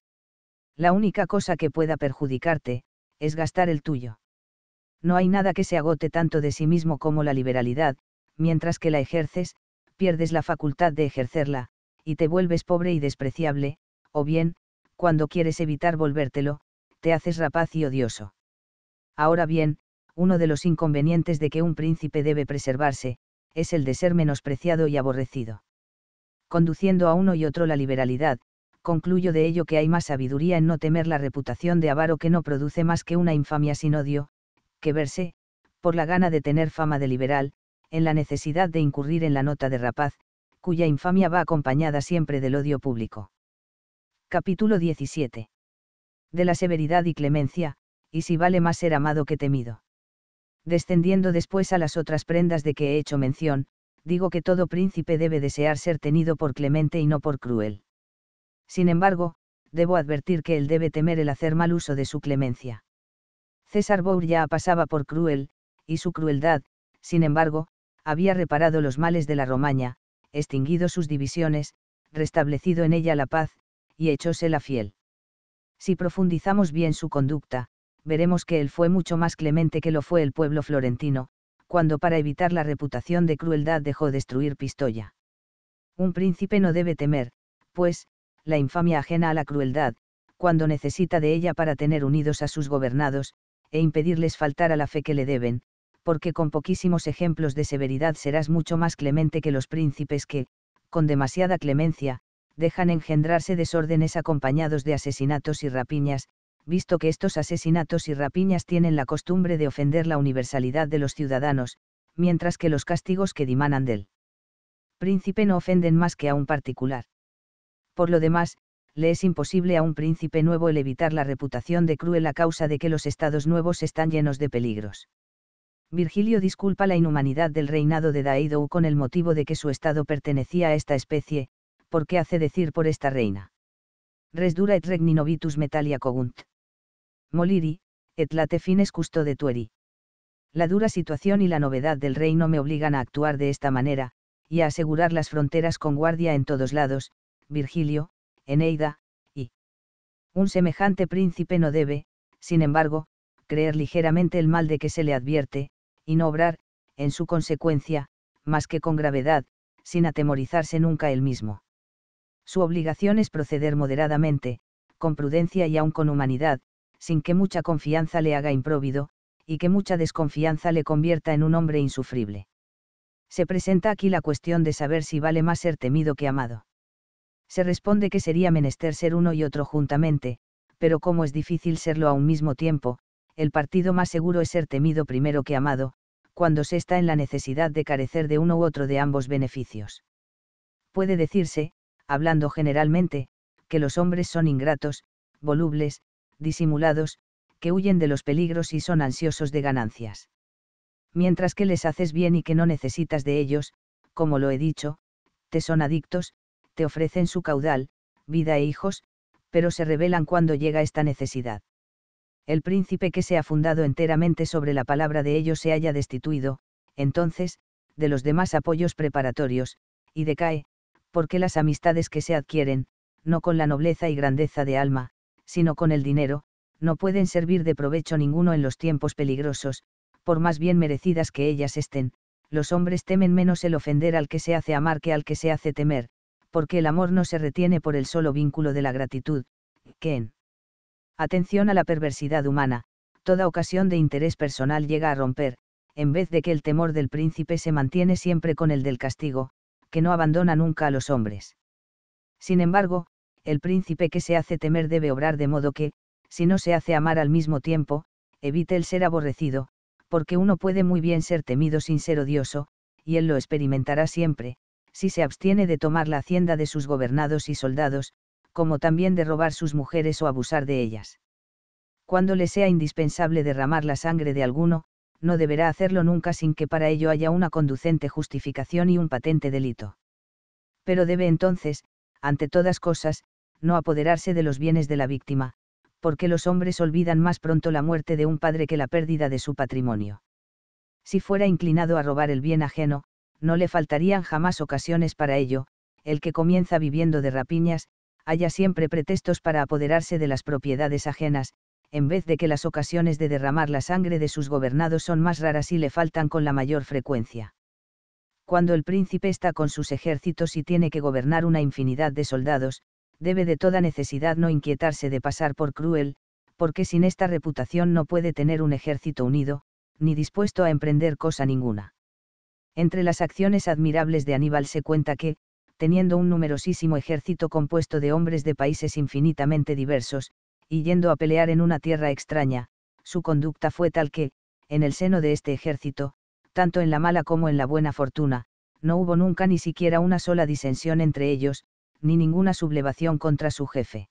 La única cosa que pueda perjudicarte, es gastar el tuyo. No hay nada que se agote tanto de sí mismo como la liberalidad, mientras que la ejerces, pierdes la facultad de ejercerla, y te vuelves pobre y despreciable, o bien, cuando quieres evitar volvértelo, te haces rapaz y odioso. Ahora bien, uno de los inconvenientes de que un príncipe debe preservarse, es el de ser menospreciado y aborrecido. Conduciendo a uno y otro la liberalidad, concluyo de ello que hay más sabiduría en no temer la reputación de avaro que no produce más que una infamia sin odio, que verse, por la gana de tener fama de liberal, en la necesidad de incurrir en la nota de rapaz, cuya infamia va acompañada siempre del odio público. Capítulo 17. De la severidad y clemencia, y si vale más ser amado que temido. Descendiendo después a las otras prendas de que he hecho mención, digo que todo príncipe debe desear ser tenido por clemente y no por cruel. Sin embargo, debo advertir que él debe temer el hacer mal uso de su clemencia. César ya pasaba por cruel, y su crueldad, sin embargo, había reparado los males de la Romaña, extinguido sus divisiones, restablecido en ella la paz, y echóse la fiel. Si profundizamos bien su conducta, veremos que él fue mucho más clemente que lo fue el pueblo florentino, cuando para evitar la reputación de crueldad dejó destruir Pistoia. Un príncipe no debe temer, pues, la infamia ajena a la crueldad, cuando necesita de ella para tener unidos a sus gobernados, e impedirles faltar a la fe que le deben, porque con poquísimos ejemplos de severidad serás mucho más clemente que los príncipes que, con demasiada clemencia, dejan engendrarse desórdenes acompañados de asesinatos y rapiñas, visto que estos asesinatos y rapiñas tienen la costumbre de ofender la universalidad de los ciudadanos, mientras que los castigos que dimanan del príncipe no ofenden más que a un particular. Por lo demás, le es imposible a un príncipe nuevo el evitar la reputación de cruel a causa de que los estados nuevos están llenos de peligros. Virgilio disculpa la inhumanidad del reinado de daido con el motivo de que su estado pertenecía a esta especie, porque hace decir por esta reina. Res dura et regni novitus metalia cogunt. Moliri, et late fines custo de tueri. La dura situación y la novedad del reino me obligan a actuar de esta manera, y a asegurar las fronteras con guardia en todos lados, Virgilio, Eneida, y un semejante príncipe no debe, sin embargo, creer ligeramente el mal de que se le advierte, y no obrar, en su consecuencia, más que con gravedad, sin atemorizarse nunca él mismo. Su obligación es proceder moderadamente, con prudencia y aun con humanidad, sin que mucha confianza le haga impróvido, y que mucha desconfianza le convierta en un hombre insufrible. Se presenta aquí la cuestión de saber si vale más ser temido que amado se responde que sería menester ser uno y otro juntamente, pero como es difícil serlo a un mismo tiempo, el partido más seguro es ser temido primero que amado, cuando se está en la necesidad de carecer de uno u otro de ambos beneficios. Puede decirse, hablando generalmente, que los hombres son ingratos, volubles, disimulados, que huyen de los peligros y son ansiosos de ganancias. Mientras que les haces bien y que no necesitas de ellos, como lo he dicho, te son adictos, te ofrecen su caudal, vida e hijos, pero se revelan cuando llega esta necesidad. El príncipe que se ha fundado enteramente sobre la palabra de ellos se haya destituido, entonces, de los demás apoyos preparatorios, y decae, porque las amistades que se adquieren, no con la nobleza y grandeza de alma, sino con el dinero, no pueden servir de provecho ninguno en los tiempos peligrosos, por más bien merecidas que ellas estén, los hombres temen menos el ofender al que se hace amar que al que se hace temer, porque el amor no se retiene por el solo vínculo de la gratitud, que en atención a la perversidad humana, toda ocasión de interés personal llega a romper, en vez de que el temor del príncipe se mantiene siempre con el del castigo, que no abandona nunca a los hombres. Sin embargo, el príncipe que se hace temer debe obrar de modo que, si no se hace amar al mismo tiempo, evite el ser aborrecido, porque uno puede muy bien ser temido sin ser odioso, y él lo experimentará siempre, si se abstiene de tomar la hacienda de sus gobernados y soldados, como también de robar sus mujeres o abusar de ellas. Cuando le sea indispensable derramar la sangre de alguno, no deberá hacerlo nunca sin que para ello haya una conducente justificación y un patente delito. Pero debe entonces, ante todas cosas, no apoderarse de los bienes de la víctima, porque los hombres olvidan más pronto la muerte de un padre que la pérdida de su patrimonio. Si fuera inclinado a robar el bien ajeno, no le faltarían jamás ocasiones para ello, el que comienza viviendo de rapiñas, haya siempre pretextos para apoderarse de las propiedades ajenas, en vez de que las ocasiones de derramar la sangre de sus gobernados son más raras y le faltan con la mayor frecuencia. Cuando el príncipe está con sus ejércitos y tiene que gobernar una infinidad de soldados, debe de toda necesidad no inquietarse de pasar por cruel, porque sin esta reputación no puede tener un ejército unido, ni dispuesto a emprender cosa ninguna. Entre las acciones admirables de Aníbal se cuenta que, teniendo un numerosísimo ejército compuesto de hombres de países infinitamente diversos, y yendo a pelear en una tierra extraña, su conducta fue tal que, en el seno de este ejército, tanto en la mala como en la buena fortuna, no hubo nunca ni siquiera una sola disensión entre ellos, ni ninguna sublevación contra su jefe.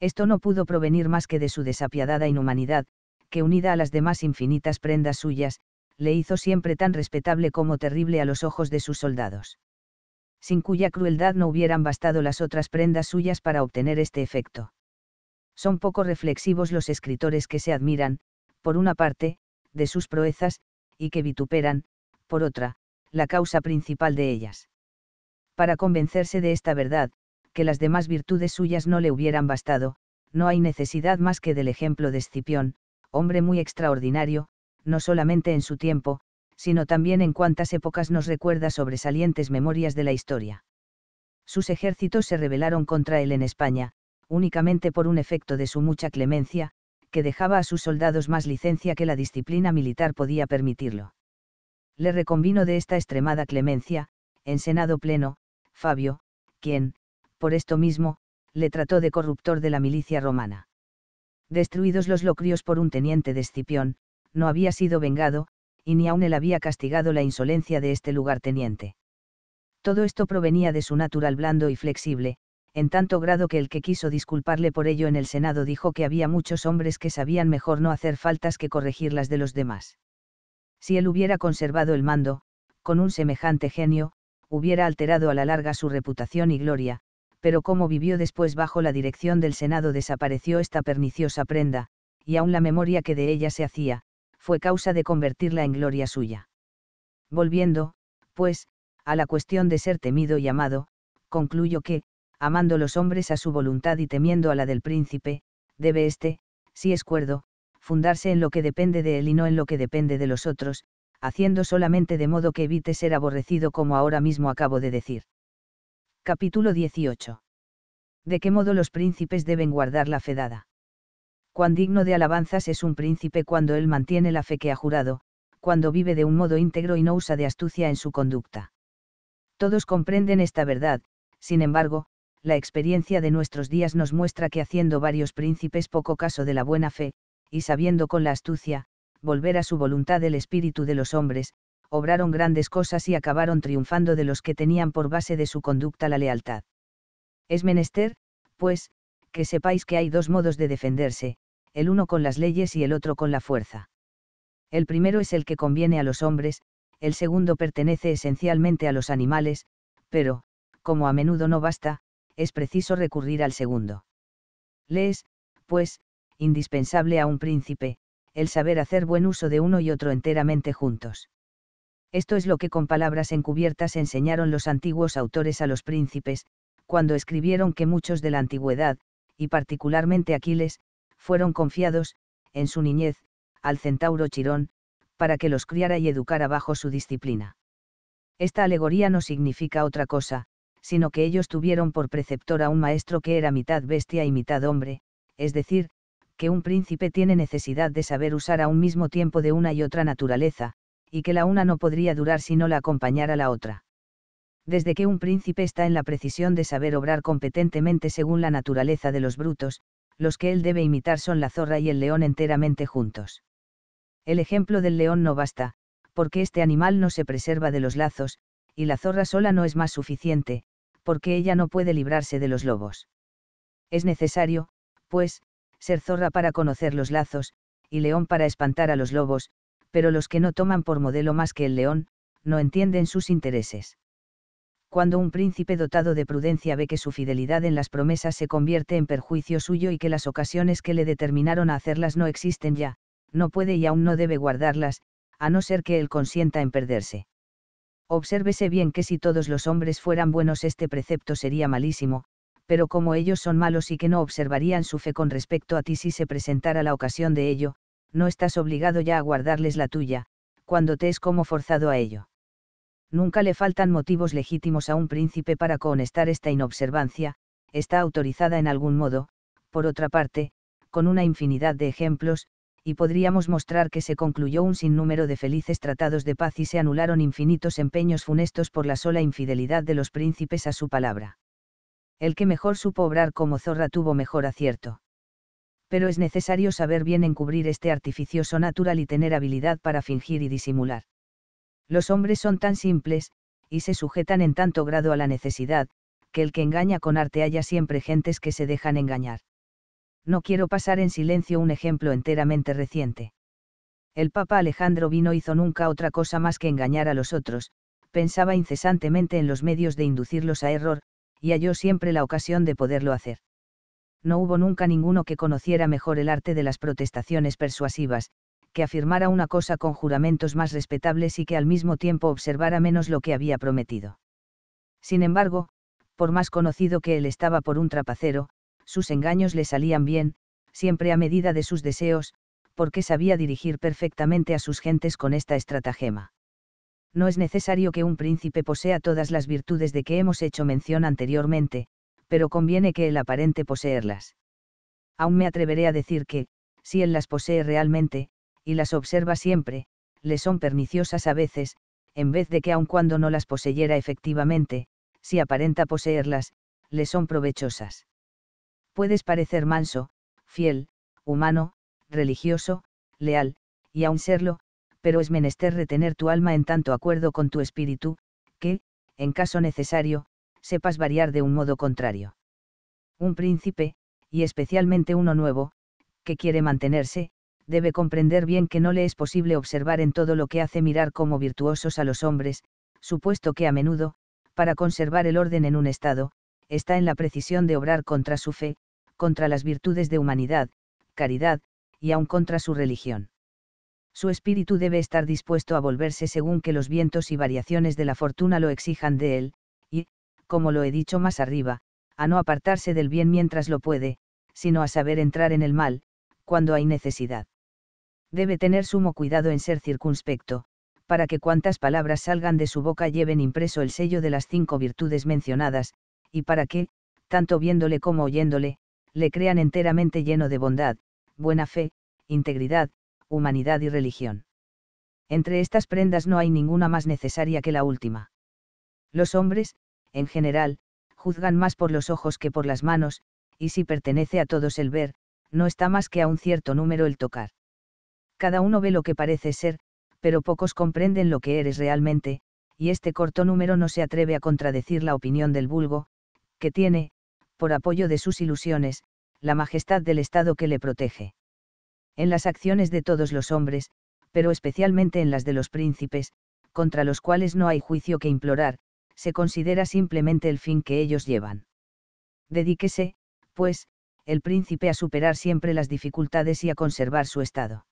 Esto no pudo provenir más que de su desapiadada inhumanidad, que unida a las demás infinitas prendas suyas, le hizo siempre tan respetable como terrible a los ojos de sus soldados. Sin cuya crueldad no hubieran bastado las otras prendas suyas para obtener este efecto. Son poco reflexivos los escritores que se admiran, por una parte, de sus proezas, y que vituperan, por otra, la causa principal de ellas. Para convencerse de esta verdad, que las demás virtudes suyas no le hubieran bastado, no hay necesidad más que del ejemplo de Escipión, hombre muy extraordinario, no solamente en su tiempo, sino también en cuantas épocas nos recuerda sobresalientes memorias de la historia. Sus ejércitos se rebelaron contra él en España, únicamente por un efecto de su mucha clemencia, que dejaba a sus soldados más licencia que la disciplina militar podía permitirlo. Le reconvino de esta extremada clemencia, en Senado pleno, Fabio, quien, por esto mismo, le trató de corruptor de la milicia romana. Destruidos los locrios por un teniente de Escipión, no había sido vengado, y ni aun él había castigado la insolencia de este lugarteniente. Todo esto provenía de su natural blando y flexible, en tanto grado que el que quiso disculparle por ello en el Senado dijo que había muchos hombres que sabían mejor no hacer faltas que corregir las de los demás. Si él hubiera conservado el mando, con un semejante genio, hubiera alterado a la larga su reputación y gloria, pero como vivió después bajo la dirección del Senado desapareció esta perniciosa prenda, y aún la memoria que de ella se hacía, fue causa de convertirla en gloria suya. Volviendo, pues, a la cuestión de ser temido y amado, concluyo que, amando los hombres a su voluntad y temiendo a la del príncipe, debe éste, si es cuerdo, fundarse en lo que depende de él y no en lo que depende de los otros, haciendo solamente de modo que evite ser aborrecido como ahora mismo acabo de decir. Capítulo 18. ¿De qué modo los príncipes deben guardar la fedada? cuán digno de alabanzas es un príncipe cuando él mantiene la fe que ha jurado, cuando vive de un modo íntegro y no usa de astucia en su conducta. Todos comprenden esta verdad, sin embargo, la experiencia de nuestros días nos muestra que haciendo varios príncipes poco caso de la buena fe, y sabiendo con la astucia, volver a su voluntad el espíritu de los hombres, obraron grandes cosas y acabaron triunfando de los que tenían por base de su conducta la lealtad. Es menester, pues, que sepáis que hay dos modos de defenderse, el uno con las leyes y el otro con la fuerza. El primero es el que conviene a los hombres, el segundo pertenece esencialmente a los animales, pero, como a menudo no basta, es preciso recurrir al segundo. Lees, pues, indispensable a un príncipe, el saber hacer buen uso de uno y otro enteramente juntos. Esto es lo que con palabras encubiertas enseñaron los antiguos autores a los príncipes, cuando escribieron que muchos de la antigüedad, y particularmente Aquiles, fueron confiados, en su niñez, al centauro Chirón, para que los criara y educara bajo su disciplina. Esta alegoría no significa otra cosa, sino que ellos tuvieron por preceptor a un maestro que era mitad bestia y mitad hombre, es decir, que un príncipe tiene necesidad de saber usar a un mismo tiempo de una y otra naturaleza, y que la una no podría durar si no la acompañara la otra. Desde que un príncipe está en la precisión de saber obrar competentemente según la naturaleza de los brutos, los que él debe imitar son la zorra y el león enteramente juntos. El ejemplo del león no basta, porque este animal no se preserva de los lazos, y la zorra sola no es más suficiente, porque ella no puede librarse de los lobos. Es necesario, pues, ser zorra para conocer los lazos, y león para espantar a los lobos, pero los que no toman por modelo más que el león, no entienden sus intereses cuando un príncipe dotado de prudencia ve que su fidelidad en las promesas se convierte en perjuicio suyo y que las ocasiones que le determinaron a hacerlas no existen ya, no puede y aún no debe guardarlas, a no ser que él consienta en perderse. Obsérvese bien que si todos los hombres fueran buenos este precepto sería malísimo, pero como ellos son malos y que no observarían su fe con respecto a ti si se presentara la ocasión de ello, no estás obligado ya a guardarles la tuya, cuando te es como forzado a ello. Nunca le faltan motivos legítimos a un príncipe para conestar esta inobservancia, está autorizada en algún modo, por otra parte, con una infinidad de ejemplos, y podríamos mostrar que se concluyó un sinnúmero de felices tratados de paz y se anularon infinitos empeños funestos por la sola infidelidad de los príncipes a su palabra. El que mejor supo obrar como zorra tuvo mejor acierto. Pero es necesario saber bien encubrir este artificioso natural y tener habilidad para fingir y disimular. Los hombres son tan simples, y se sujetan en tanto grado a la necesidad, que el que engaña con arte haya siempre gentes que se dejan engañar. No quiero pasar en silencio un ejemplo enteramente reciente. El Papa Alejandro Vino hizo nunca otra cosa más que engañar a los otros, pensaba incesantemente en los medios de inducirlos a error, y halló siempre la ocasión de poderlo hacer. No hubo nunca ninguno que conociera mejor el arte de las protestaciones persuasivas, que afirmara una cosa con juramentos más respetables y que al mismo tiempo observara menos lo que había prometido. Sin embargo, por más conocido que él estaba por un trapacero, sus engaños le salían bien, siempre a medida de sus deseos, porque sabía dirigir perfectamente a sus gentes con esta estratagema. No es necesario que un príncipe posea todas las virtudes de que hemos hecho mención anteriormente, pero conviene que el aparente poseerlas. Aún me atreveré a decir que, si él las posee realmente, y las observa siempre, le son perniciosas a veces, en vez de que aun cuando no las poseyera efectivamente, si aparenta poseerlas, le son provechosas. Puedes parecer manso, fiel, humano, religioso, leal, y aun serlo, pero es menester retener tu alma en tanto acuerdo con tu espíritu, que, en caso necesario, sepas variar de un modo contrario. Un príncipe, y especialmente uno nuevo, que quiere mantenerse, debe comprender bien que no le es posible observar en todo lo que hace mirar como virtuosos a los hombres, supuesto que a menudo, para conservar el orden en un estado, está en la precisión de obrar contra su fe, contra las virtudes de humanidad, caridad, y aun contra su religión. Su espíritu debe estar dispuesto a volverse según que los vientos y variaciones de la fortuna lo exijan de él, y, como lo he dicho más arriba, a no apartarse del bien mientras lo puede, sino a saber entrar en el mal, cuando hay necesidad debe tener sumo cuidado en ser circunspecto, para que cuantas palabras salgan de su boca lleven impreso el sello de las cinco virtudes mencionadas, y para que, tanto viéndole como oyéndole, le crean enteramente lleno de bondad, buena fe, integridad, humanidad y religión. Entre estas prendas no hay ninguna más necesaria que la última. Los hombres, en general, juzgan más por los ojos que por las manos, y si pertenece a todos el ver, no está más que a un cierto número el tocar cada uno ve lo que parece ser, pero pocos comprenden lo que eres realmente, y este corto número no se atreve a contradecir la opinión del vulgo, que tiene, por apoyo de sus ilusiones, la majestad del Estado que le protege. En las acciones de todos los hombres, pero especialmente en las de los príncipes, contra los cuales no hay juicio que implorar, se considera simplemente el fin que ellos llevan. Dedíquese, pues, el príncipe a superar siempre las dificultades y a conservar su estado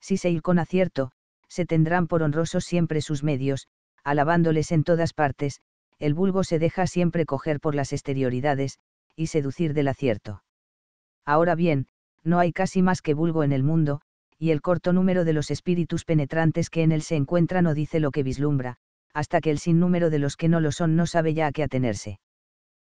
si se ir con acierto, se tendrán por honrosos siempre sus medios, alabándoles en todas partes, el vulgo se deja siempre coger por las exterioridades, y seducir del acierto. Ahora bien, no hay casi más que vulgo en el mundo, y el corto número de los espíritus penetrantes que en él se encuentran o dice lo que vislumbra, hasta que el sinnúmero de los que no lo son no sabe ya a qué atenerse.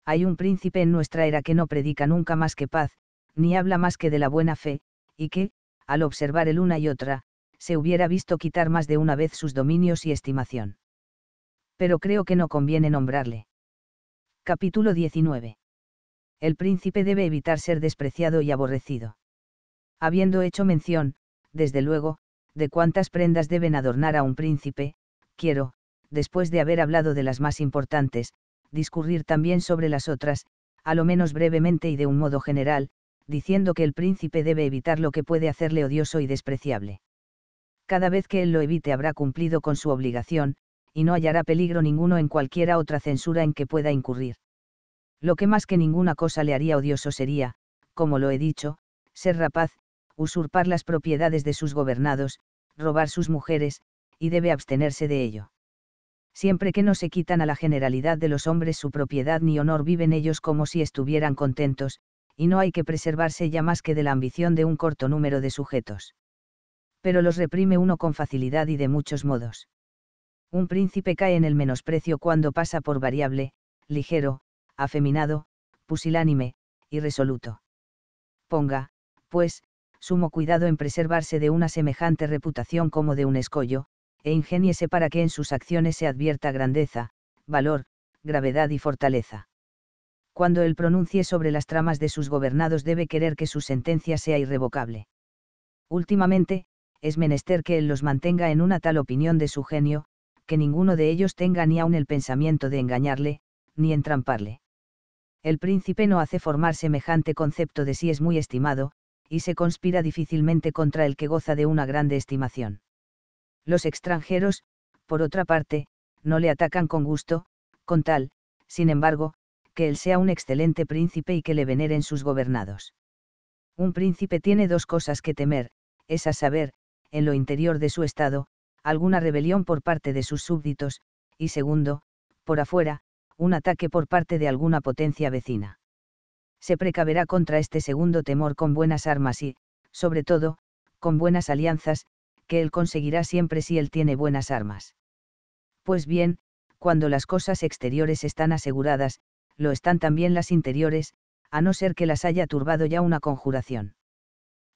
Hay un príncipe en nuestra era que no predica nunca más que paz, ni habla más que de la buena fe, y que, al observar el una y otra, se hubiera visto quitar más de una vez sus dominios y estimación. Pero creo que no conviene nombrarle. Capítulo 19. El príncipe debe evitar ser despreciado y aborrecido. Habiendo hecho mención, desde luego, de cuántas prendas deben adornar a un príncipe, quiero, después de haber hablado de las más importantes, discurrir también sobre las otras, a lo menos brevemente y de un modo general, diciendo que el príncipe debe evitar lo que puede hacerle odioso y despreciable. Cada vez que él lo evite habrá cumplido con su obligación, y no hallará peligro ninguno en cualquiera otra censura en que pueda incurrir. Lo que más que ninguna cosa le haría odioso sería, como lo he dicho, ser rapaz, usurpar las propiedades de sus gobernados, robar sus mujeres, y debe abstenerse de ello. Siempre que no se quitan a la generalidad de los hombres su propiedad ni honor viven ellos como si estuvieran contentos, y no hay que preservarse ya más que de la ambición de un corto número de sujetos. Pero los reprime uno con facilidad y de muchos modos. Un príncipe cae en el menosprecio cuando pasa por variable, ligero, afeminado, pusilánime, irresoluto. Ponga, pues, sumo cuidado en preservarse de una semejante reputación como de un escollo, e ingéniese para que en sus acciones se advierta grandeza, valor, gravedad y fortaleza cuando él pronuncie sobre las tramas de sus gobernados debe querer que su sentencia sea irrevocable. Últimamente, es menester que él los mantenga en una tal opinión de su genio, que ninguno de ellos tenga ni aun el pensamiento de engañarle, ni entramparle. El príncipe no hace formar semejante concepto de sí es muy estimado, y se conspira difícilmente contra el que goza de una grande estimación. Los extranjeros, por otra parte, no le atacan con gusto, con tal, sin embargo, que él sea un excelente príncipe y que le veneren sus gobernados. Un príncipe tiene dos cosas que temer, es a saber, en lo interior de su estado, alguna rebelión por parte de sus súbditos, y segundo, por afuera, un ataque por parte de alguna potencia vecina. Se precaverá contra este segundo temor con buenas armas y, sobre todo, con buenas alianzas, que él conseguirá siempre si él tiene buenas armas. Pues bien, cuando las cosas exteriores están aseguradas, lo están también las interiores, a no ser que las haya turbado ya una conjuración.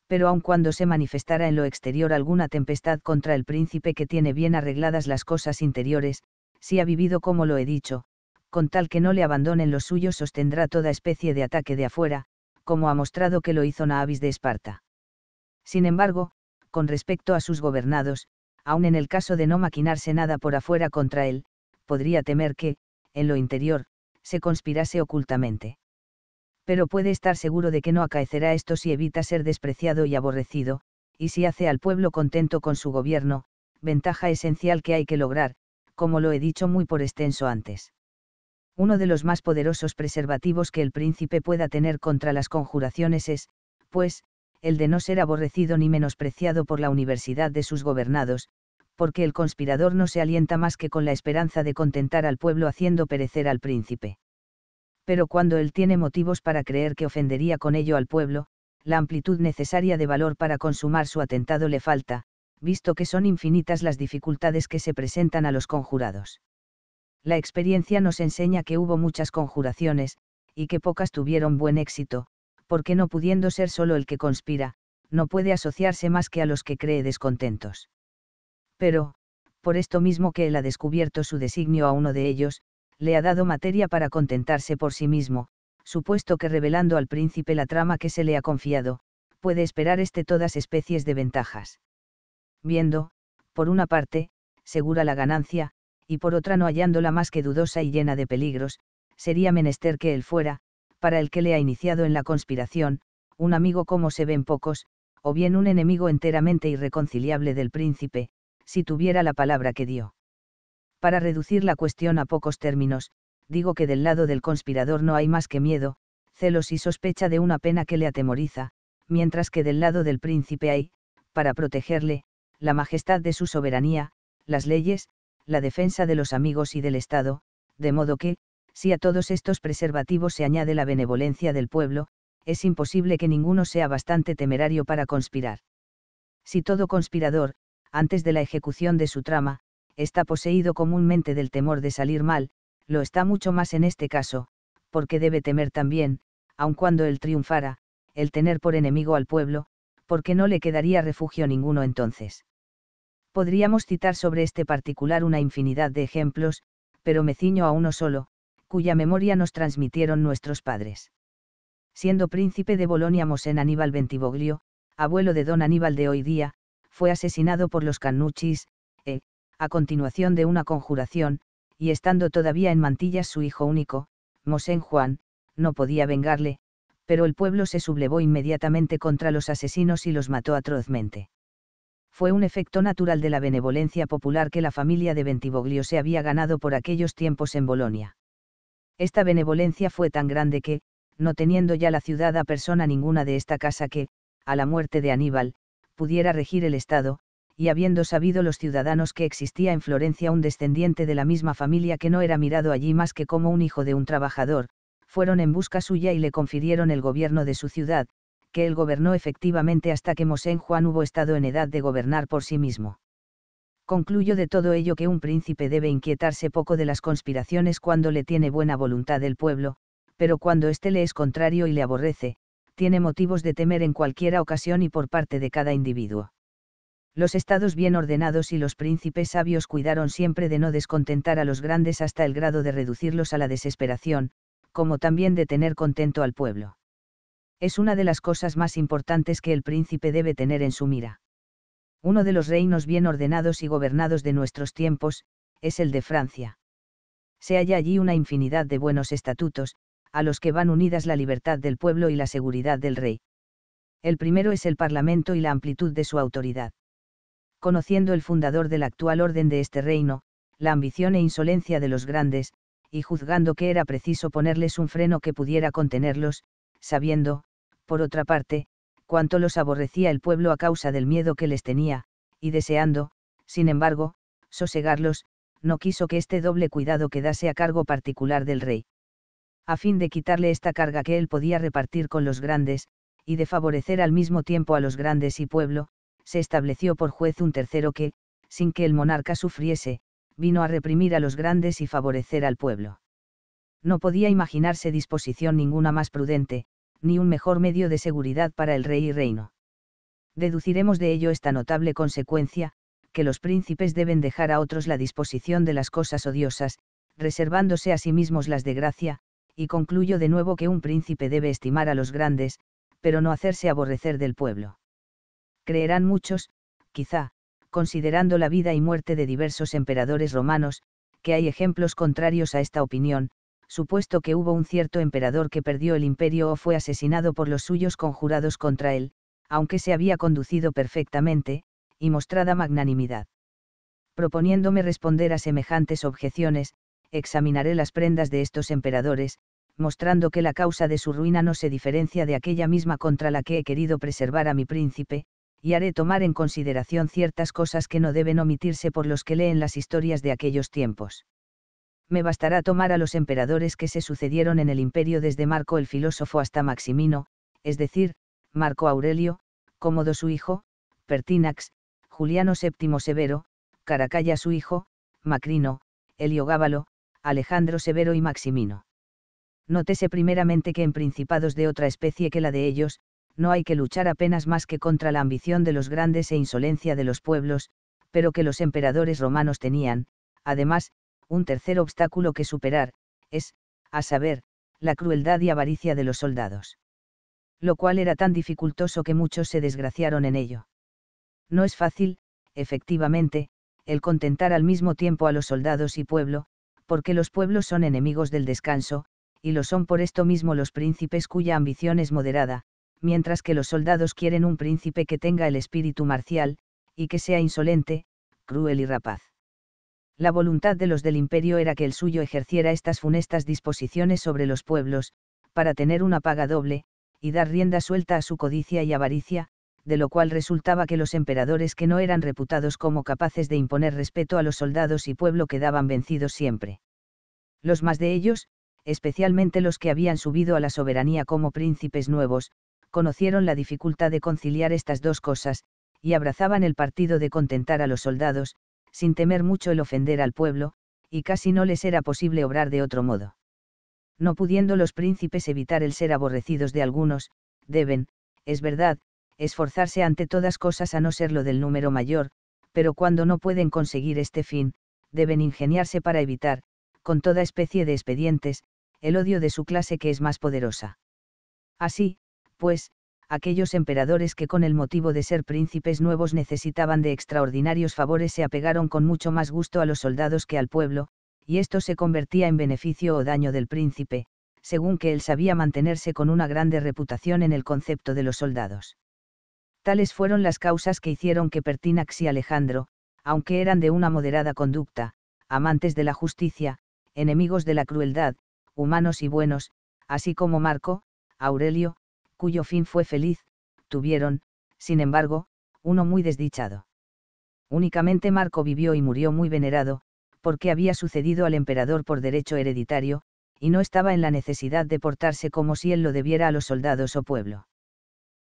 Pero aun cuando se manifestara en lo exterior alguna tempestad contra el príncipe que tiene bien arregladas las cosas interiores, si ha vivido como lo he dicho, con tal que no le abandonen los suyos sostendrá toda especie de ataque de afuera, como ha mostrado que lo hizo Naavis de Esparta. Sin embargo, con respecto a sus gobernados, aun en el caso de no maquinarse nada por afuera contra él, podría temer que, en lo interior, se conspirase ocultamente. Pero puede estar seguro de que no acaecerá esto si evita ser despreciado y aborrecido, y si hace al pueblo contento con su gobierno, ventaja esencial que hay que lograr, como lo he dicho muy por extenso antes. Uno de los más poderosos preservativos que el príncipe pueda tener contra las conjuraciones es, pues, el de no ser aborrecido ni menospreciado por la universidad de sus gobernados, porque el conspirador no se alienta más que con la esperanza de contentar al pueblo haciendo perecer al príncipe. Pero cuando él tiene motivos para creer que ofendería con ello al pueblo, la amplitud necesaria de valor para consumar su atentado le falta, visto que son infinitas las dificultades que se presentan a los conjurados. La experiencia nos enseña que hubo muchas conjuraciones, y que pocas tuvieron buen éxito, porque no pudiendo ser solo el que conspira, no puede asociarse más que a los que cree descontentos pero, por esto mismo que él ha descubierto su designio a uno de ellos, le ha dado materia para contentarse por sí mismo, supuesto que revelando al príncipe la trama que se le ha confiado, puede esperar este todas especies de ventajas. Viendo, por una parte, segura la ganancia, y por otra no hallándola más que dudosa y llena de peligros, sería menester que él fuera, para el que le ha iniciado en la conspiración, un amigo como se ven pocos, o bien un enemigo enteramente irreconciliable del príncipe, si tuviera la palabra que dio. Para reducir la cuestión a pocos términos, digo que del lado del conspirador no hay más que miedo, celos y sospecha de una pena que le atemoriza, mientras que del lado del príncipe hay, para protegerle, la majestad de su soberanía, las leyes, la defensa de los amigos y del Estado, de modo que, si a todos estos preservativos se añade la benevolencia del pueblo, es imposible que ninguno sea bastante temerario para conspirar. Si todo conspirador, antes de la ejecución de su trama, está poseído comúnmente del temor de salir mal, lo está mucho más en este caso, porque debe temer también, aun cuando él triunfara, el tener por enemigo al pueblo, porque no le quedaría refugio ninguno entonces. Podríamos citar sobre este particular una infinidad de ejemplos, pero me ciño a uno solo, cuya memoria nos transmitieron nuestros padres. Siendo príncipe de Bolonia Mosén Aníbal Bentivoglio, abuelo de don Aníbal de hoy día, fue asesinado por los Cannuchis, e, eh, a continuación de una conjuración, y estando todavía en mantillas su hijo único, Mosén Juan, no podía vengarle, pero el pueblo se sublevó inmediatamente contra los asesinos y los mató atrozmente. Fue un efecto natural de la benevolencia popular que la familia de Bentivoglio se había ganado por aquellos tiempos en Bolonia. Esta benevolencia fue tan grande que, no teniendo ya la ciudad a persona ninguna de esta casa que, a la muerte de Aníbal, pudiera regir el Estado, y habiendo sabido los ciudadanos que existía en Florencia un descendiente de la misma familia que no era mirado allí más que como un hijo de un trabajador, fueron en busca suya y le confirieron el gobierno de su ciudad, que él gobernó efectivamente hasta que Mosén Juan hubo estado en edad de gobernar por sí mismo. Concluyo de todo ello que un príncipe debe inquietarse poco de las conspiraciones cuando le tiene buena voluntad el pueblo, pero cuando éste le es contrario y le aborrece, tiene motivos de temer en cualquiera ocasión y por parte de cada individuo. Los estados bien ordenados y los príncipes sabios cuidaron siempre de no descontentar a los grandes hasta el grado de reducirlos a la desesperación, como también de tener contento al pueblo. Es una de las cosas más importantes que el príncipe debe tener en su mira. Uno de los reinos bien ordenados y gobernados de nuestros tiempos, es el de Francia. Se halla allí una infinidad de buenos estatutos, a los que van unidas la libertad del pueblo y la seguridad del rey. El primero es el Parlamento y la amplitud de su autoridad. Conociendo el fundador del actual orden de este reino, la ambición e insolencia de los grandes, y juzgando que era preciso ponerles un freno que pudiera contenerlos, sabiendo, por otra parte, cuánto los aborrecía el pueblo a causa del miedo que les tenía, y deseando, sin embargo, sosegarlos, no quiso que este doble cuidado quedase a cargo particular del rey a fin de quitarle esta carga que él podía repartir con los grandes, y de favorecer al mismo tiempo a los grandes y pueblo, se estableció por juez un tercero que, sin que el monarca sufriese, vino a reprimir a los grandes y favorecer al pueblo. No podía imaginarse disposición ninguna más prudente, ni un mejor medio de seguridad para el rey y reino. Deduciremos de ello esta notable consecuencia, que los príncipes deben dejar a otros la disposición de las cosas odiosas, reservándose a sí mismos las de gracia, y concluyo de nuevo que un príncipe debe estimar a los grandes, pero no hacerse aborrecer del pueblo. Creerán muchos, quizá, considerando la vida y muerte de diversos emperadores romanos, que hay ejemplos contrarios a esta opinión, supuesto que hubo un cierto emperador que perdió el imperio o fue asesinado por los suyos conjurados contra él, aunque se había conducido perfectamente, y mostrada magnanimidad. Proponiéndome responder a semejantes objeciones, examinaré las prendas de estos emperadores, mostrando que la causa de su ruina no se diferencia de aquella misma contra la que he querido preservar a mi príncipe, y haré tomar en consideración ciertas cosas que no deben omitirse por los que leen las historias de aquellos tiempos. Me bastará tomar a los emperadores que se sucedieron en el imperio desde Marco el filósofo hasta Maximino, es decir, Marco Aurelio, Cómodo su hijo, Pertinax, Juliano VII Severo, Caracalla su hijo, Macrino, Helio Alejandro Severo y Maximino. Nótese primeramente que en principados de otra especie que la de ellos, no hay que luchar apenas más que contra la ambición de los grandes e insolencia de los pueblos, pero que los emperadores romanos tenían, además, un tercer obstáculo que superar, es, a saber, la crueldad y avaricia de los soldados. Lo cual era tan dificultoso que muchos se desgraciaron en ello. No es fácil, efectivamente, el contentar al mismo tiempo a los soldados y pueblo, porque los pueblos son enemigos del descanso, y lo son por esto mismo los príncipes cuya ambición es moderada, mientras que los soldados quieren un príncipe que tenga el espíritu marcial, y que sea insolente, cruel y rapaz. La voluntad de los del imperio era que el suyo ejerciera estas funestas disposiciones sobre los pueblos, para tener una paga doble, y dar rienda suelta a su codicia y avaricia, de lo cual resultaba que los emperadores que no eran reputados como capaces de imponer respeto a los soldados y pueblo quedaban vencidos siempre. Los más de ellos, especialmente los que habían subido a la soberanía como príncipes nuevos, conocieron la dificultad de conciliar estas dos cosas, y abrazaban el partido de contentar a los soldados, sin temer mucho el ofender al pueblo, y casi no les era posible obrar de otro modo. No pudiendo los príncipes evitar el ser aborrecidos de algunos, deben, es verdad, esforzarse ante todas cosas a no ser lo del número mayor, pero cuando no pueden conseguir este fin, deben ingeniarse para evitar, con toda especie de expedientes, el odio de su clase que es más poderosa. Así, pues, aquellos emperadores que con el motivo de ser príncipes nuevos necesitaban de extraordinarios favores se apegaron con mucho más gusto a los soldados que al pueblo, y esto se convertía en beneficio o daño del príncipe, según que él sabía mantenerse con una grande reputación en el concepto de los soldados. Tales fueron las causas que hicieron que Pertinax y Alejandro, aunque eran de una moderada conducta, amantes de la justicia, enemigos de la crueldad, humanos y buenos, así como Marco, Aurelio, cuyo fin fue feliz, tuvieron, sin embargo, uno muy desdichado. Únicamente Marco vivió y murió muy venerado, porque había sucedido al emperador por derecho hereditario, y no estaba en la necesidad de portarse como si él lo debiera a los soldados o pueblo.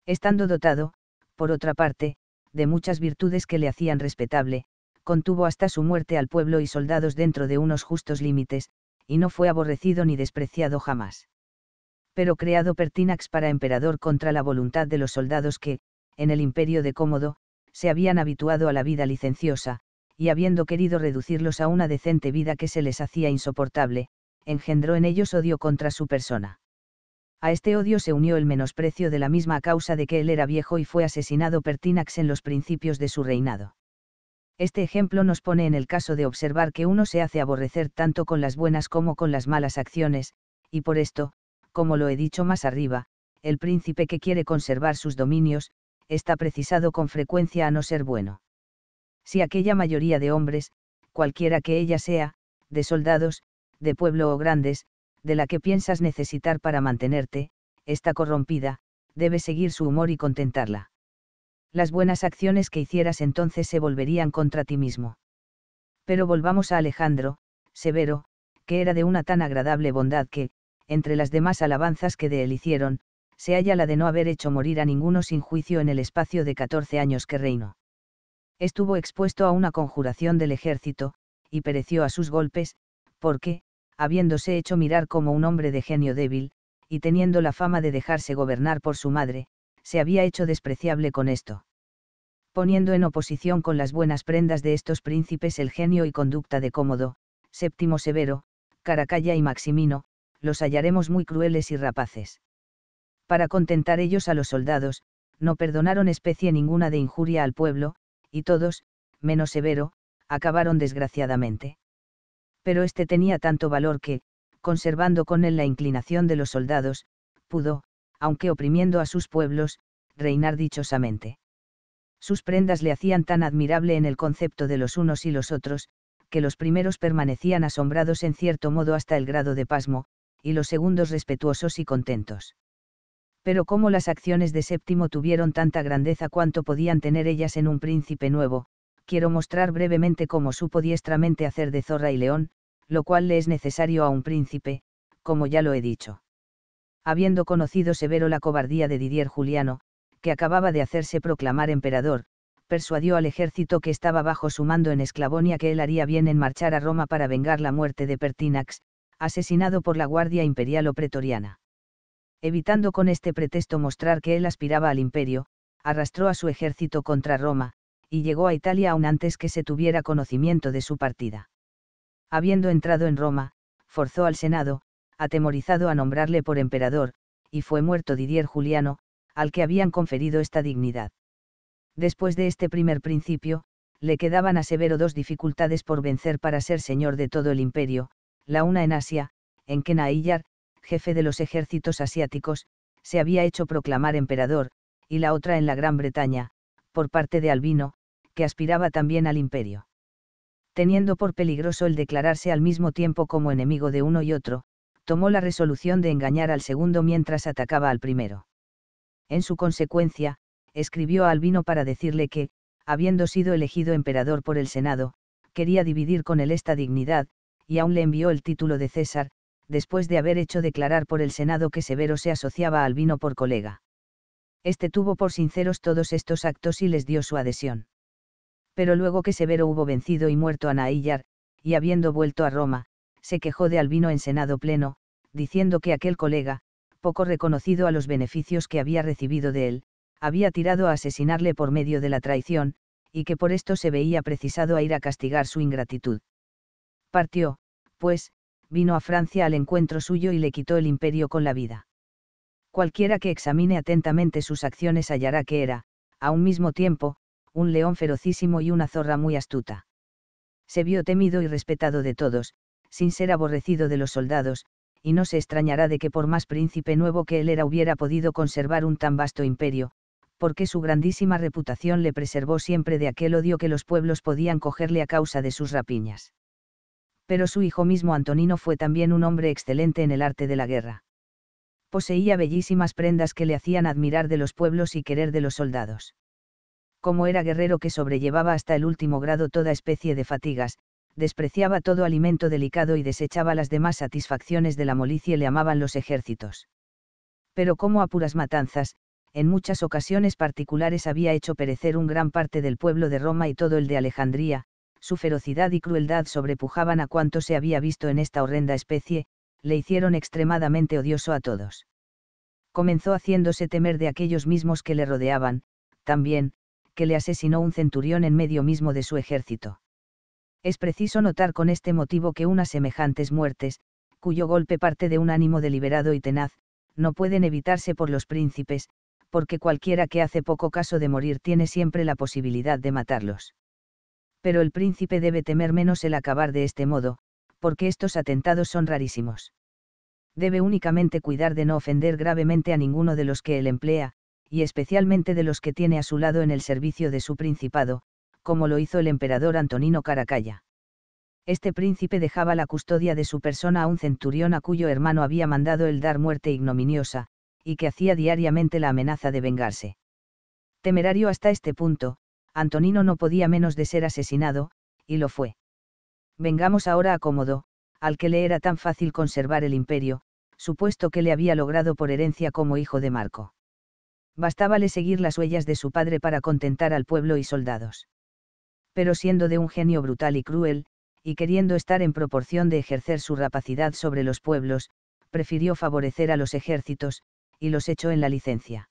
Estando dotado, por otra parte, de muchas virtudes que le hacían respetable, contuvo hasta su muerte al pueblo y soldados dentro de unos justos límites, y no fue aborrecido ni despreciado jamás. Pero creado Pertinax para emperador contra la voluntad de los soldados que, en el imperio de Cómodo, se habían habituado a la vida licenciosa, y habiendo querido reducirlos a una decente vida que se les hacía insoportable, engendró en ellos odio contra su persona. A este odio se unió el menosprecio de la misma causa de que él era viejo y fue asesinado Pertinax en los principios de su reinado. Este ejemplo nos pone en el caso de observar que uno se hace aborrecer tanto con las buenas como con las malas acciones, y por esto, como lo he dicho más arriba, el príncipe que quiere conservar sus dominios, está precisado con frecuencia a no ser bueno. Si aquella mayoría de hombres, cualquiera que ella sea, de soldados, de pueblo o grandes, de la que piensas necesitar para mantenerte, está corrompida, debe seguir su humor y contentarla. Las buenas acciones que hicieras entonces se volverían contra ti mismo. Pero volvamos a Alejandro, severo, que era de una tan agradable bondad que, entre las demás alabanzas que de él hicieron, se halla la de no haber hecho morir a ninguno sin juicio en el espacio de catorce años que reinó. Estuvo expuesto a una conjuración del ejército, y pereció a sus golpes, porque, habiéndose hecho mirar como un hombre de genio débil, y teniendo la fama de dejarse gobernar por su madre, se había hecho despreciable con esto. Poniendo en oposición con las buenas prendas de estos príncipes el genio y conducta de Cómodo, Séptimo Severo, Caracalla y Maximino, los hallaremos muy crueles y rapaces. Para contentar ellos a los soldados, no perdonaron especie ninguna de injuria al pueblo, y todos, menos Severo, acabaron desgraciadamente pero este tenía tanto valor que, conservando con él la inclinación de los soldados, pudo, aunque oprimiendo a sus pueblos, reinar dichosamente. Sus prendas le hacían tan admirable en el concepto de los unos y los otros, que los primeros permanecían asombrados en cierto modo hasta el grado de pasmo, y los segundos respetuosos y contentos. Pero como las acciones de Séptimo tuvieron tanta grandeza cuanto podían tener ellas en un príncipe nuevo, quiero mostrar brevemente cómo supo diestramente hacer de zorra y león, lo cual le es necesario a un príncipe, como ya lo he dicho. Habiendo conocido severo la cobardía de Didier Juliano, que acababa de hacerse proclamar emperador, persuadió al ejército que estaba bajo su mando en Esclavonia que él haría bien en marchar a Roma para vengar la muerte de Pertinax, asesinado por la Guardia Imperial o Pretoriana. Evitando con este pretexto mostrar que él aspiraba al imperio, arrastró a su ejército contra Roma, y llegó a Italia aún antes que se tuviera conocimiento de su partida. Habiendo entrado en Roma, forzó al Senado, atemorizado a nombrarle por emperador, y fue muerto Didier Juliano, al que habían conferido esta dignidad. Después de este primer principio, le quedaban a Severo dos dificultades por vencer para ser señor de todo el imperio, la una en Asia, en que Naillar, jefe de los ejércitos asiáticos, se había hecho proclamar emperador, y la otra en la Gran Bretaña, por parte de Albino, que aspiraba también al imperio. Teniendo por peligroso el declararse al mismo tiempo como enemigo de uno y otro, tomó la resolución de engañar al segundo mientras atacaba al primero. En su consecuencia, escribió a Albino para decirle que, habiendo sido elegido emperador por el Senado, quería dividir con él esta dignidad, y aún le envió el título de César, después de haber hecho declarar por el Senado que Severo se asociaba a Albino por colega. Este tuvo por sinceros todos estos actos y les dio su adhesión pero luego que Severo hubo vencido y muerto a Naillar, y habiendo vuelto a Roma, se quejó de Albino en Senado pleno, diciendo que aquel colega, poco reconocido a los beneficios que había recibido de él, había tirado a asesinarle por medio de la traición, y que por esto se veía precisado a ir a castigar su ingratitud. Partió, pues, vino a Francia al encuentro suyo y le quitó el imperio con la vida. Cualquiera que examine atentamente sus acciones hallará que era, a un mismo tiempo, un león ferocísimo y una zorra muy astuta. Se vio temido y respetado de todos, sin ser aborrecido de los soldados, y no se extrañará de que por más príncipe nuevo que él era hubiera podido conservar un tan vasto imperio, porque su grandísima reputación le preservó siempre de aquel odio que los pueblos podían cogerle a causa de sus rapiñas. Pero su hijo mismo Antonino fue también un hombre excelente en el arte de la guerra. Poseía bellísimas prendas que le hacían admirar de los pueblos y querer de los soldados como era guerrero que sobrellevaba hasta el último grado toda especie de fatigas, despreciaba todo alimento delicado y desechaba las demás satisfacciones de la molicie le amaban los ejércitos. Pero como a puras matanzas, en muchas ocasiones particulares había hecho perecer un gran parte del pueblo de Roma y todo el de Alejandría, su ferocidad y crueldad sobrepujaban a cuanto se había visto en esta horrenda especie, le hicieron extremadamente odioso a todos. Comenzó haciéndose temer de aquellos mismos que le rodeaban, también, que le asesinó un centurión en medio mismo de su ejército. Es preciso notar con este motivo que unas semejantes muertes, cuyo golpe parte de un ánimo deliberado y tenaz, no pueden evitarse por los príncipes, porque cualquiera que hace poco caso de morir tiene siempre la posibilidad de matarlos. Pero el príncipe debe temer menos el acabar de este modo, porque estos atentados son rarísimos. Debe únicamente cuidar de no ofender gravemente a ninguno de los que él emplea, y especialmente de los que tiene a su lado en el servicio de su principado, como lo hizo el emperador Antonino Caracalla. Este príncipe dejaba la custodia de su persona a un centurión a cuyo hermano había mandado el dar muerte ignominiosa, y que hacía diariamente la amenaza de vengarse. Temerario hasta este punto, Antonino no podía menos de ser asesinado, y lo fue. Vengamos ahora a Cómodo, al que le era tan fácil conservar el imperio, supuesto que le había logrado por herencia como hijo de Marco bastábale seguir las huellas de su padre para contentar al pueblo y soldados. Pero siendo de un genio brutal y cruel, y queriendo estar en proporción de ejercer su rapacidad sobre los pueblos, prefirió favorecer a los ejércitos, y los echó en la licencia.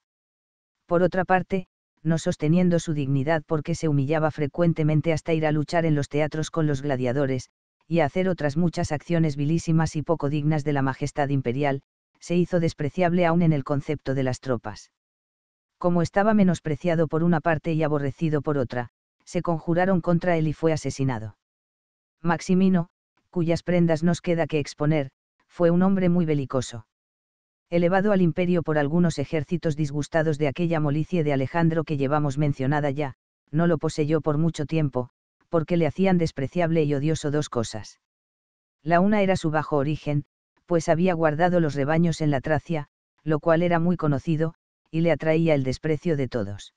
Por otra parte, no sosteniendo su dignidad porque se humillaba frecuentemente hasta ir a luchar en los teatros con los gladiadores, y a hacer otras muchas acciones vilísimas y poco dignas de la majestad imperial, se hizo despreciable aún en el concepto de las tropas como estaba menospreciado por una parte y aborrecido por otra, se conjuraron contra él y fue asesinado. Maximino, cuyas prendas nos queda que exponer, fue un hombre muy belicoso. Elevado al imperio por algunos ejércitos disgustados de aquella molicie de Alejandro que llevamos mencionada ya, no lo poseyó por mucho tiempo, porque le hacían despreciable y odioso dos cosas. La una era su bajo origen, pues había guardado los rebaños en la Tracia, lo cual era muy conocido, y le atraía el desprecio de todos.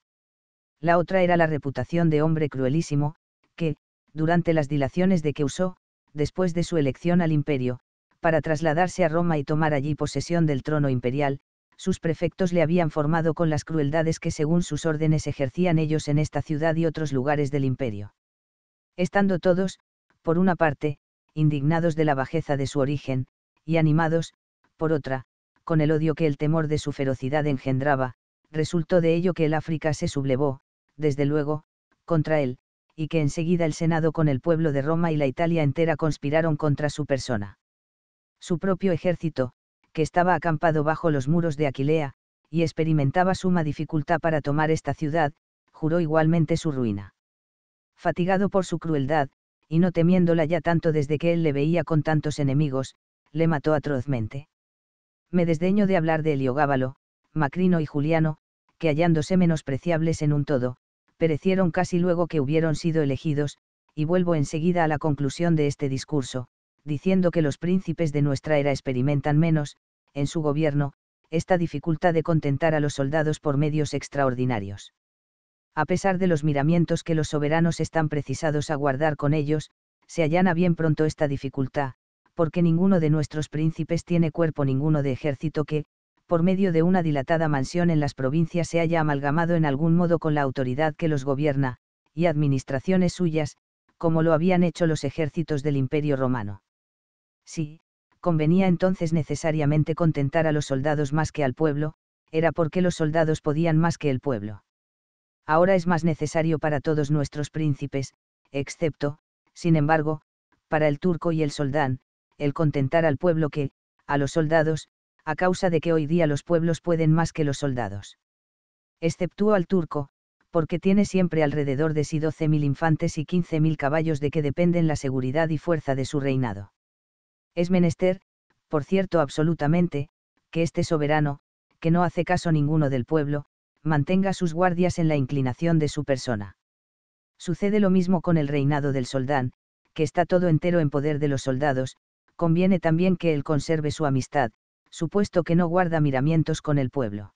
La otra era la reputación de hombre cruelísimo, que, durante las dilaciones de que usó, después de su elección al imperio, para trasladarse a Roma y tomar allí posesión del trono imperial, sus prefectos le habían formado con las crueldades que según sus órdenes ejercían ellos en esta ciudad y otros lugares del imperio. Estando todos, por una parte, indignados de la bajeza de su origen, y animados, por otra, con el odio que el temor de su ferocidad engendraba, resultó de ello que el África se sublevó, desde luego, contra él, y que enseguida el Senado con el pueblo de Roma y la Italia entera conspiraron contra su persona. Su propio ejército, que estaba acampado bajo los muros de Aquilea, y experimentaba suma dificultad para tomar esta ciudad, juró igualmente su ruina. Fatigado por su crueldad, y no temiéndola ya tanto desde que él le veía con tantos enemigos, le mató atrozmente me desdeño de hablar de Heliogábalo, Macrino y Juliano, que hallándose menospreciables en un todo, perecieron casi luego que hubieron sido elegidos, y vuelvo enseguida a la conclusión de este discurso, diciendo que los príncipes de nuestra era experimentan menos, en su gobierno, esta dificultad de contentar a los soldados por medios extraordinarios. A pesar de los miramientos que los soberanos están precisados a guardar con ellos, se allana bien pronto esta dificultad, porque ninguno de nuestros príncipes tiene cuerpo ninguno de ejército que, por medio de una dilatada mansión en las provincias se haya amalgamado en algún modo con la autoridad que los gobierna, y administraciones suyas, como lo habían hecho los ejércitos del Imperio romano. Sí, convenía entonces necesariamente contentar a los soldados más que al pueblo, era porque los soldados podían más que el pueblo. Ahora es más necesario para todos nuestros príncipes, excepto, sin embargo, para el turco y el soldán, el contentar al pueblo que, a los soldados, a causa de que hoy día los pueblos pueden más que los soldados. Exceptúo al turco, porque tiene siempre alrededor de sí 12.000 infantes y 15.000 caballos de que dependen la seguridad y fuerza de su reinado. Es menester, por cierto absolutamente, que este soberano, que no hace caso ninguno del pueblo, mantenga sus guardias en la inclinación de su persona. Sucede lo mismo con el reinado del soldán, que está todo entero en poder de los soldados, conviene también que él conserve su amistad, supuesto que no guarda miramientos con el pueblo.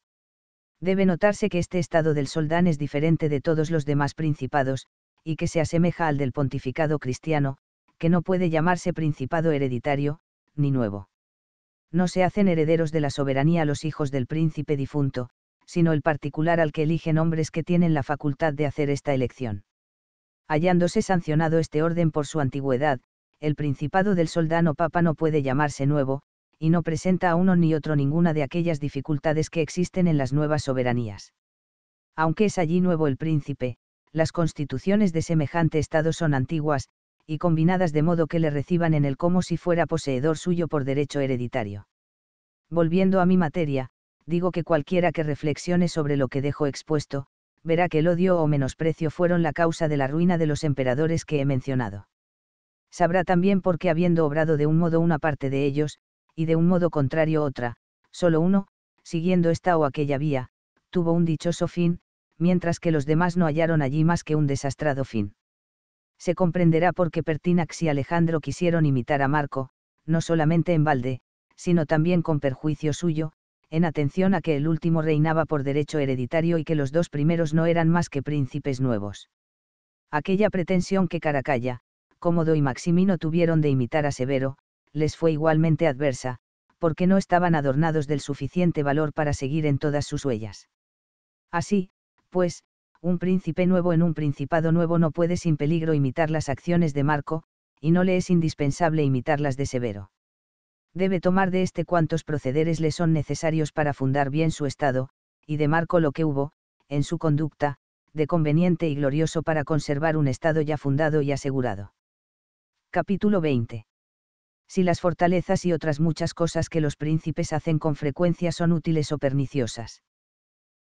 Debe notarse que este estado del soldán es diferente de todos los demás principados, y que se asemeja al del pontificado cristiano, que no puede llamarse principado hereditario, ni nuevo. No se hacen herederos de la soberanía los hijos del príncipe difunto, sino el particular al que eligen hombres que tienen la facultad de hacer esta elección. Hallándose sancionado este orden por su antigüedad, el Principado del Soldano Papa no puede llamarse nuevo, y no presenta a uno ni otro ninguna de aquellas dificultades que existen en las nuevas soberanías. Aunque es allí nuevo el príncipe, las constituciones de semejante Estado son antiguas, y combinadas de modo que le reciban en él como si fuera poseedor suyo por derecho hereditario. Volviendo a mi materia, digo que cualquiera que reflexione sobre lo que dejo expuesto, verá que el odio o menosprecio fueron la causa de la ruina de los emperadores que he mencionado sabrá también por qué habiendo obrado de un modo una parte de ellos, y de un modo contrario otra, solo uno, siguiendo esta o aquella vía, tuvo un dichoso fin, mientras que los demás no hallaron allí más que un desastrado fin. Se comprenderá por qué Pertinax y Alejandro quisieron imitar a Marco, no solamente en balde, sino también con perjuicio suyo, en atención a que el último reinaba por derecho hereditario y que los dos primeros no eran más que príncipes nuevos. Aquella pretensión que Caracalla, Cómodo y Maximino tuvieron de imitar a Severo, les fue igualmente adversa, porque no estaban adornados del suficiente valor para seguir en todas sus huellas. Así, pues, un príncipe nuevo en un principado nuevo no puede sin peligro imitar las acciones de Marco, y no le es indispensable imitar las de Severo. Debe tomar de éste cuantos procederes le son necesarios para fundar bien su Estado, y de Marco lo que hubo, en su conducta, de conveniente y glorioso para conservar un Estado ya fundado y asegurado. Capítulo 20. Si las fortalezas y otras muchas cosas que los príncipes hacen con frecuencia son útiles o perniciosas.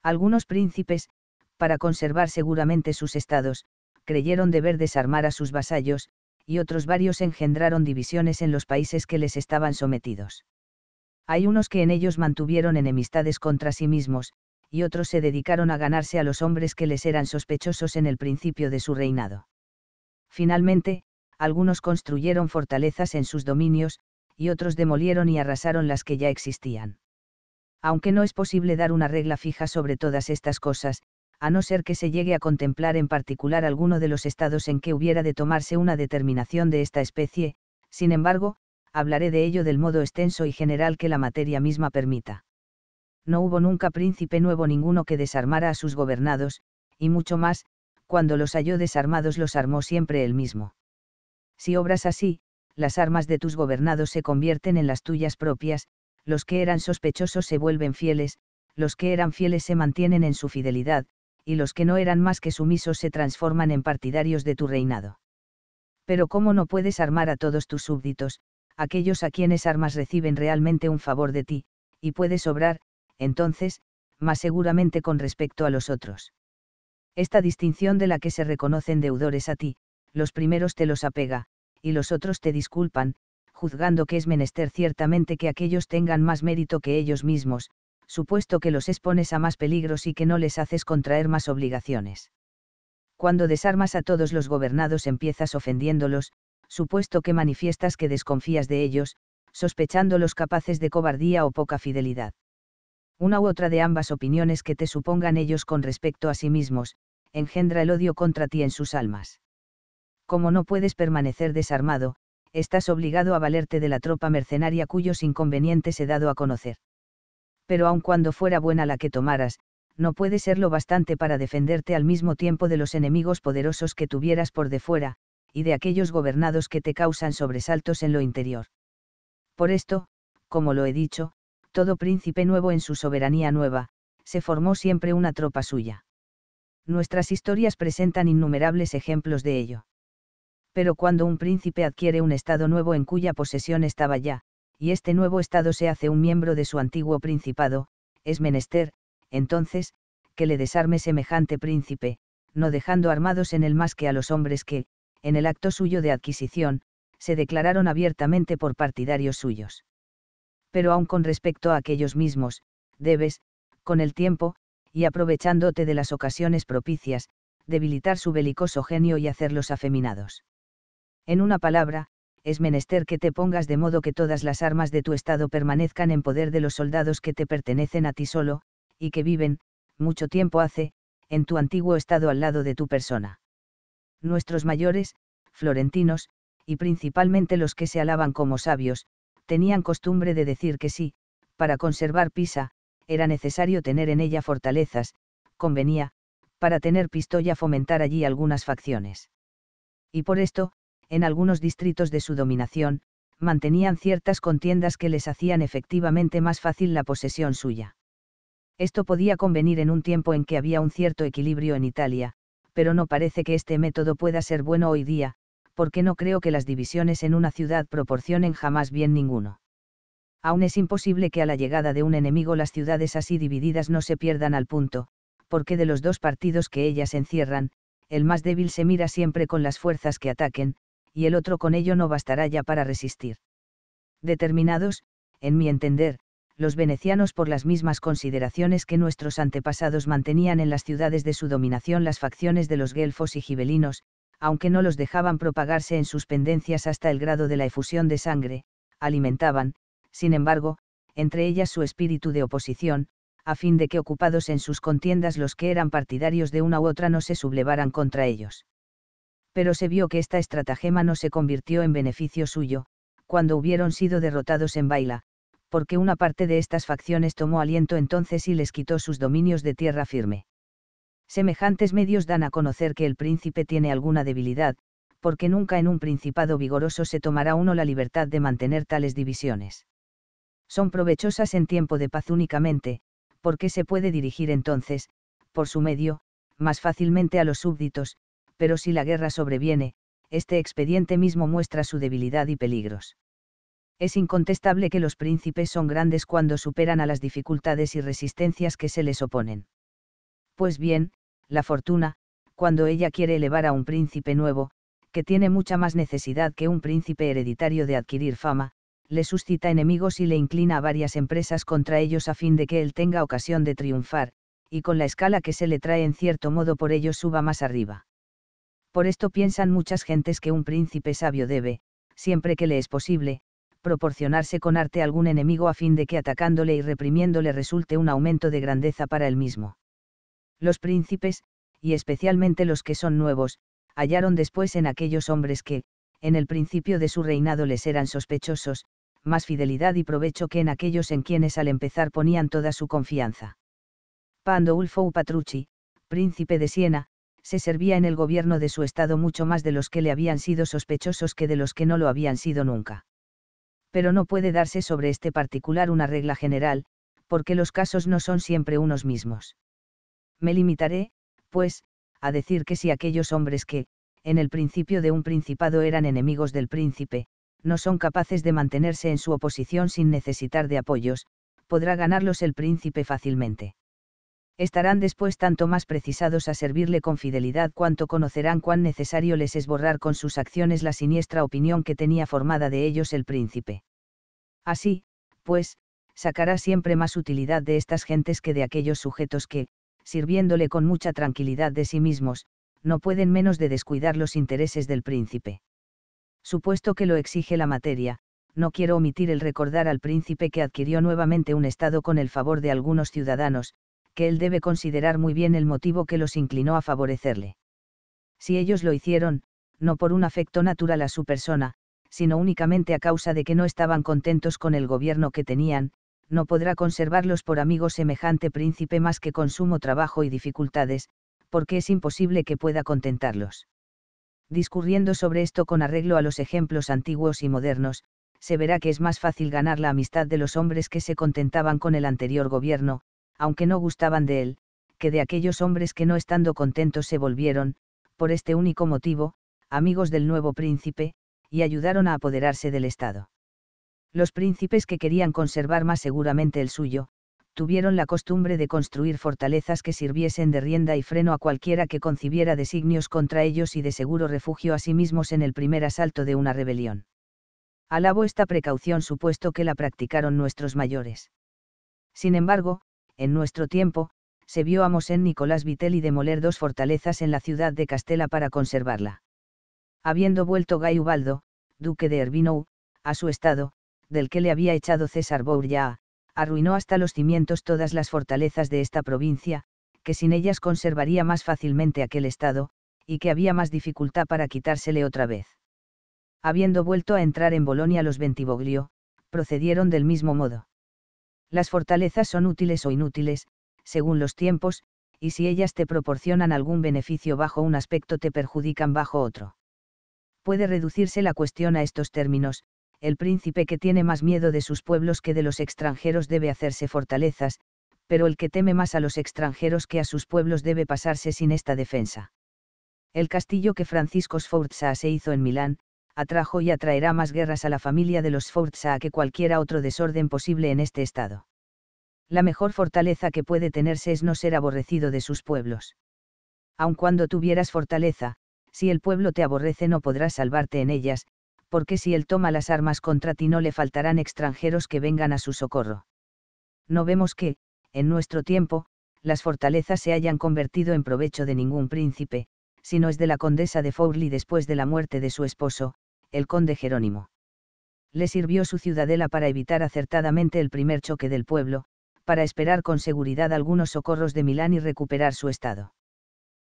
Algunos príncipes, para conservar seguramente sus estados, creyeron deber desarmar a sus vasallos, y otros varios engendraron divisiones en los países que les estaban sometidos. Hay unos que en ellos mantuvieron enemistades contra sí mismos, y otros se dedicaron a ganarse a los hombres que les eran sospechosos en el principio de su reinado. Finalmente, algunos construyeron fortalezas en sus dominios, y otros demolieron y arrasaron las que ya existían. Aunque no es posible dar una regla fija sobre todas estas cosas, a no ser que se llegue a contemplar en particular alguno de los estados en que hubiera de tomarse una determinación de esta especie, sin embargo, hablaré de ello del modo extenso y general que la materia misma permita. No hubo nunca príncipe nuevo ninguno que desarmara a sus gobernados, y mucho más, cuando los halló desarmados los armó siempre él mismo. Si obras así, las armas de tus gobernados se convierten en las tuyas propias, los que eran sospechosos se vuelven fieles, los que eran fieles se mantienen en su fidelidad, y los que no eran más que sumisos se transforman en partidarios de tu reinado. Pero ¿cómo no puedes armar a todos tus súbditos, aquellos a quienes armas reciben realmente un favor de ti, y puedes obrar, entonces, más seguramente con respecto a los otros? Esta distinción de la que se reconocen deudores a ti, los primeros te los apega, y los otros te disculpan, juzgando que es menester ciertamente que aquellos tengan más mérito que ellos mismos, supuesto que los expones a más peligros y que no les haces contraer más obligaciones. Cuando desarmas a todos los gobernados empiezas ofendiéndolos, supuesto que manifiestas que desconfías de ellos, sospechándolos capaces de cobardía o poca fidelidad. Una u otra de ambas opiniones que te supongan ellos con respecto a sí mismos, engendra el odio contra ti en sus almas como no puedes permanecer desarmado, estás obligado a valerte de la tropa mercenaria cuyos inconvenientes he dado a conocer. Pero aun cuando fuera buena la que tomaras, no puede ser lo bastante para defenderte al mismo tiempo de los enemigos poderosos que tuvieras por de fuera, y de aquellos gobernados que te causan sobresaltos en lo interior. Por esto, como lo he dicho, todo príncipe nuevo en su soberanía nueva, se formó siempre una tropa suya. Nuestras historias presentan innumerables ejemplos de ello pero cuando un príncipe adquiere un estado nuevo en cuya posesión estaba ya, y este nuevo estado se hace un miembro de su antiguo principado, es menester, entonces, que le desarme semejante príncipe, no dejando armados en él más que a los hombres que, en el acto suyo de adquisición, se declararon abiertamente por partidarios suyos. Pero aun con respecto a aquellos mismos, debes, con el tiempo, y aprovechándote de las ocasiones propicias, debilitar su belicoso genio y hacerlos afeminados. En una palabra, es menester que te pongas de modo que todas las armas de tu Estado permanezcan en poder de los soldados que te pertenecen a ti solo, y que viven, mucho tiempo hace, en tu antiguo Estado al lado de tu persona. Nuestros mayores, florentinos, y principalmente los que se alaban como sabios, tenían costumbre de decir que sí, para conservar Pisa, era necesario tener en ella fortalezas, convenía, para tener pistola fomentar allí algunas facciones. Y por esto, en algunos distritos de su dominación, mantenían ciertas contiendas que les hacían efectivamente más fácil la posesión suya. Esto podía convenir en un tiempo en que había un cierto equilibrio en Italia, pero no parece que este método pueda ser bueno hoy día, porque no creo que las divisiones en una ciudad proporcionen jamás bien ninguno. Aún es imposible que a la llegada de un enemigo las ciudades así divididas no se pierdan al punto, porque de los dos partidos que ellas encierran, el más débil se mira siempre con las fuerzas que ataquen, y el otro con ello no bastará ya para resistir. Determinados, en mi entender, los venecianos por las mismas consideraciones que nuestros antepasados mantenían en las ciudades de su dominación las facciones de los guelfos y gibelinos, aunque no los dejaban propagarse en sus pendencias hasta el grado de la efusión de sangre, alimentaban, sin embargo, entre ellas su espíritu de oposición, a fin de que ocupados en sus contiendas los que eran partidarios de una u otra no se sublevaran contra ellos pero se vio que esta estratagema no se convirtió en beneficio suyo, cuando hubieron sido derrotados en Baila, porque una parte de estas facciones tomó aliento entonces y les quitó sus dominios de tierra firme. Semejantes medios dan a conocer que el príncipe tiene alguna debilidad, porque nunca en un principado vigoroso se tomará uno la libertad de mantener tales divisiones. Son provechosas en tiempo de paz únicamente, porque se puede dirigir entonces, por su medio, más fácilmente a los súbditos, pero si la guerra sobreviene, este expediente mismo muestra su debilidad y peligros. Es incontestable que los príncipes son grandes cuando superan a las dificultades y resistencias que se les oponen. Pues bien, la fortuna, cuando ella quiere elevar a un príncipe nuevo, que tiene mucha más necesidad que un príncipe hereditario de adquirir fama, le suscita enemigos y le inclina a varias empresas contra ellos a fin de que él tenga ocasión de triunfar, y con la escala que se le trae en cierto modo por ellos suba más arriba. Por esto piensan muchas gentes que un príncipe sabio debe, siempre que le es posible, proporcionarse con arte algún enemigo a fin de que atacándole y reprimiéndole resulte un aumento de grandeza para él mismo. Los príncipes, y especialmente los que son nuevos, hallaron después en aquellos hombres que, en el principio de su reinado les eran sospechosos, más fidelidad y provecho que en aquellos en quienes al empezar ponían toda su confianza. Ulfo Upatrucci, príncipe de Siena, se servía en el gobierno de su estado mucho más de los que le habían sido sospechosos que de los que no lo habían sido nunca. Pero no puede darse sobre este particular una regla general, porque los casos no son siempre unos mismos. Me limitaré, pues, a decir que si aquellos hombres que, en el principio de un principado eran enemigos del príncipe, no son capaces de mantenerse en su oposición sin necesitar de apoyos, podrá ganarlos el príncipe fácilmente estarán después tanto más precisados a servirle con fidelidad cuanto conocerán cuán necesario les es borrar con sus acciones la siniestra opinión que tenía formada de ellos el príncipe. Así, pues, sacará siempre más utilidad de estas gentes que de aquellos sujetos que, sirviéndole con mucha tranquilidad de sí mismos, no pueden menos de descuidar los intereses del príncipe. Supuesto que lo exige la materia, no quiero omitir el recordar al príncipe que adquirió nuevamente un estado con el favor de algunos ciudadanos, que él debe considerar muy bien el motivo que los inclinó a favorecerle. Si ellos lo hicieron, no por un afecto natural a su persona, sino únicamente a causa de que no estaban contentos con el gobierno que tenían, no podrá conservarlos por amigo semejante príncipe más que consumo, trabajo y dificultades, porque es imposible que pueda contentarlos. Discurriendo sobre esto con arreglo a los ejemplos antiguos y modernos, se verá que es más fácil ganar la amistad de los hombres que se contentaban con el anterior gobierno, aunque no gustaban de él, que de aquellos hombres que no estando contentos se volvieron, por este único motivo, amigos del nuevo príncipe, y ayudaron a apoderarse del Estado. Los príncipes que querían conservar más seguramente el suyo, tuvieron la costumbre de construir fortalezas que sirviesen de rienda y freno a cualquiera que concibiera designios contra ellos y de seguro refugio a sí mismos en el primer asalto de una rebelión. Alabo esta precaución supuesto que la practicaron nuestros mayores. Sin embargo, en nuestro tiempo, se vio a Mosén Nicolás Vitelli demoler dos fortalezas en la ciudad de Castela para conservarla. Habiendo vuelto Gai Ubaldo, duque de Erbinou, a su estado, del que le había echado César Bourya, arruinó hasta los cimientos todas las fortalezas de esta provincia, que sin ellas conservaría más fácilmente aquel estado, y que había más dificultad para quitársele otra vez. Habiendo vuelto a entrar en Bolonia los Bentivoglio, procedieron del mismo modo. Las fortalezas son útiles o inútiles, según los tiempos, y si ellas te proporcionan algún beneficio bajo un aspecto te perjudican bajo otro. Puede reducirse la cuestión a estos términos, el príncipe que tiene más miedo de sus pueblos que de los extranjeros debe hacerse fortalezas, pero el que teme más a los extranjeros que a sus pueblos debe pasarse sin esta defensa. El castillo que Francisco Sforza se hizo en Milán, atrajo y atraerá más guerras a la familia de los Forza que cualquiera otro desorden posible en este estado. La mejor fortaleza que puede tenerse es no ser aborrecido de sus pueblos. Aun cuando tuvieras fortaleza, si el pueblo te aborrece no podrás salvarte en ellas, porque si él toma las armas contra ti no le faltarán extranjeros que vengan a su socorro. No vemos que, en nuestro tiempo, las fortalezas se hayan convertido en provecho de ningún príncipe, sino es de la condesa de Fourly después de la muerte de su esposo, el conde Jerónimo. Le sirvió su ciudadela para evitar acertadamente el primer choque del pueblo, para esperar con seguridad algunos socorros de Milán y recuperar su estado.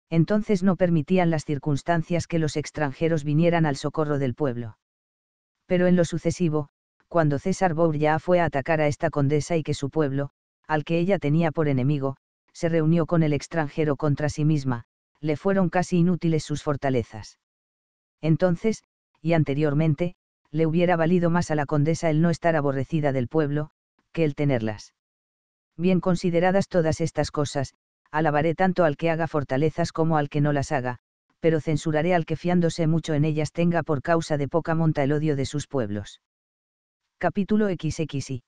Entonces no permitían las circunstancias que los extranjeros vinieran al socorro del pueblo. Pero en lo sucesivo, cuando César Bourja fue a atacar a esta condesa y que su pueblo, al que ella tenía por enemigo, se reunió con el extranjero contra sí misma, le fueron casi inútiles sus fortalezas. Entonces, y anteriormente, le hubiera valido más a la condesa el no estar aborrecida del pueblo, que el tenerlas. Bien consideradas todas estas cosas, alabaré tanto al que haga fortalezas como al que no las haga, pero censuraré al que fiándose mucho en ellas tenga por causa de poca monta el odio de sus pueblos. Capítulo XXI.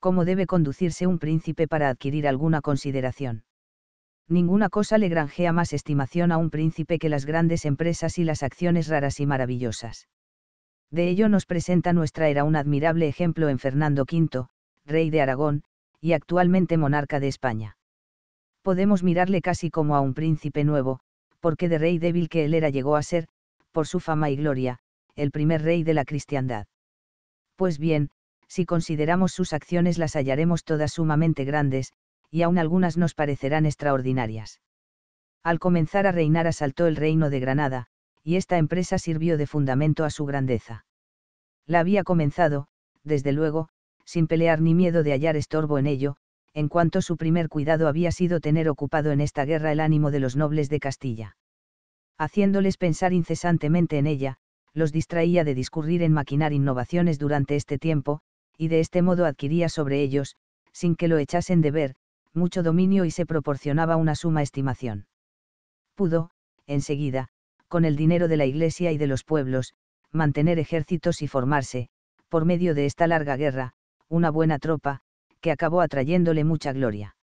¿Cómo debe conducirse un príncipe para adquirir alguna consideración? Ninguna cosa le granjea más estimación a un príncipe que las grandes empresas y las acciones raras y maravillosas. De ello nos presenta nuestra era un admirable ejemplo en Fernando V, rey de Aragón, y actualmente monarca de España. Podemos mirarle casi como a un príncipe nuevo, porque de rey débil que él era llegó a ser, por su fama y gloria, el primer rey de la cristiandad. Pues bien, si consideramos sus acciones las hallaremos todas sumamente grandes, y aún algunas nos parecerán extraordinarias. Al comenzar a reinar asaltó el reino de Granada, y esta empresa sirvió de fundamento a su grandeza. La había comenzado, desde luego, sin pelear ni miedo de hallar estorbo en ello, en cuanto su primer cuidado había sido tener ocupado en esta guerra el ánimo de los nobles de Castilla. Haciéndoles pensar incesantemente en ella, los distraía de discurrir en maquinar innovaciones durante este tiempo, y de este modo adquiría sobre ellos, sin que lo echasen de ver, mucho dominio y se proporcionaba una suma estimación. Pudo, enseguida, con el dinero de la Iglesia y de los pueblos, mantener ejércitos y formarse, por medio de esta larga guerra, una buena tropa, que acabó atrayéndole mucha gloria.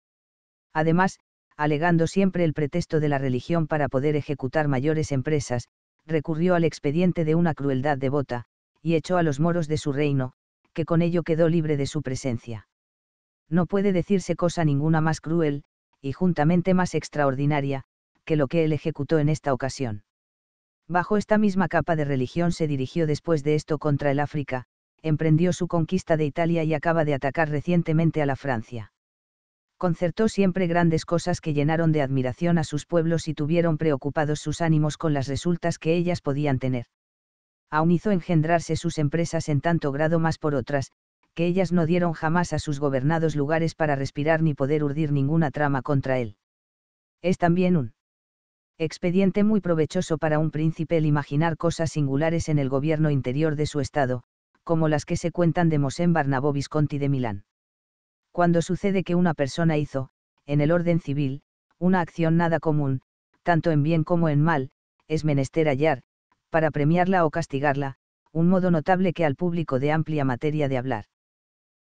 Además, alegando siempre el pretexto de la religión para poder ejecutar mayores empresas, recurrió al expediente de una crueldad devota, y echó a los moros de su reino, que con ello quedó libre de su presencia no puede decirse cosa ninguna más cruel, y juntamente más extraordinaria, que lo que él ejecutó en esta ocasión. Bajo esta misma capa de religión se dirigió después de esto contra el África, emprendió su conquista de Italia y acaba de atacar recientemente a la Francia. Concertó siempre grandes cosas que llenaron de admiración a sus pueblos y tuvieron preocupados sus ánimos con las resultas que ellas podían tener. Aún hizo engendrarse sus empresas en tanto grado más por otras, que ellas no dieron jamás a sus gobernados lugares para respirar ni poder urdir ninguna trama contra él. Es también un expediente muy provechoso para un príncipe el imaginar cosas singulares en el gobierno interior de su estado, como las que se cuentan de Mosén Barnabó Visconti de Milán. Cuando sucede que una persona hizo, en el orden civil, una acción nada común, tanto en bien como en mal, es menester hallar, para premiarla o castigarla, un modo notable que al público de amplia materia de hablar.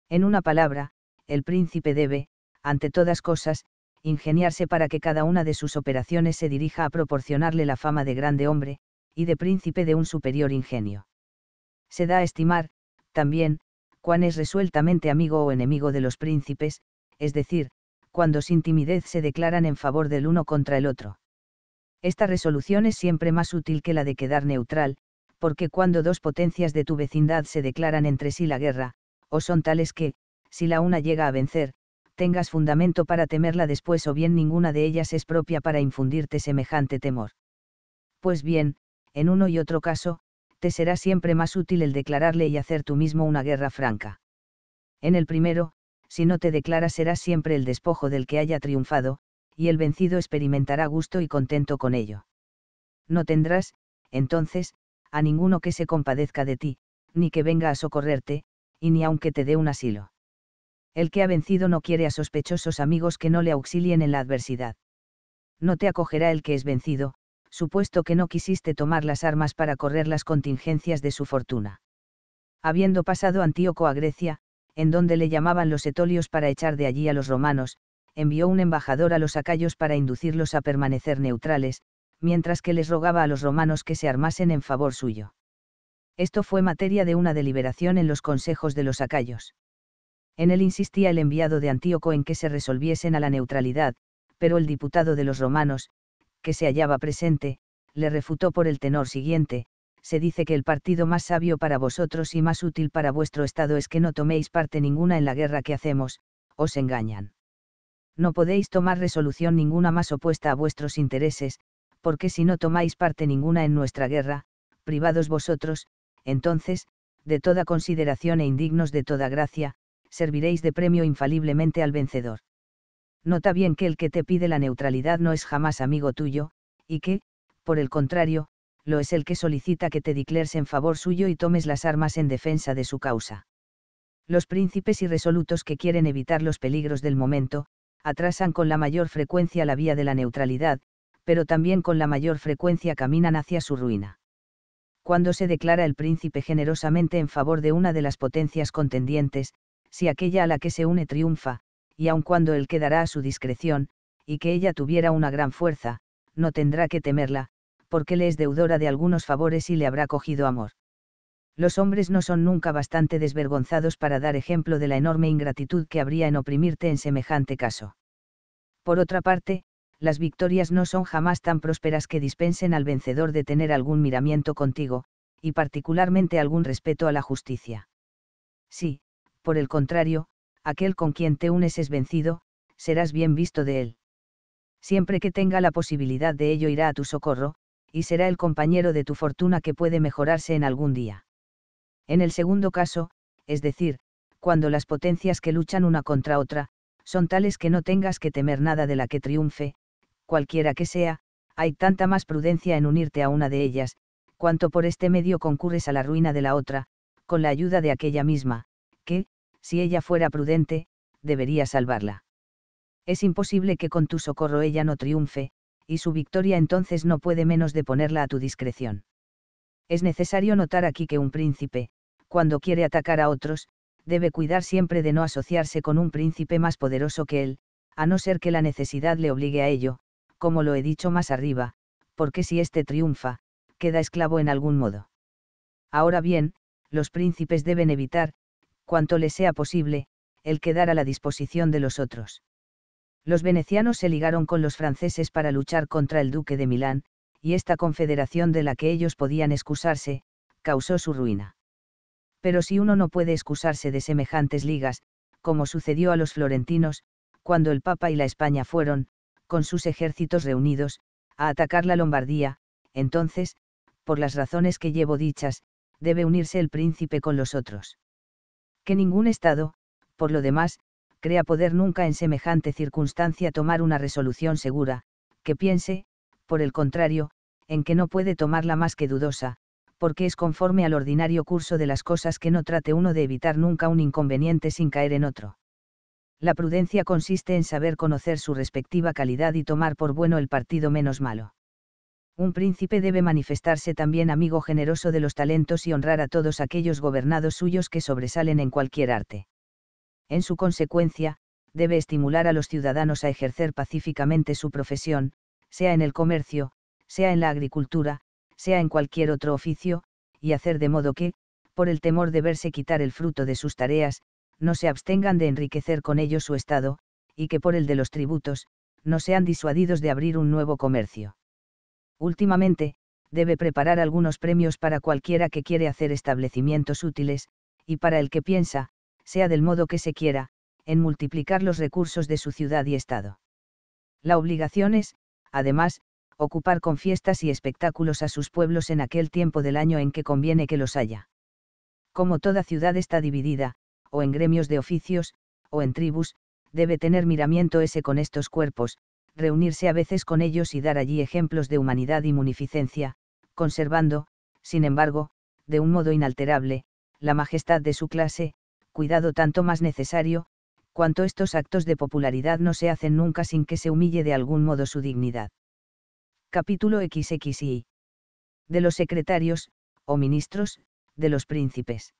En una palabra, el príncipe debe, ante todas cosas, ingeniarse para que cada una de sus operaciones se dirija a proporcionarle la fama de grande hombre, y de príncipe de un superior ingenio. Se da a estimar, también, cuán es resueltamente amigo o enemigo de los príncipes, es decir, cuando sin timidez se declaran en favor del uno contra el otro. Esta resolución es siempre más útil que la de quedar neutral, porque cuando dos potencias de tu vecindad se declaran entre sí la guerra, o son tales que, si la una llega a vencer, tengas fundamento para temerla después o bien ninguna de ellas es propia para infundirte semejante temor. Pues bien, en uno y otro caso, te será siempre más útil el declararle y hacer tú mismo una guerra franca. En el primero, si no te declaras serás siempre el despojo del que haya triunfado, y el vencido experimentará gusto y contento con ello. No tendrás, entonces, a ninguno que se compadezca de ti, ni que venga a socorrerte, y ni aunque te dé un asilo. El que ha vencido no quiere a sospechosos amigos que no le auxilien en la adversidad. No te acogerá el que es vencido, supuesto que no quisiste tomar las armas para correr las contingencias de su fortuna. Habiendo pasado Antíoco a Grecia, en donde le llamaban los etolios para echar de allí a los romanos, envió un embajador a los acayos para inducirlos a permanecer neutrales, mientras que les rogaba a los romanos que se armasen en favor suyo. Esto fue materia de una deliberación en los consejos de los acayos. En él insistía el enviado de Antíoco en que se resolviesen a la neutralidad, pero el diputado de los romanos, que se hallaba presente, le refutó por el tenor siguiente, se dice que el partido más sabio para vosotros y más útil para vuestro Estado es que no toméis parte ninguna en la guerra que hacemos, os engañan. No podéis tomar resolución ninguna más opuesta a vuestros intereses, porque si no tomáis parte ninguna en nuestra guerra, privados vosotros, entonces, de toda consideración e indignos de toda gracia, serviréis de premio infaliblemente al vencedor. Nota bien que el que te pide la neutralidad no es jamás amigo tuyo, y que, por el contrario, lo es el que solicita que te declares en favor suyo y tomes las armas en defensa de su causa. Los príncipes irresolutos que quieren evitar los peligros del momento, atrasan con la mayor frecuencia la vía de la neutralidad, pero también con la mayor frecuencia caminan hacia su ruina cuando se declara el príncipe generosamente en favor de una de las potencias contendientes, si aquella a la que se une triunfa, y aun cuando él quedará a su discreción, y que ella tuviera una gran fuerza, no tendrá que temerla, porque le es deudora de algunos favores y le habrá cogido amor. Los hombres no son nunca bastante desvergonzados para dar ejemplo de la enorme ingratitud que habría en oprimirte en semejante caso. Por otra parte, las victorias no son jamás tan prósperas que dispensen al vencedor de tener algún miramiento contigo, y particularmente algún respeto a la justicia. Si, por el contrario, aquel con quien te unes es vencido, serás bien visto de él. Siempre que tenga la posibilidad de ello irá a tu socorro, y será el compañero de tu fortuna que puede mejorarse en algún día. En el segundo caso, es decir, cuando las potencias que luchan una contra otra, son tales que no tengas que temer nada de la que triunfe, cualquiera que sea, hay tanta más prudencia en unirte a una de ellas, cuanto por este medio concurres a la ruina de la otra, con la ayuda de aquella misma, que, si ella fuera prudente, debería salvarla. Es imposible que con tu socorro ella no triunfe, y su victoria entonces no puede menos de ponerla a tu discreción. Es necesario notar aquí que un príncipe, cuando quiere atacar a otros, debe cuidar siempre de no asociarse con un príncipe más poderoso que él, a no ser que la necesidad le obligue a ello, como lo he dicho más arriba, porque si éste triunfa, queda esclavo en algún modo. Ahora bien, los príncipes deben evitar, cuanto les sea posible, el quedar a la disposición de los otros. Los venecianos se ligaron con los franceses para luchar contra el duque de Milán, y esta confederación de la que ellos podían excusarse, causó su ruina. Pero si uno no puede excusarse de semejantes ligas, como sucedió a los florentinos, cuando el Papa y la España fueron, con sus ejércitos reunidos, a atacar la Lombardía, entonces, por las razones que llevo dichas, debe unirse el príncipe con los otros. Que ningún Estado, por lo demás, crea poder nunca en semejante circunstancia tomar una resolución segura, que piense, por el contrario, en que no puede tomarla más que dudosa, porque es conforme al ordinario curso de las cosas que no trate uno de evitar nunca un inconveniente sin caer en otro la prudencia consiste en saber conocer su respectiva calidad y tomar por bueno el partido menos malo. Un príncipe debe manifestarse también amigo generoso de los talentos y honrar a todos aquellos gobernados suyos que sobresalen en cualquier arte. En su consecuencia, debe estimular a los ciudadanos a ejercer pacíficamente su profesión, sea en el comercio, sea en la agricultura, sea en cualquier otro oficio, y hacer de modo que, por el temor de verse quitar el fruto de sus tareas, no se abstengan de enriquecer con ello su Estado, y que por el de los tributos, no sean disuadidos de abrir un nuevo comercio. Últimamente, debe preparar algunos premios para cualquiera que quiere hacer establecimientos útiles, y para el que piensa, sea del modo que se quiera, en multiplicar los recursos de su ciudad y Estado. La obligación es, además, ocupar con fiestas y espectáculos a sus pueblos en aquel tiempo del año en que conviene que los haya. Como toda ciudad está dividida, o en gremios de oficios, o en tribus, debe tener miramiento ese con estos cuerpos, reunirse a veces con ellos y dar allí ejemplos de humanidad y munificencia, conservando, sin embargo, de un modo inalterable, la majestad de su clase, cuidado tanto más necesario, cuanto estos actos de popularidad no se hacen nunca sin que se humille de algún modo su dignidad. Capítulo XXI. De los secretarios, o ministros, de los príncipes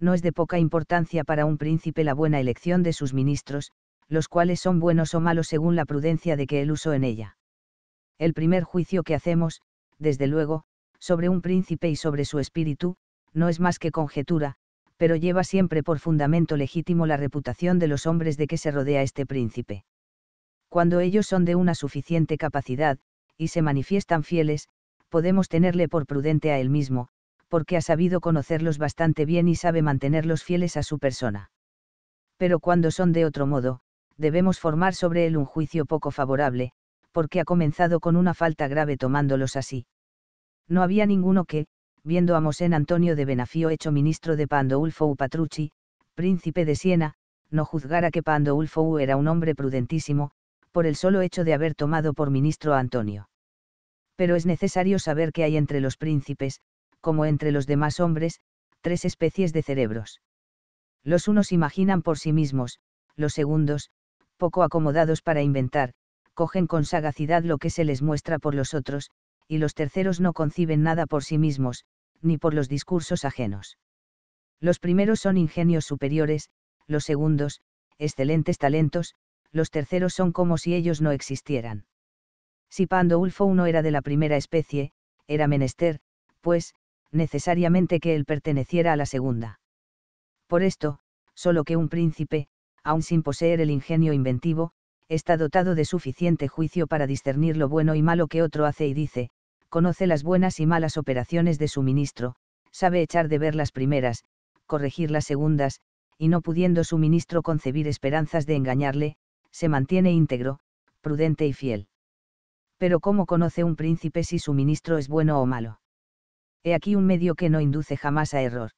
no es de poca importancia para un príncipe la buena elección de sus ministros, los cuales son buenos o malos según la prudencia de que él usó en ella. El primer juicio que hacemos, desde luego, sobre un príncipe y sobre su espíritu, no es más que conjetura, pero lleva siempre por fundamento legítimo la reputación de los hombres de que se rodea este príncipe. Cuando ellos son de una suficiente capacidad, y se manifiestan fieles, podemos tenerle por prudente a él mismo, porque ha sabido conocerlos bastante bien y sabe mantenerlos fieles a su persona. Pero cuando son de otro modo, debemos formar sobre él un juicio poco favorable, porque ha comenzado con una falta grave tomándolos así. No había ninguno que, viendo a Mosén Antonio de Benafío hecho ministro de Pandolfo U Patrucci, príncipe de Siena, no juzgara que Pandolfo U era un hombre prudentísimo, por el solo hecho de haber tomado por ministro a Antonio. Pero es necesario saber que hay entre los príncipes, como entre los demás hombres, tres especies de cerebros. Los unos imaginan por sí mismos, los segundos, poco acomodados para inventar, cogen con sagacidad lo que se les muestra por los otros, y los terceros no conciben nada por sí mismos, ni por los discursos ajenos. Los primeros son ingenios superiores, los segundos, excelentes talentos, los terceros son como si ellos no existieran. Si Ulfo uno era de la primera especie, era menester, pues, necesariamente que él perteneciera a la segunda. Por esto, solo que un príncipe, aun sin poseer el ingenio inventivo, está dotado de suficiente juicio para discernir lo bueno y malo que otro hace y dice, conoce las buenas y malas operaciones de su ministro, sabe echar de ver las primeras, corregir las segundas, y no pudiendo su ministro concebir esperanzas de engañarle, se mantiene íntegro, prudente y fiel. Pero ¿cómo conoce un príncipe si su ministro es bueno o malo? He aquí un medio que no induce jamás a error.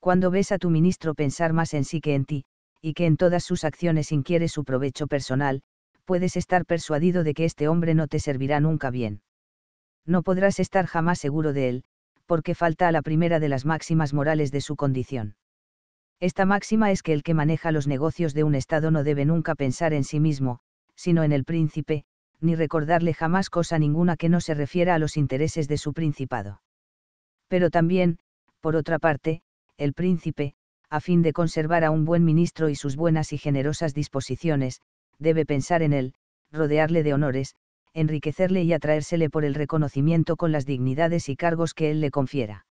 Cuando ves a tu ministro pensar más en sí que en ti, y que en todas sus acciones inquiere su provecho personal, puedes estar persuadido de que este hombre no te servirá nunca bien. No podrás estar jamás seguro de él, porque falta a la primera de las máximas morales de su condición. Esta máxima es que el que maneja los negocios de un Estado no debe nunca pensar en sí mismo, sino en el príncipe, ni recordarle jamás cosa ninguna que no se refiera a los intereses de su principado pero también, por otra parte, el príncipe, a fin de conservar a un buen ministro y sus buenas y generosas disposiciones, debe pensar en él, rodearle de honores, enriquecerle y atraérsele por el reconocimiento con las dignidades y cargos que él le confiera.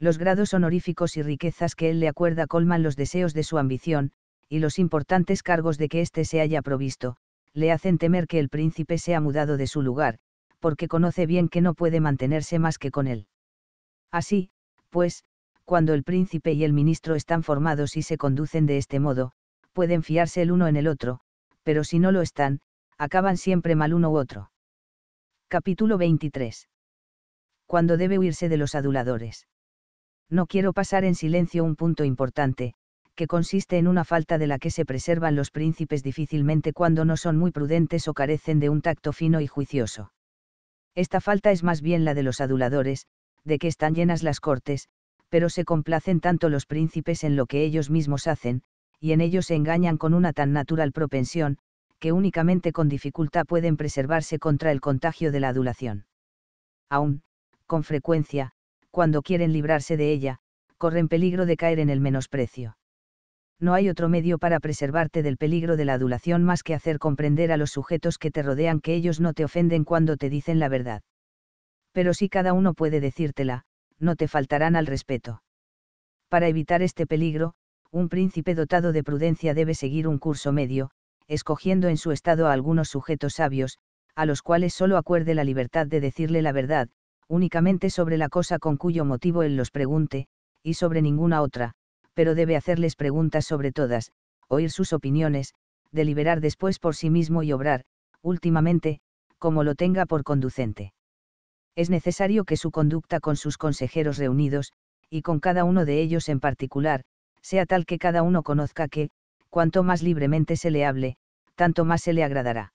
Los grados honoríficos y riquezas que él le acuerda colman los deseos de su ambición, y los importantes cargos de que éste se haya provisto, le hacen temer que el príncipe sea mudado de su lugar, porque conoce bien que no puede mantenerse más que con él. Así, pues, cuando el príncipe y el ministro están formados y se conducen de este modo, pueden fiarse el uno en el otro, pero si no lo están, acaban siempre mal uno u otro. Capítulo 23. Cuando debe huirse de los aduladores. No quiero pasar en silencio un punto importante, que consiste en una falta de la que se preservan los príncipes difícilmente cuando no son muy prudentes o carecen de un tacto fino y juicioso. Esta falta es más bien la de los aduladores, de que están llenas las cortes, pero se complacen tanto los príncipes en lo que ellos mismos hacen, y en ello se engañan con una tan natural propensión, que únicamente con dificultad pueden preservarse contra el contagio de la adulación. Aún, con frecuencia, cuando quieren librarse de ella, corren peligro de caer en el menosprecio. No hay otro medio para preservarte del peligro de la adulación más que hacer comprender a los sujetos que te rodean que ellos no te ofenden cuando te dicen la verdad pero si cada uno puede decírtela, no te faltarán al respeto. Para evitar este peligro, un príncipe dotado de prudencia debe seguir un curso medio, escogiendo en su estado a algunos sujetos sabios, a los cuales solo acuerde la libertad de decirle la verdad, únicamente sobre la cosa con cuyo motivo él los pregunte, y sobre ninguna otra, pero debe hacerles preguntas sobre todas, oír sus opiniones, deliberar después por sí mismo y obrar, últimamente, como lo tenga por conducente es necesario que su conducta con sus consejeros reunidos, y con cada uno de ellos en particular, sea tal que cada uno conozca que, cuanto más libremente se le hable, tanto más se le agradará.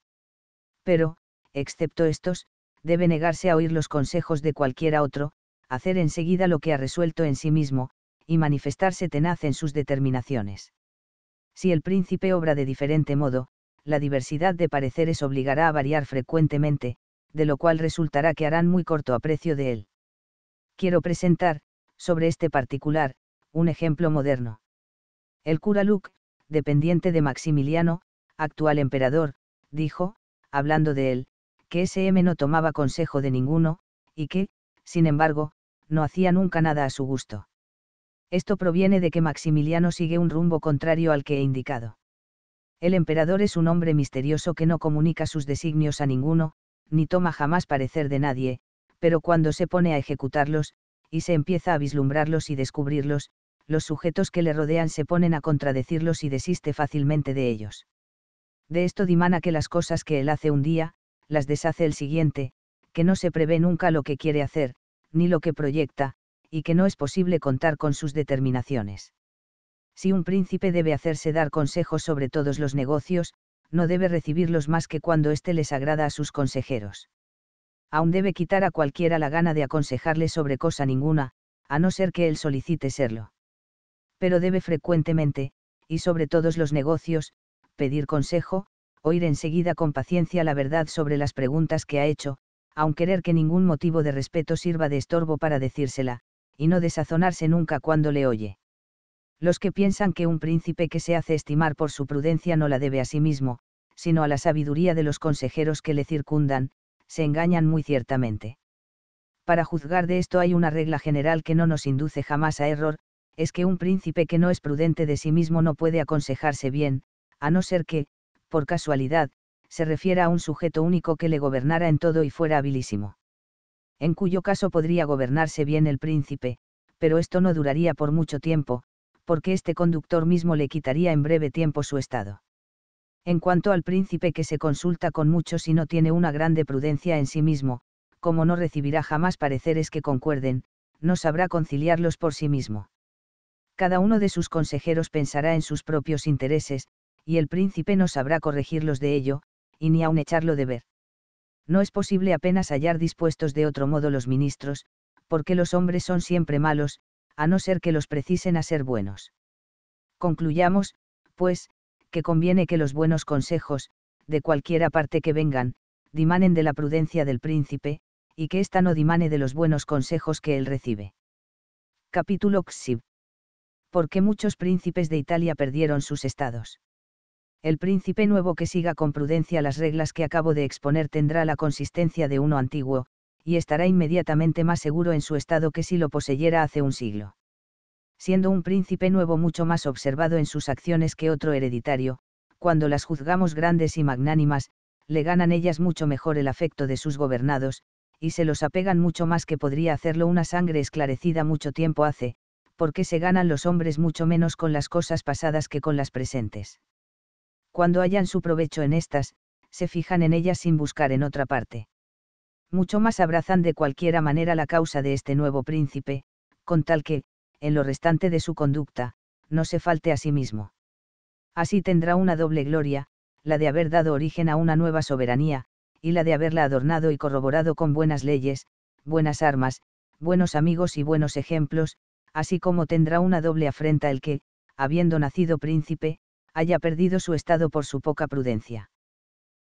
Pero, excepto estos, debe negarse a oír los consejos de cualquiera otro, hacer enseguida lo que ha resuelto en sí mismo, y manifestarse tenaz en sus determinaciones. Si el príncipe obra de diferente modo, la diversidad de pareceres obligará a variar frecuentemente, de lo cual resultará que harán muy corto aprecio de él. Quiero presentar, sobre este particular, un ejemplo moderno. El cura Luc, dependiente de Maximiliano, actual emperador, dijo, hablando de él, que ese M no tomaba consejo de ninguno, y que, sin embargo, no hacía nunca nada a su gusto. Esto proviene de que Maximiliano sigue un rumbo contrario al que he indicado. El emperador es un hombre misterioso que no comunica sus designios a ninguno, ni toma jamás parecer de nadie, pero cuando se pone a ejecutarlos, y se empieza a vislumbrarlos y descubrirlos, los sujetos que le rodean se ponen a contradecirlos y desiste fácilmente de ellos. De esto dimana que las cosas que él hace un día, las deshace el siguiente, que no se prevé nunca lo que quiere hacer, ni lo que proyecta, y que no es posible contar con sus determinaciones. Si un príncipe debe hacerse dar consejos sobre todos los negocios, no debe recibirlos más que cuando éste les agrada a sus consejeros. Aún debe quitar a cualquiera la gana de aconsejarle sobre cosa ninguna, a no ser que él solicite serlo. Pero debe frecuentemente, y sobre todos los negocios, pedir consejo, oír enseguida con paciencia la verdad sobre las preguntas que ha hecho, aun querer que ningún motivo de respeto sirva de estorbo para decírsela, y no desazonarse nunca cuando le oye los que piensan que un príncipe que se hace estimar por su prudencia no la debe a sí mismo, sino a la sabiduría de los consejeros que le circundan, se engañan muy ciertamente. Para juzgar de esto hay una regla general que no nos induce jamás a error, es que un príncipe que no es prudente de sí mismo no puede aconsejarse bien, a no ser que, por casualidad, se refiera a un sujeto único que le gobernara en todo y fuera habilísimo. En cuyo caso podría gobernarse bien el príncipe, pero esto no duraría por mucho tiempo, porque este conductor mismo le quitaría en breve tiempo su estado. En cuanto al príncipe que se consulta con muchos y no tiene una grande prudencia en sí mismo, como no recibirá jamás pareceres que concuerden, no sabrá conciliarlos por sí mismo. Cada uno de sus consejeros pensará en sus propios intereses, y el príncipe no sabrá corregirlos de ello, y ni aun echarlo de ver. No es posible apenas hallar dispuestos de otro modo los ministros, porque los hombres son siempre malos, a no ser que los precisen a ser buenos. Concluyamos, pues, que conviene que los buenos consejos, de cualquiera parte que vengan, dimanen de la prudencia del príncipe, y que ésta no dimane de los buenos consejos que él recibe. Capítulo XIV. Porque muchos príncipes de Italia perdieron sus estados? El príncipe nuevo que siga con prudencia las reglas que acabo de exponer tendrá la consistencia de uno antiguo, y estará inmediatamente más seguro en su estado que si lo poseyera hace un siglo. Siendo un príncipe nuevo mucho más observado en sus acciones que otro hereditario, cuando las juzgamos grandes y magnánimas, le ganan ellas mucho mejor el afecto de sus gobernados, y se los apegan mucho más que podría hacerlo una sangre esclarecida mucho tiempo hace, porque se ganan los hombres mucho menos con las cosas pasadas que con las presentes. Cuando hallan su provecho en estas, se fijan en ellas sin buscar en otra parte mucho más abrazan de cualquiera manera la causa de este nuevo príncipe, con tal que, en lo restante de su conducta, no se falte a sí mismo. Así tendrá una doble gloria, la de haber dado origen a una nueva soberanía, y la de haberla adornado y corroborado con buenas leyes, buenas armas, buenos amigos y buenos ejemplos, así como tendrá una doble afrenta el que, habiendo nacido príncipe, haya perdido su estado por su poca prudencia.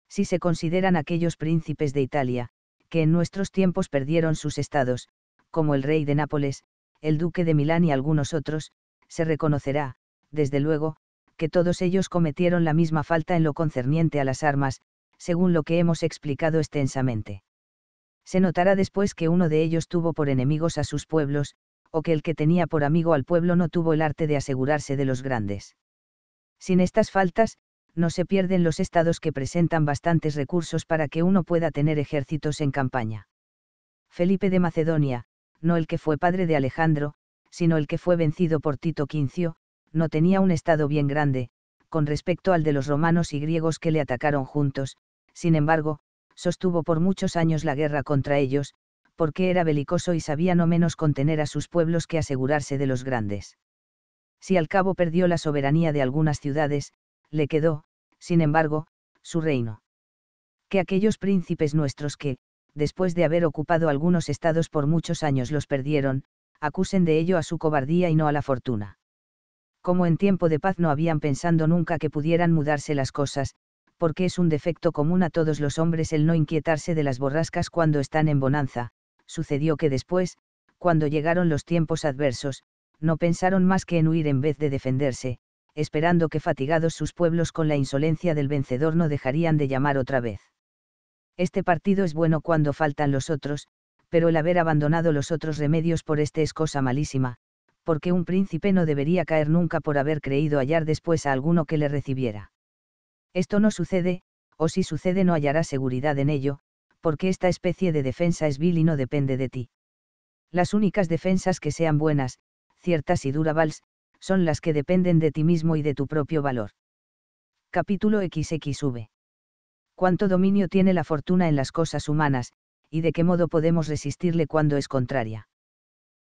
Si se consideran aquellos príncipes de Italia, que en nuestros tiempos perdieron sus estados, como el rey de Nápoles, el duque de Milán y algunos otros, se reconocerá, desde luego, que todos ellos cometieron la misma falta en lo concerniente a las armas, según lo que hemos explicado extensamente. Se notará después que uno de ellos tuvo por enemigos a sus pueblos, o que el que tenía por amigo al pueblo no tuvo el arte de asegurarse de los grandes. Sin estas faltas, no se pierden los estados que presentan bastantes recursos para que uno pueda tener ejércitos en campaña. Felipe de Macedonia, no el que fue padre de Alejandro, sino el que fue vencido por Tito Quincio, no tenía un estado bien grande, con respecto al de los romanos y griegos que le atacaron juntos, sin embargo, sostuvo por muchos años la guerra contra ellos, porque era belicoso y sabía no menos contener a sus pueblos que asegurarse de los grandes. Si al cabo perdió la soberanía de algunas ciudades, le quedó, sin embargo, su reino. Que aquellos príncipes nuestros que, después de haber ocupado algunos estados por muchos años los perdieron, acusen de ello a su cobardía y no a la fortuna. Como en tiempo de paz no habían pensado nunca que pudieran mudarse las cosas, porque es un defecto común a todos los hombres el no inquietarse de las borrascas cuando están en bonanza, sucedió que después, cuando llegaron los tiempos adversos, no pensaron más que en huir en vez de defenderse, esperando que fatigados sus pueblos con la insolencia del vencedor no dejarían de llamar otra vez. Este partido es bueno cuando faltan los otros, pero el haber abandonado los otros remedios por este es cosa malísima, porque un príncipe no debería caer nunca por haber creído hallar después a alguno que le recibiera. Esto no sucede, o si sucede no hallará seguridad en ello, porque esta especie de defensa es vil y no depende de ti. Las únicas defensas que sean buenas, ciertas y durables, son las que dependen de ti mismo y de tu propio valor. Capítulo XXV. Cuánto dominio tiene la fortuna en las cosas humanas, y de qué modo podemos resistirle cuando es contraria.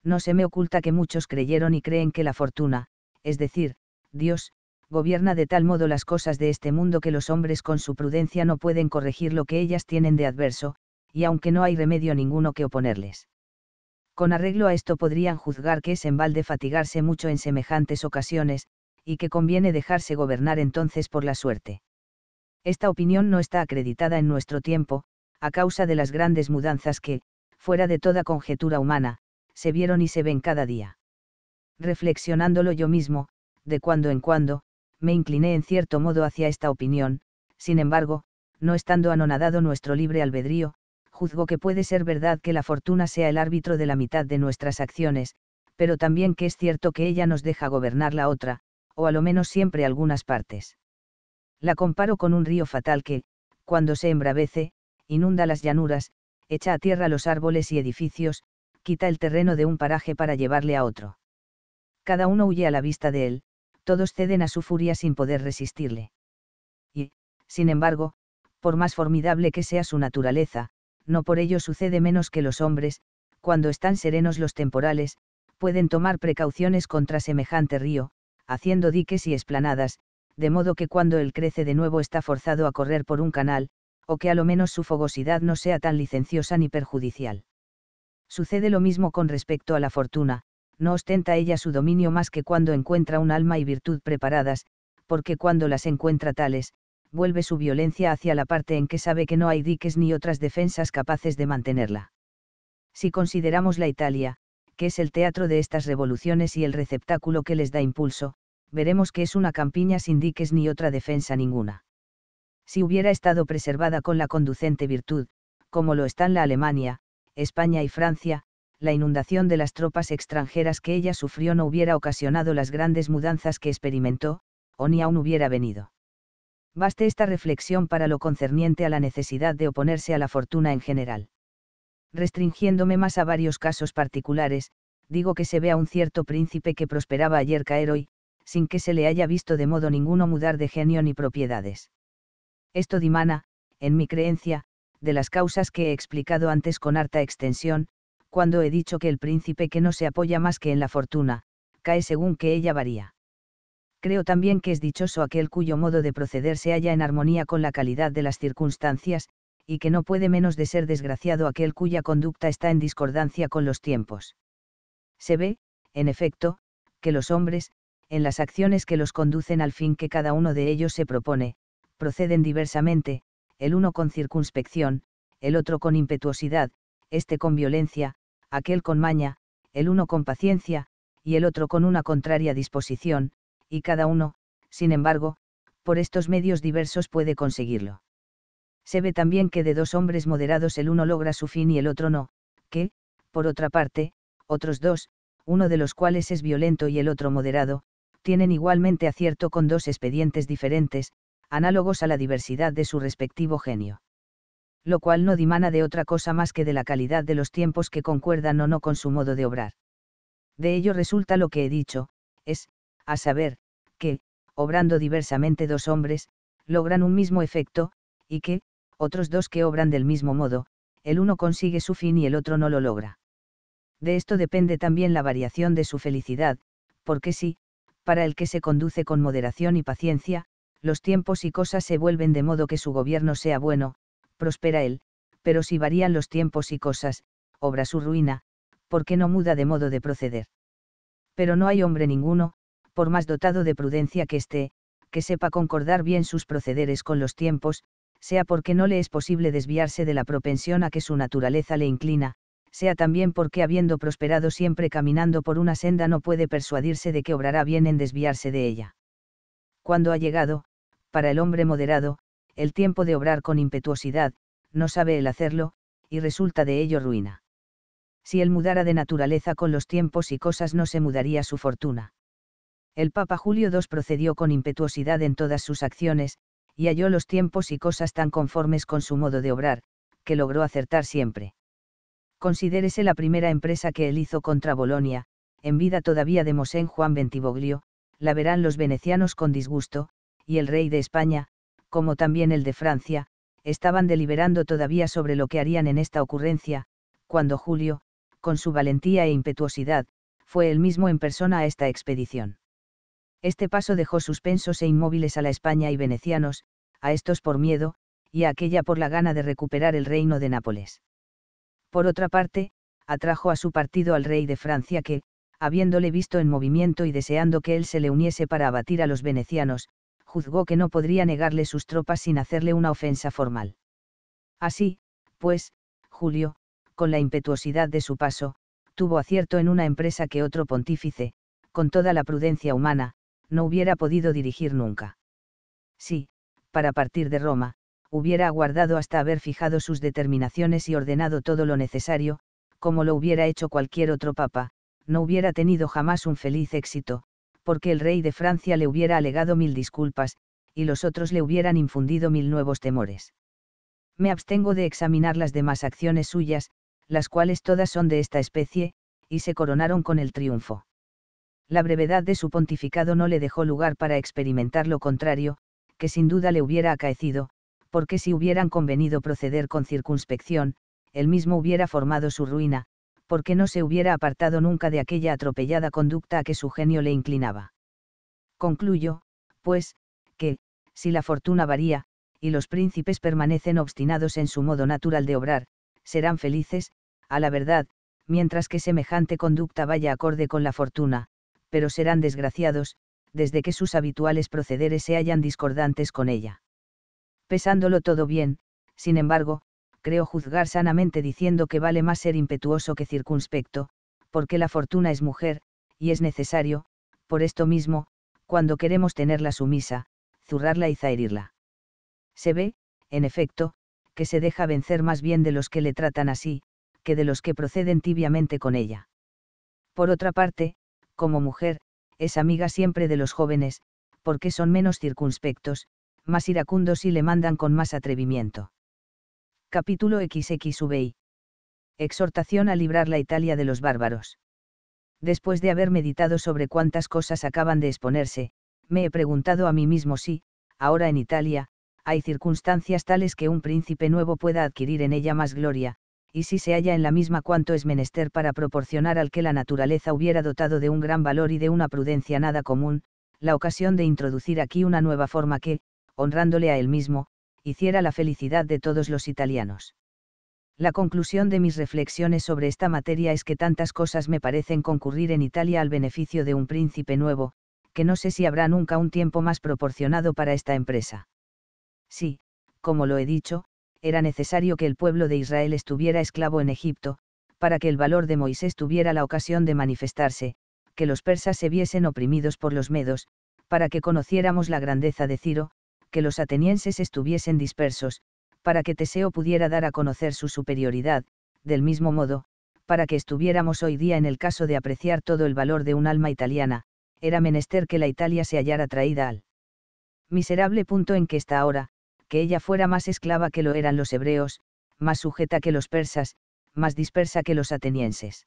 No se me oculta que muchos creyeron y creen que la fortuna, es decir, Dios, gobierna de tal modo las cosas de este mundo que los hombres con su prudencia no pueden corregir lo que ellas tienen de adverso, y aunque no hay remedio ninguno que oponerles. Con arreglo a esto podrían juzgar que es en balde fatigarse mucho en semejantes ocasiones, y que conviene dejarse gobernar entonces por la suerte. Esta opinión no está acreditada en nuestro tiempo, a causa de las grandes mudanzas que, fuera de toda conjetura humana, se vieron y se ven cada día. Reflexionándolo yo mismo, de cuando en cuando, me incliné en cierto modo hacia esta opinión, sin embargo, no estando anonadado nuestro libre albedrío, juzgo que puede ser verdad que la fortuna sea el árbitro de la mitad de nuestras acciones, pero también que es cierto que ella nos deja gobernar la otra, o a lo menos siempre algunas partes. La comparo con un río fatal que, cuando se embravece, inunda las llanuras, echa a tierra los árboles y edificios, quita el terreno de un paraje para llevarle a otro. Cada uno huye a la vista de él, todos ceden a su furia sin poder resistirle. Y, sin embargo, por más formidable que sea su naturaleza, no por ello sucede menos que los hombres, cuando están serenos los temporales, pueden tomar precauciones contra semejante río, haciendo diques y esplanadas, de modo que cuando él crece de nuevo está forzado a correr por un canal, o que a lo menos su fogosidad no sea tan licenciosa ni perjudicial. Sucede lo mismo con respecto a la fortuna, no ostenta ella su dominio más que cuando encuentra un alma y virtud preparadas, porque cuando las encuentra tales, vuelve su violencia hacia la parte en que sabe que no hay diques ni otras defensas capaces de mantenerla. Si consideramos la Italia, que es el teatro de estas revoluciones y el receptáculo que les da impulso, veremos que es una campiña sin diques ni otra defensa ninguna. Si hubiera estado preservada con la conducente virtud, como lo están la Alemania, España y Francia, la inundación de las tropas extranjeras que ella sufrió no hubiera ocasionado las grandes mudanzas que experimentó, o ni aún hubiera venido. Baste esta reflexión para lo concerniente a la necesidad de oponerse a la fortuna en general. Restringiéndome más a varios casos particulares, digo que se ve a un cierto príncipe que prosperaba ayer caer hoy, sin que se le haya visto de modo ninguno mudar de genio ni propiedades. Esto dimana, en mi creencia, de las causas que he explicado antes con harta extensión, cuando he dicho que el príncipe que no se apoya más que en la fortuna, cae según que ella varía creo también que es dichoso aquel cuyo modo de proceder se halla en armonía con la calidad de las circunstancias, y que no puede menos de ser desgraciado aquel cuya conducta está en discordancia con los tiempos. Se ve, en efecto, que los hombres, en las acciones que los conducen al fin que cada uno de ellos se propone, proceden diversamente, el uno con circunspección, el otro con impetuosidad, este con violencia, aquel con maña, el uno con paciencia, y el otro con una contraria disposición, y cada uno, sin embargo, por estos medios diversos puede conseguirlo. Se ve también que de dos hombres moderados el uno logra su fin y el otro no, que, por otra parte, otros dos, uno de los cuales es violento y el otro moderado, tienen igualmente acierto con dos expedientes diferentes, análogos a la diversidad de su respectivo genio. Lo cual no dimana de otra cosa más que de la calidad de los tiempos que concuerdan o no con su modo de obrar. De ello resulta lo que he dicho, es, a saber, que, obrando diversamente dos hombres, logran un mismo efecto, y que, otros dos que obran del mismo modo, el uno consigue su fin y el otro no lo logra. De esto depende también la variación de su felicidad, porque si, para el que se conduce con moderación y paciencia, los tiempos y cosas se vuelven de modo que su gobierno sea bueno, prospera él, pero si varían los tiempos y cosas, obra su ruina, porque no muda de modo de proceder. Pero no hay hombre ninguno, por más dotado de prudencia que esté, que sepa concordar bien sus procederes con los tiempos, sea porque no le es posible desviarse de la propensión a que su naturaleza le inclina, sea también porque habiendo prosperado siempre caminando por una senda no puede persuadirse de que obrará bien en desviarse de ella. Cuando ha llegado, para el hombre moderado, el tiempo de obrar con impetuosidad, no sabe el hacerlo, y resulta de ello ruina. Si él mudara de naturaleza con los tiempos y cosas no se mudaría su fortuna el Papa Julio II procedió con impetuosidad en todas sus acciones, y halló los tiempos y cosas tan conformes con su modo de obrar, que logró acertar siempre. Considérese la primera empresa que él hizo contra Bolonia, en vida todavía de Mosén Juan Bentivoglio, la verán los venecianos con disgusto, y el rey de España, como también el de Francia, estaban deliberando todavía sobre lo que harían en esta ocurrencia, cuando Julio, con su valentía e impetuosidad, fue él mismo en persona a esta expedición. Este paso dejó suspensos e inmóviles a la España y venecianos, a estos por miedo, y a aquella por la gana de recuperar el reino de Nápoles. Por otra parte, atrajo a su partido al rey de Francia que, habiéndole visto en movimiento y deseando que él se le uniese para abatir a los venecianos, juzgó que no podría negarle sus tropas sin hacerle una ofensa formal. Así, pues, Julio, con la impetuosidad de su paso, tuvo acierto en una empresa que otro pontífice, con toda la prudencia humana, no hubiera podido dirigir nunca. Si, para partir de Roma, hubiera aguardado hasta haber fijado sus determinaciones y ordenado todo lo necesario, como lo hubiera hecho cualquier otro papa, no hubiera tenido jamás un feliz éxito, porque el rey de Francia le hubiera alegado mil disculpas, y los otros le hubieran infundido mil nuevos temores. Me abstengo de examinar las demás acciones suyas, las cuales todas son de esta especie, y se coronaron con el triunfo la brevedad de su pontificado no le dejó lugar para experimentar lo contrario, que sin duda le hubiera acaecido, porque si hubieran convenido proceder con circunspección, él mismo hubiera formado su ruina, porque no se hubiera apartado nunca de aquella atropellada conducta a que su genio le inclinaba. Concluyo, pues, que, si la fortuna varía, y los príncipes permanecen obstinados en su modo natural de obrar, serán felices, a la verdad, mientras que semejante conducta vaya acorde con la fortuna, pero serán desgraciados, desde que sus habituales procederes se hayan discordantes con ella. Pesándolo todo bien, sin embargo, creo juzgar sanamente diciendo que vale más ser impetuoso que circunspecto, porque la fortuna es mujer, y es necesario, por esto mismo, cuando queremos tenerla sumisa, zurrarla y zaherirla. Se ve, en efecto, que se deja vencer más bien de los que le tratan así, que de los que proceden tibiamente con ella. Por otra parte, como mujer, es amiga siempre de los jóvenes, porque son menos circunspectos, más iracundos y le mandan con más atrevimiento. Capítulo XXVI. Exhortación a librar la Italia de los bárbaros. Después de haber meditado sobre cuántas cosas acaban de exponerse, me he preguntado a mí mismo si, ahora en Italia, hay circunstancias tales que un príncipe nuevo pueda adquirir en ella más gloria, y si se halla en la misma cuanto es menester para proporcionar al que la naturaleza hubiera dotado de un gran valor y de una prudencia nada común, la ocasión de introducir aquí una nueva forma que, honrándole a él mismo, hiciera la felicidad de todos los italianos. La conclusión de mis reflexiones sobre esta materia es que tantas cosas me parecen concurrir en Italia al beneficio de un príncipe nuevo, que no sé si habrá nunca un tiempo más proporcionado para esta empresa. Sí, como lo he dicho, era necesario que el pueblo de Israel estuviera esclavo en Egipto, para que el valor de Moisés tuviera la ocasión de manifestarse, que los persas se viesen oprimidos por los medos, para que conociéramos la grandeza de Ciro, que los atenienses estuviesen dispersos, para que Teseo pudiera dar a conocer su superioridad, del mismo modo, para que estuviéramos hoy día en el caso de apreciar todo el valor de un alma italiana, era menester que la Italia se hallara traída al miserable punto en que está ahora, que ella fuera más esclava que lo eran los hebreos, más sujeta que los persas, más dispersa que los atenienses.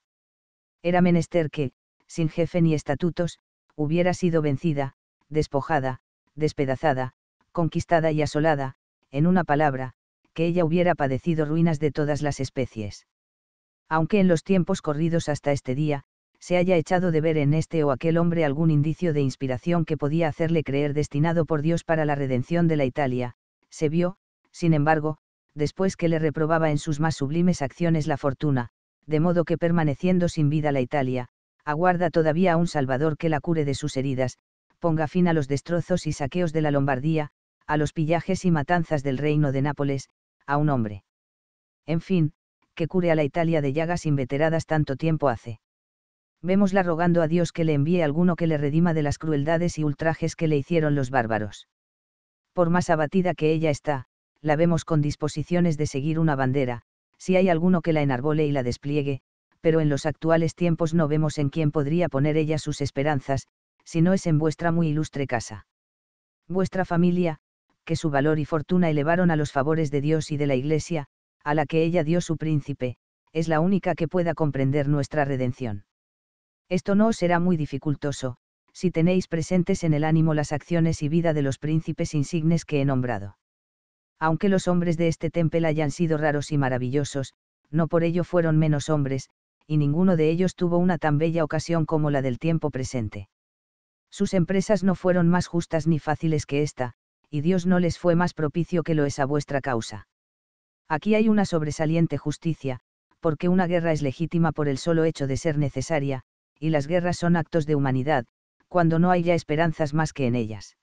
Era menester que, sin jefe ni estatutos, hubiera sido vencida, despojada, despedazada, conquistada y asolada, en una palabra, que ella hubiera padecido ruinas de todas las especies. Aunque en los tiempos corridos hasta este día, se haya echado de ver en este o aquel hombre algún indicio de inspiración que podía hacerle creer destinado por Dios para la redención de la Italia, se vio, sin embargo, después que le reprobaba en sus más sublimes acciones la fortuna, de modo que permaneciendo sin vida la Italia, aguarda todavía a un Salvador que la cure de sus heridas, ponga fin a los destrozos y saqueos de la Lombardía, a los pillajes y matanzas del reino de Nápoles, a un hombre. En fin, que cure a la Italia de llagas inveteradas tanto tiempo hace. Vémosla rogando a Dios que le envíe alguno que le redima de las crueldades y ultrajes que le hicieron los bárbaros por más abatida que ella está, la vemos con disposiciones de seguir una bandera, si hay alguno que la enarbole y la despliegue, pero en los actuales tiempos no vemos en quién podría poner ella sus esperanzas, si no es en vuestra muy ilustre casa. Vuestra familia, que su valor y fortuna elevaron a los favores de Dios y de la Iglesia, a la que ella dio su príncipe, es la única que pueda comprender nuestra redención. Esto no os será muy dificultoso, si tenéis presentes en el ánimo las acciones y vida de los príncipes insignes que he nombrado. Aunque los hombres de este temple hayan sido raros y maravillosos, no por ello fueron menos hombres, y ninguno de ellos tuvo una tan bella ocasión como la del tiempo presente. Sus empresas no fueron más justas ni fáciles que esta, y Dios no les fue más propicio que lo es a vuestra causa. Aquí hay una sobresaliente justicia, porque una guerra es legítima por el solo hecho de ser necesaria, y las guerras son actos de humanidad, cuando no hay ya esperanzas más que en ellas.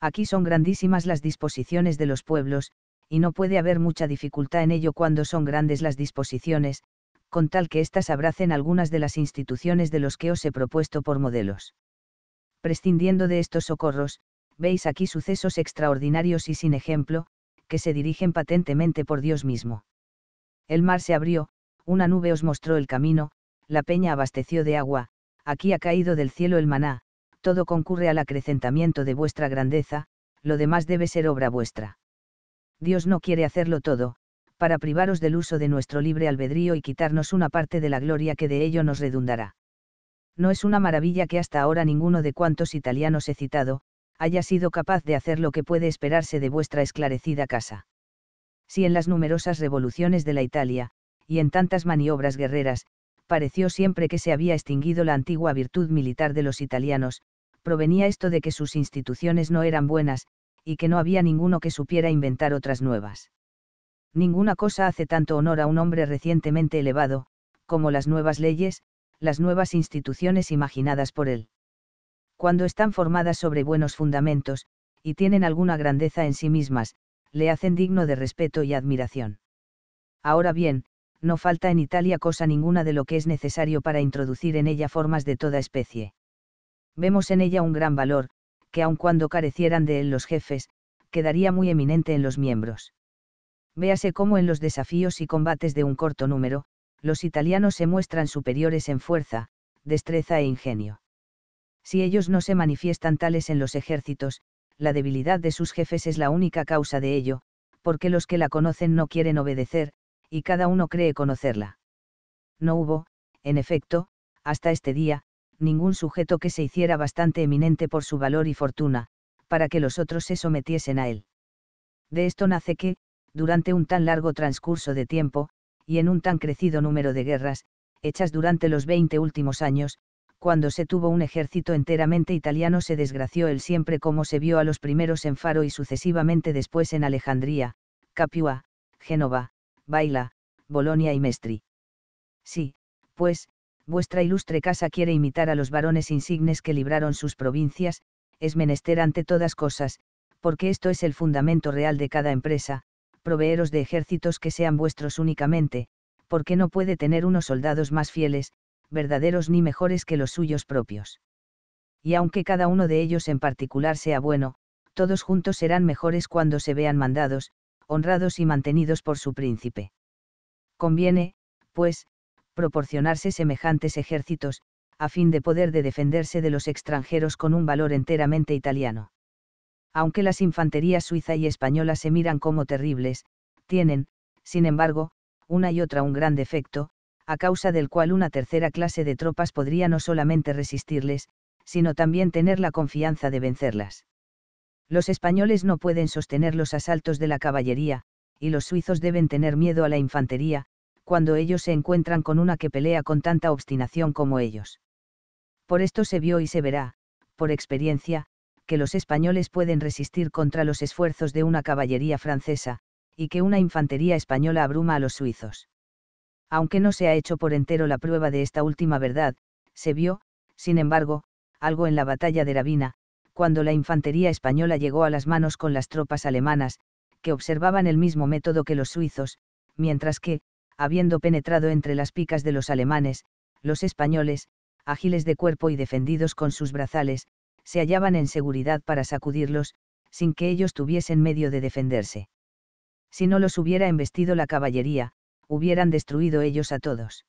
Aquí son grandísimas las disposiciones de los pueblos, y no puede haber mucha dificultad en ello cuando son grandes las disposiciones, con tal que éstas abracen algunas de las instituciones de los que os he propuesto por modelos. Prescindiendo de estos socorros, veis aquí sucesos extraordinarios y sin ejemplo, que se dirigen patentemente por Dios mismo. El mar se abrió, una nube os mostró el camino, la peña abasteció de agua, aquí ha caído del cielo el maná, todo concurre al acrecentamiento de vuestra grandeza, lo demás debe ser obra vuestra. Dios no quiere hacerlo todo, para privaros del uso de nuestro libre albedrío y quitarnos una parte de la gloria que de ello nos redundará. No es una maravilla que hasta ahora ninguno de cuantos italianos he citado, haya sido capaz de hacer lo que puede esperarse de vuestra esclarecida casa. Si en las numerosas revoluciones de la Italia, y en tantas maniobras guerreras, pareció siempre que se había extinguido la antigua virtud militar de los italianos, provenía esto de que sus instituciones no eran buenas, y que no había ninguno que supiera inventar otras nuevas. Ninguna cosa hace tanto honor a un hombre recientemente elevado, como las nuevas leyes, las nuevas instituciones imaginadas por él. Cuando están formadas sobre buenos fundamentos, y tienen alguna grandeza en sí mismas, le hacen digno de respeto y admiración. Ahora bien, no falta en Italia cosa ninguna de lo que es necesario para introducir en ella formas de toda especie. Vemos en ella un gran valor, que aun cuando carecieran de él los jefes, quedaría muy eminente en los miembros. Véase cómo en los desafíos y combates de un corto número, los italianos se muestran superiores en fuerza, destreza e ingenio. Si ellos no se manifiestan tales en los ejércitos, la debilidad de sus jefes es la única causa de ello, porque los que la conocen no quieren obedecer, y cada uno cree conocerla. No hubo, en efecto, hasta este día, ningún sujeto que se hiciera bastante eminente por su valor y fortuna, para que los otros se sometiesen a él. De esto nace que, durante un tan largo transcurso de tiempo, y en un tan crecido número de guerras, hechas durante los veinte últimos años, cuando se tuvo un ejército enteramente italiano se desgració él siempre como se vio a los primeros en Faro y sucesivamente después en Alejandría, Capua, Génova, Baila, Bolonia y Mestri. Sí, pues, vuestra ilustre casa quiere imitar a los varones insignes que libraron sus provincias, es menester ante todas cosas, porque esto es el fundamento real de cada empresa, proveeros de ejércitos que sean vuestros únicamente, porque no puede tener unos soldados más fieles, verdaderos ni mejores que los suyos propios. Y aunque cada uno de ellos en particular sea bueno, todos juntos serán mejores cuando se vean mandados, honrados y mantenidos por su príncipe. Conviene, pues, proporcionarse semejantes ejércitos, a fin de poder de defenderse de los extranjeros con un valor enteramente italiano. Aunque las infanterías suiza y española se miran como terribles, tienen, sin embargo, una y otra un gran defecto, a causa del cual una tercera clase de tropas podría no solamente resistirles, sino también tener la confianza de vencerlas. Los españoles no pueden sostener los asaltos de la caballería, y los suizos deben tener miedo a la infantería, cuando ellos se encuentran con una que pelea con tanta obstinación como ellos. Por esto se vio y se verá, por experiencia, que los españoles pueden resistir contra los esfuerzos de una caballería francesa, y que una infantería española abruma a los suizos. Aunque no se ha hecho por entero la prueba de esta última verdad, se vio, sin embargo, algo en la batalla de Rabina, cuando la infantería española llegó a las manos con las tropas alemanas, que observaban el mismo método que los suizos, mientras que, habiendo penetrado entre las picas de los alemanes, los españoles, ágiles de cuerpo y defendidos con sus brazales, se hallaban en seguridad para sacudirlos, sin que ellos tuviesen medio de defenderse. Si no los hubiera embestido la caballería, hubieran destruido ellos a todos.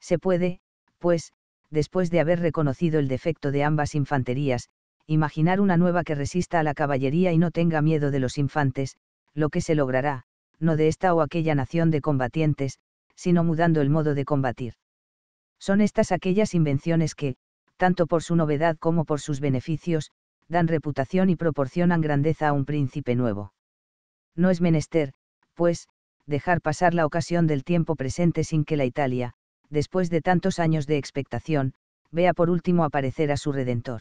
Se puede, pues, después de haber reconocido el defecto de ambas infanterías, imaginar una nueva que resista a la caballería y no tenga miedo de los infantes, lo que se logrará, no de esta o aquella nación de combatientes, sino mudando el modo de combatir. Son estas aquellas invenciones que, tanto por su novedad como por sus beneficios, dan reputación y proporcionan grandeza a un príncipe nuevo. No es menester, pues, dejar pasar la ocasión del tiempo presente sin que la Italia, después de tantos años de expectación, vea por último aparecer a su Redentor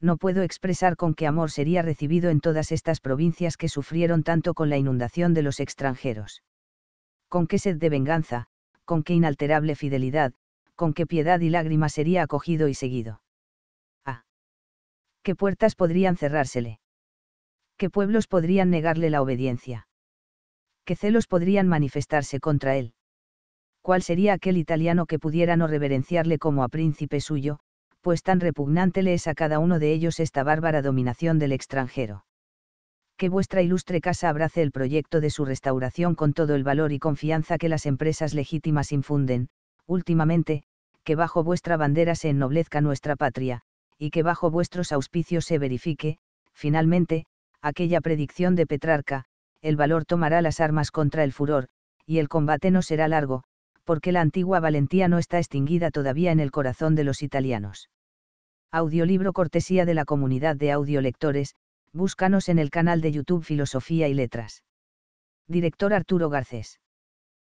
no puedo expresar con qué amor sería recibido en todas estas provincias que sufrieron tanto con la inundación de los extranjeros. Con qué sed de venganza, con qué inalterable fidelidad, con qué piedad y lágrima sería acogido y seguido. Ah. ¿Qué puertas podrían cerrársele? ¿Qué pueblos podrían negarle la obediencia? ¿Qué celos podrían manifestarse contra él? ¿Cuál sería aquel italiano que pudiera no reverenciarle como a príncipe suyo, pues tan repugnante le es a cada uno de ellos esta bárbara dominación del extranjero. Que vuestra ilustre casa abrace el proyecto de su restauración con todo el valor y confianza que las empresas legítimas infunden, últimamente, que bajo vuestra bandera se ennoblezca nuestra patria, y que bajo vuestros auspicios se verifique, finalmente, aquella predicción de Petrarca, el valor tomará las armas contra el furor, y el combate no será largo, porque la antigua valentía no está extinguida todavía en el corazón de los italianos. Audiolibro cortesía de la comunidad de audiolectores, búscanos en el canal de YouTube Filosofía y Letras. Director Arturo Garcés.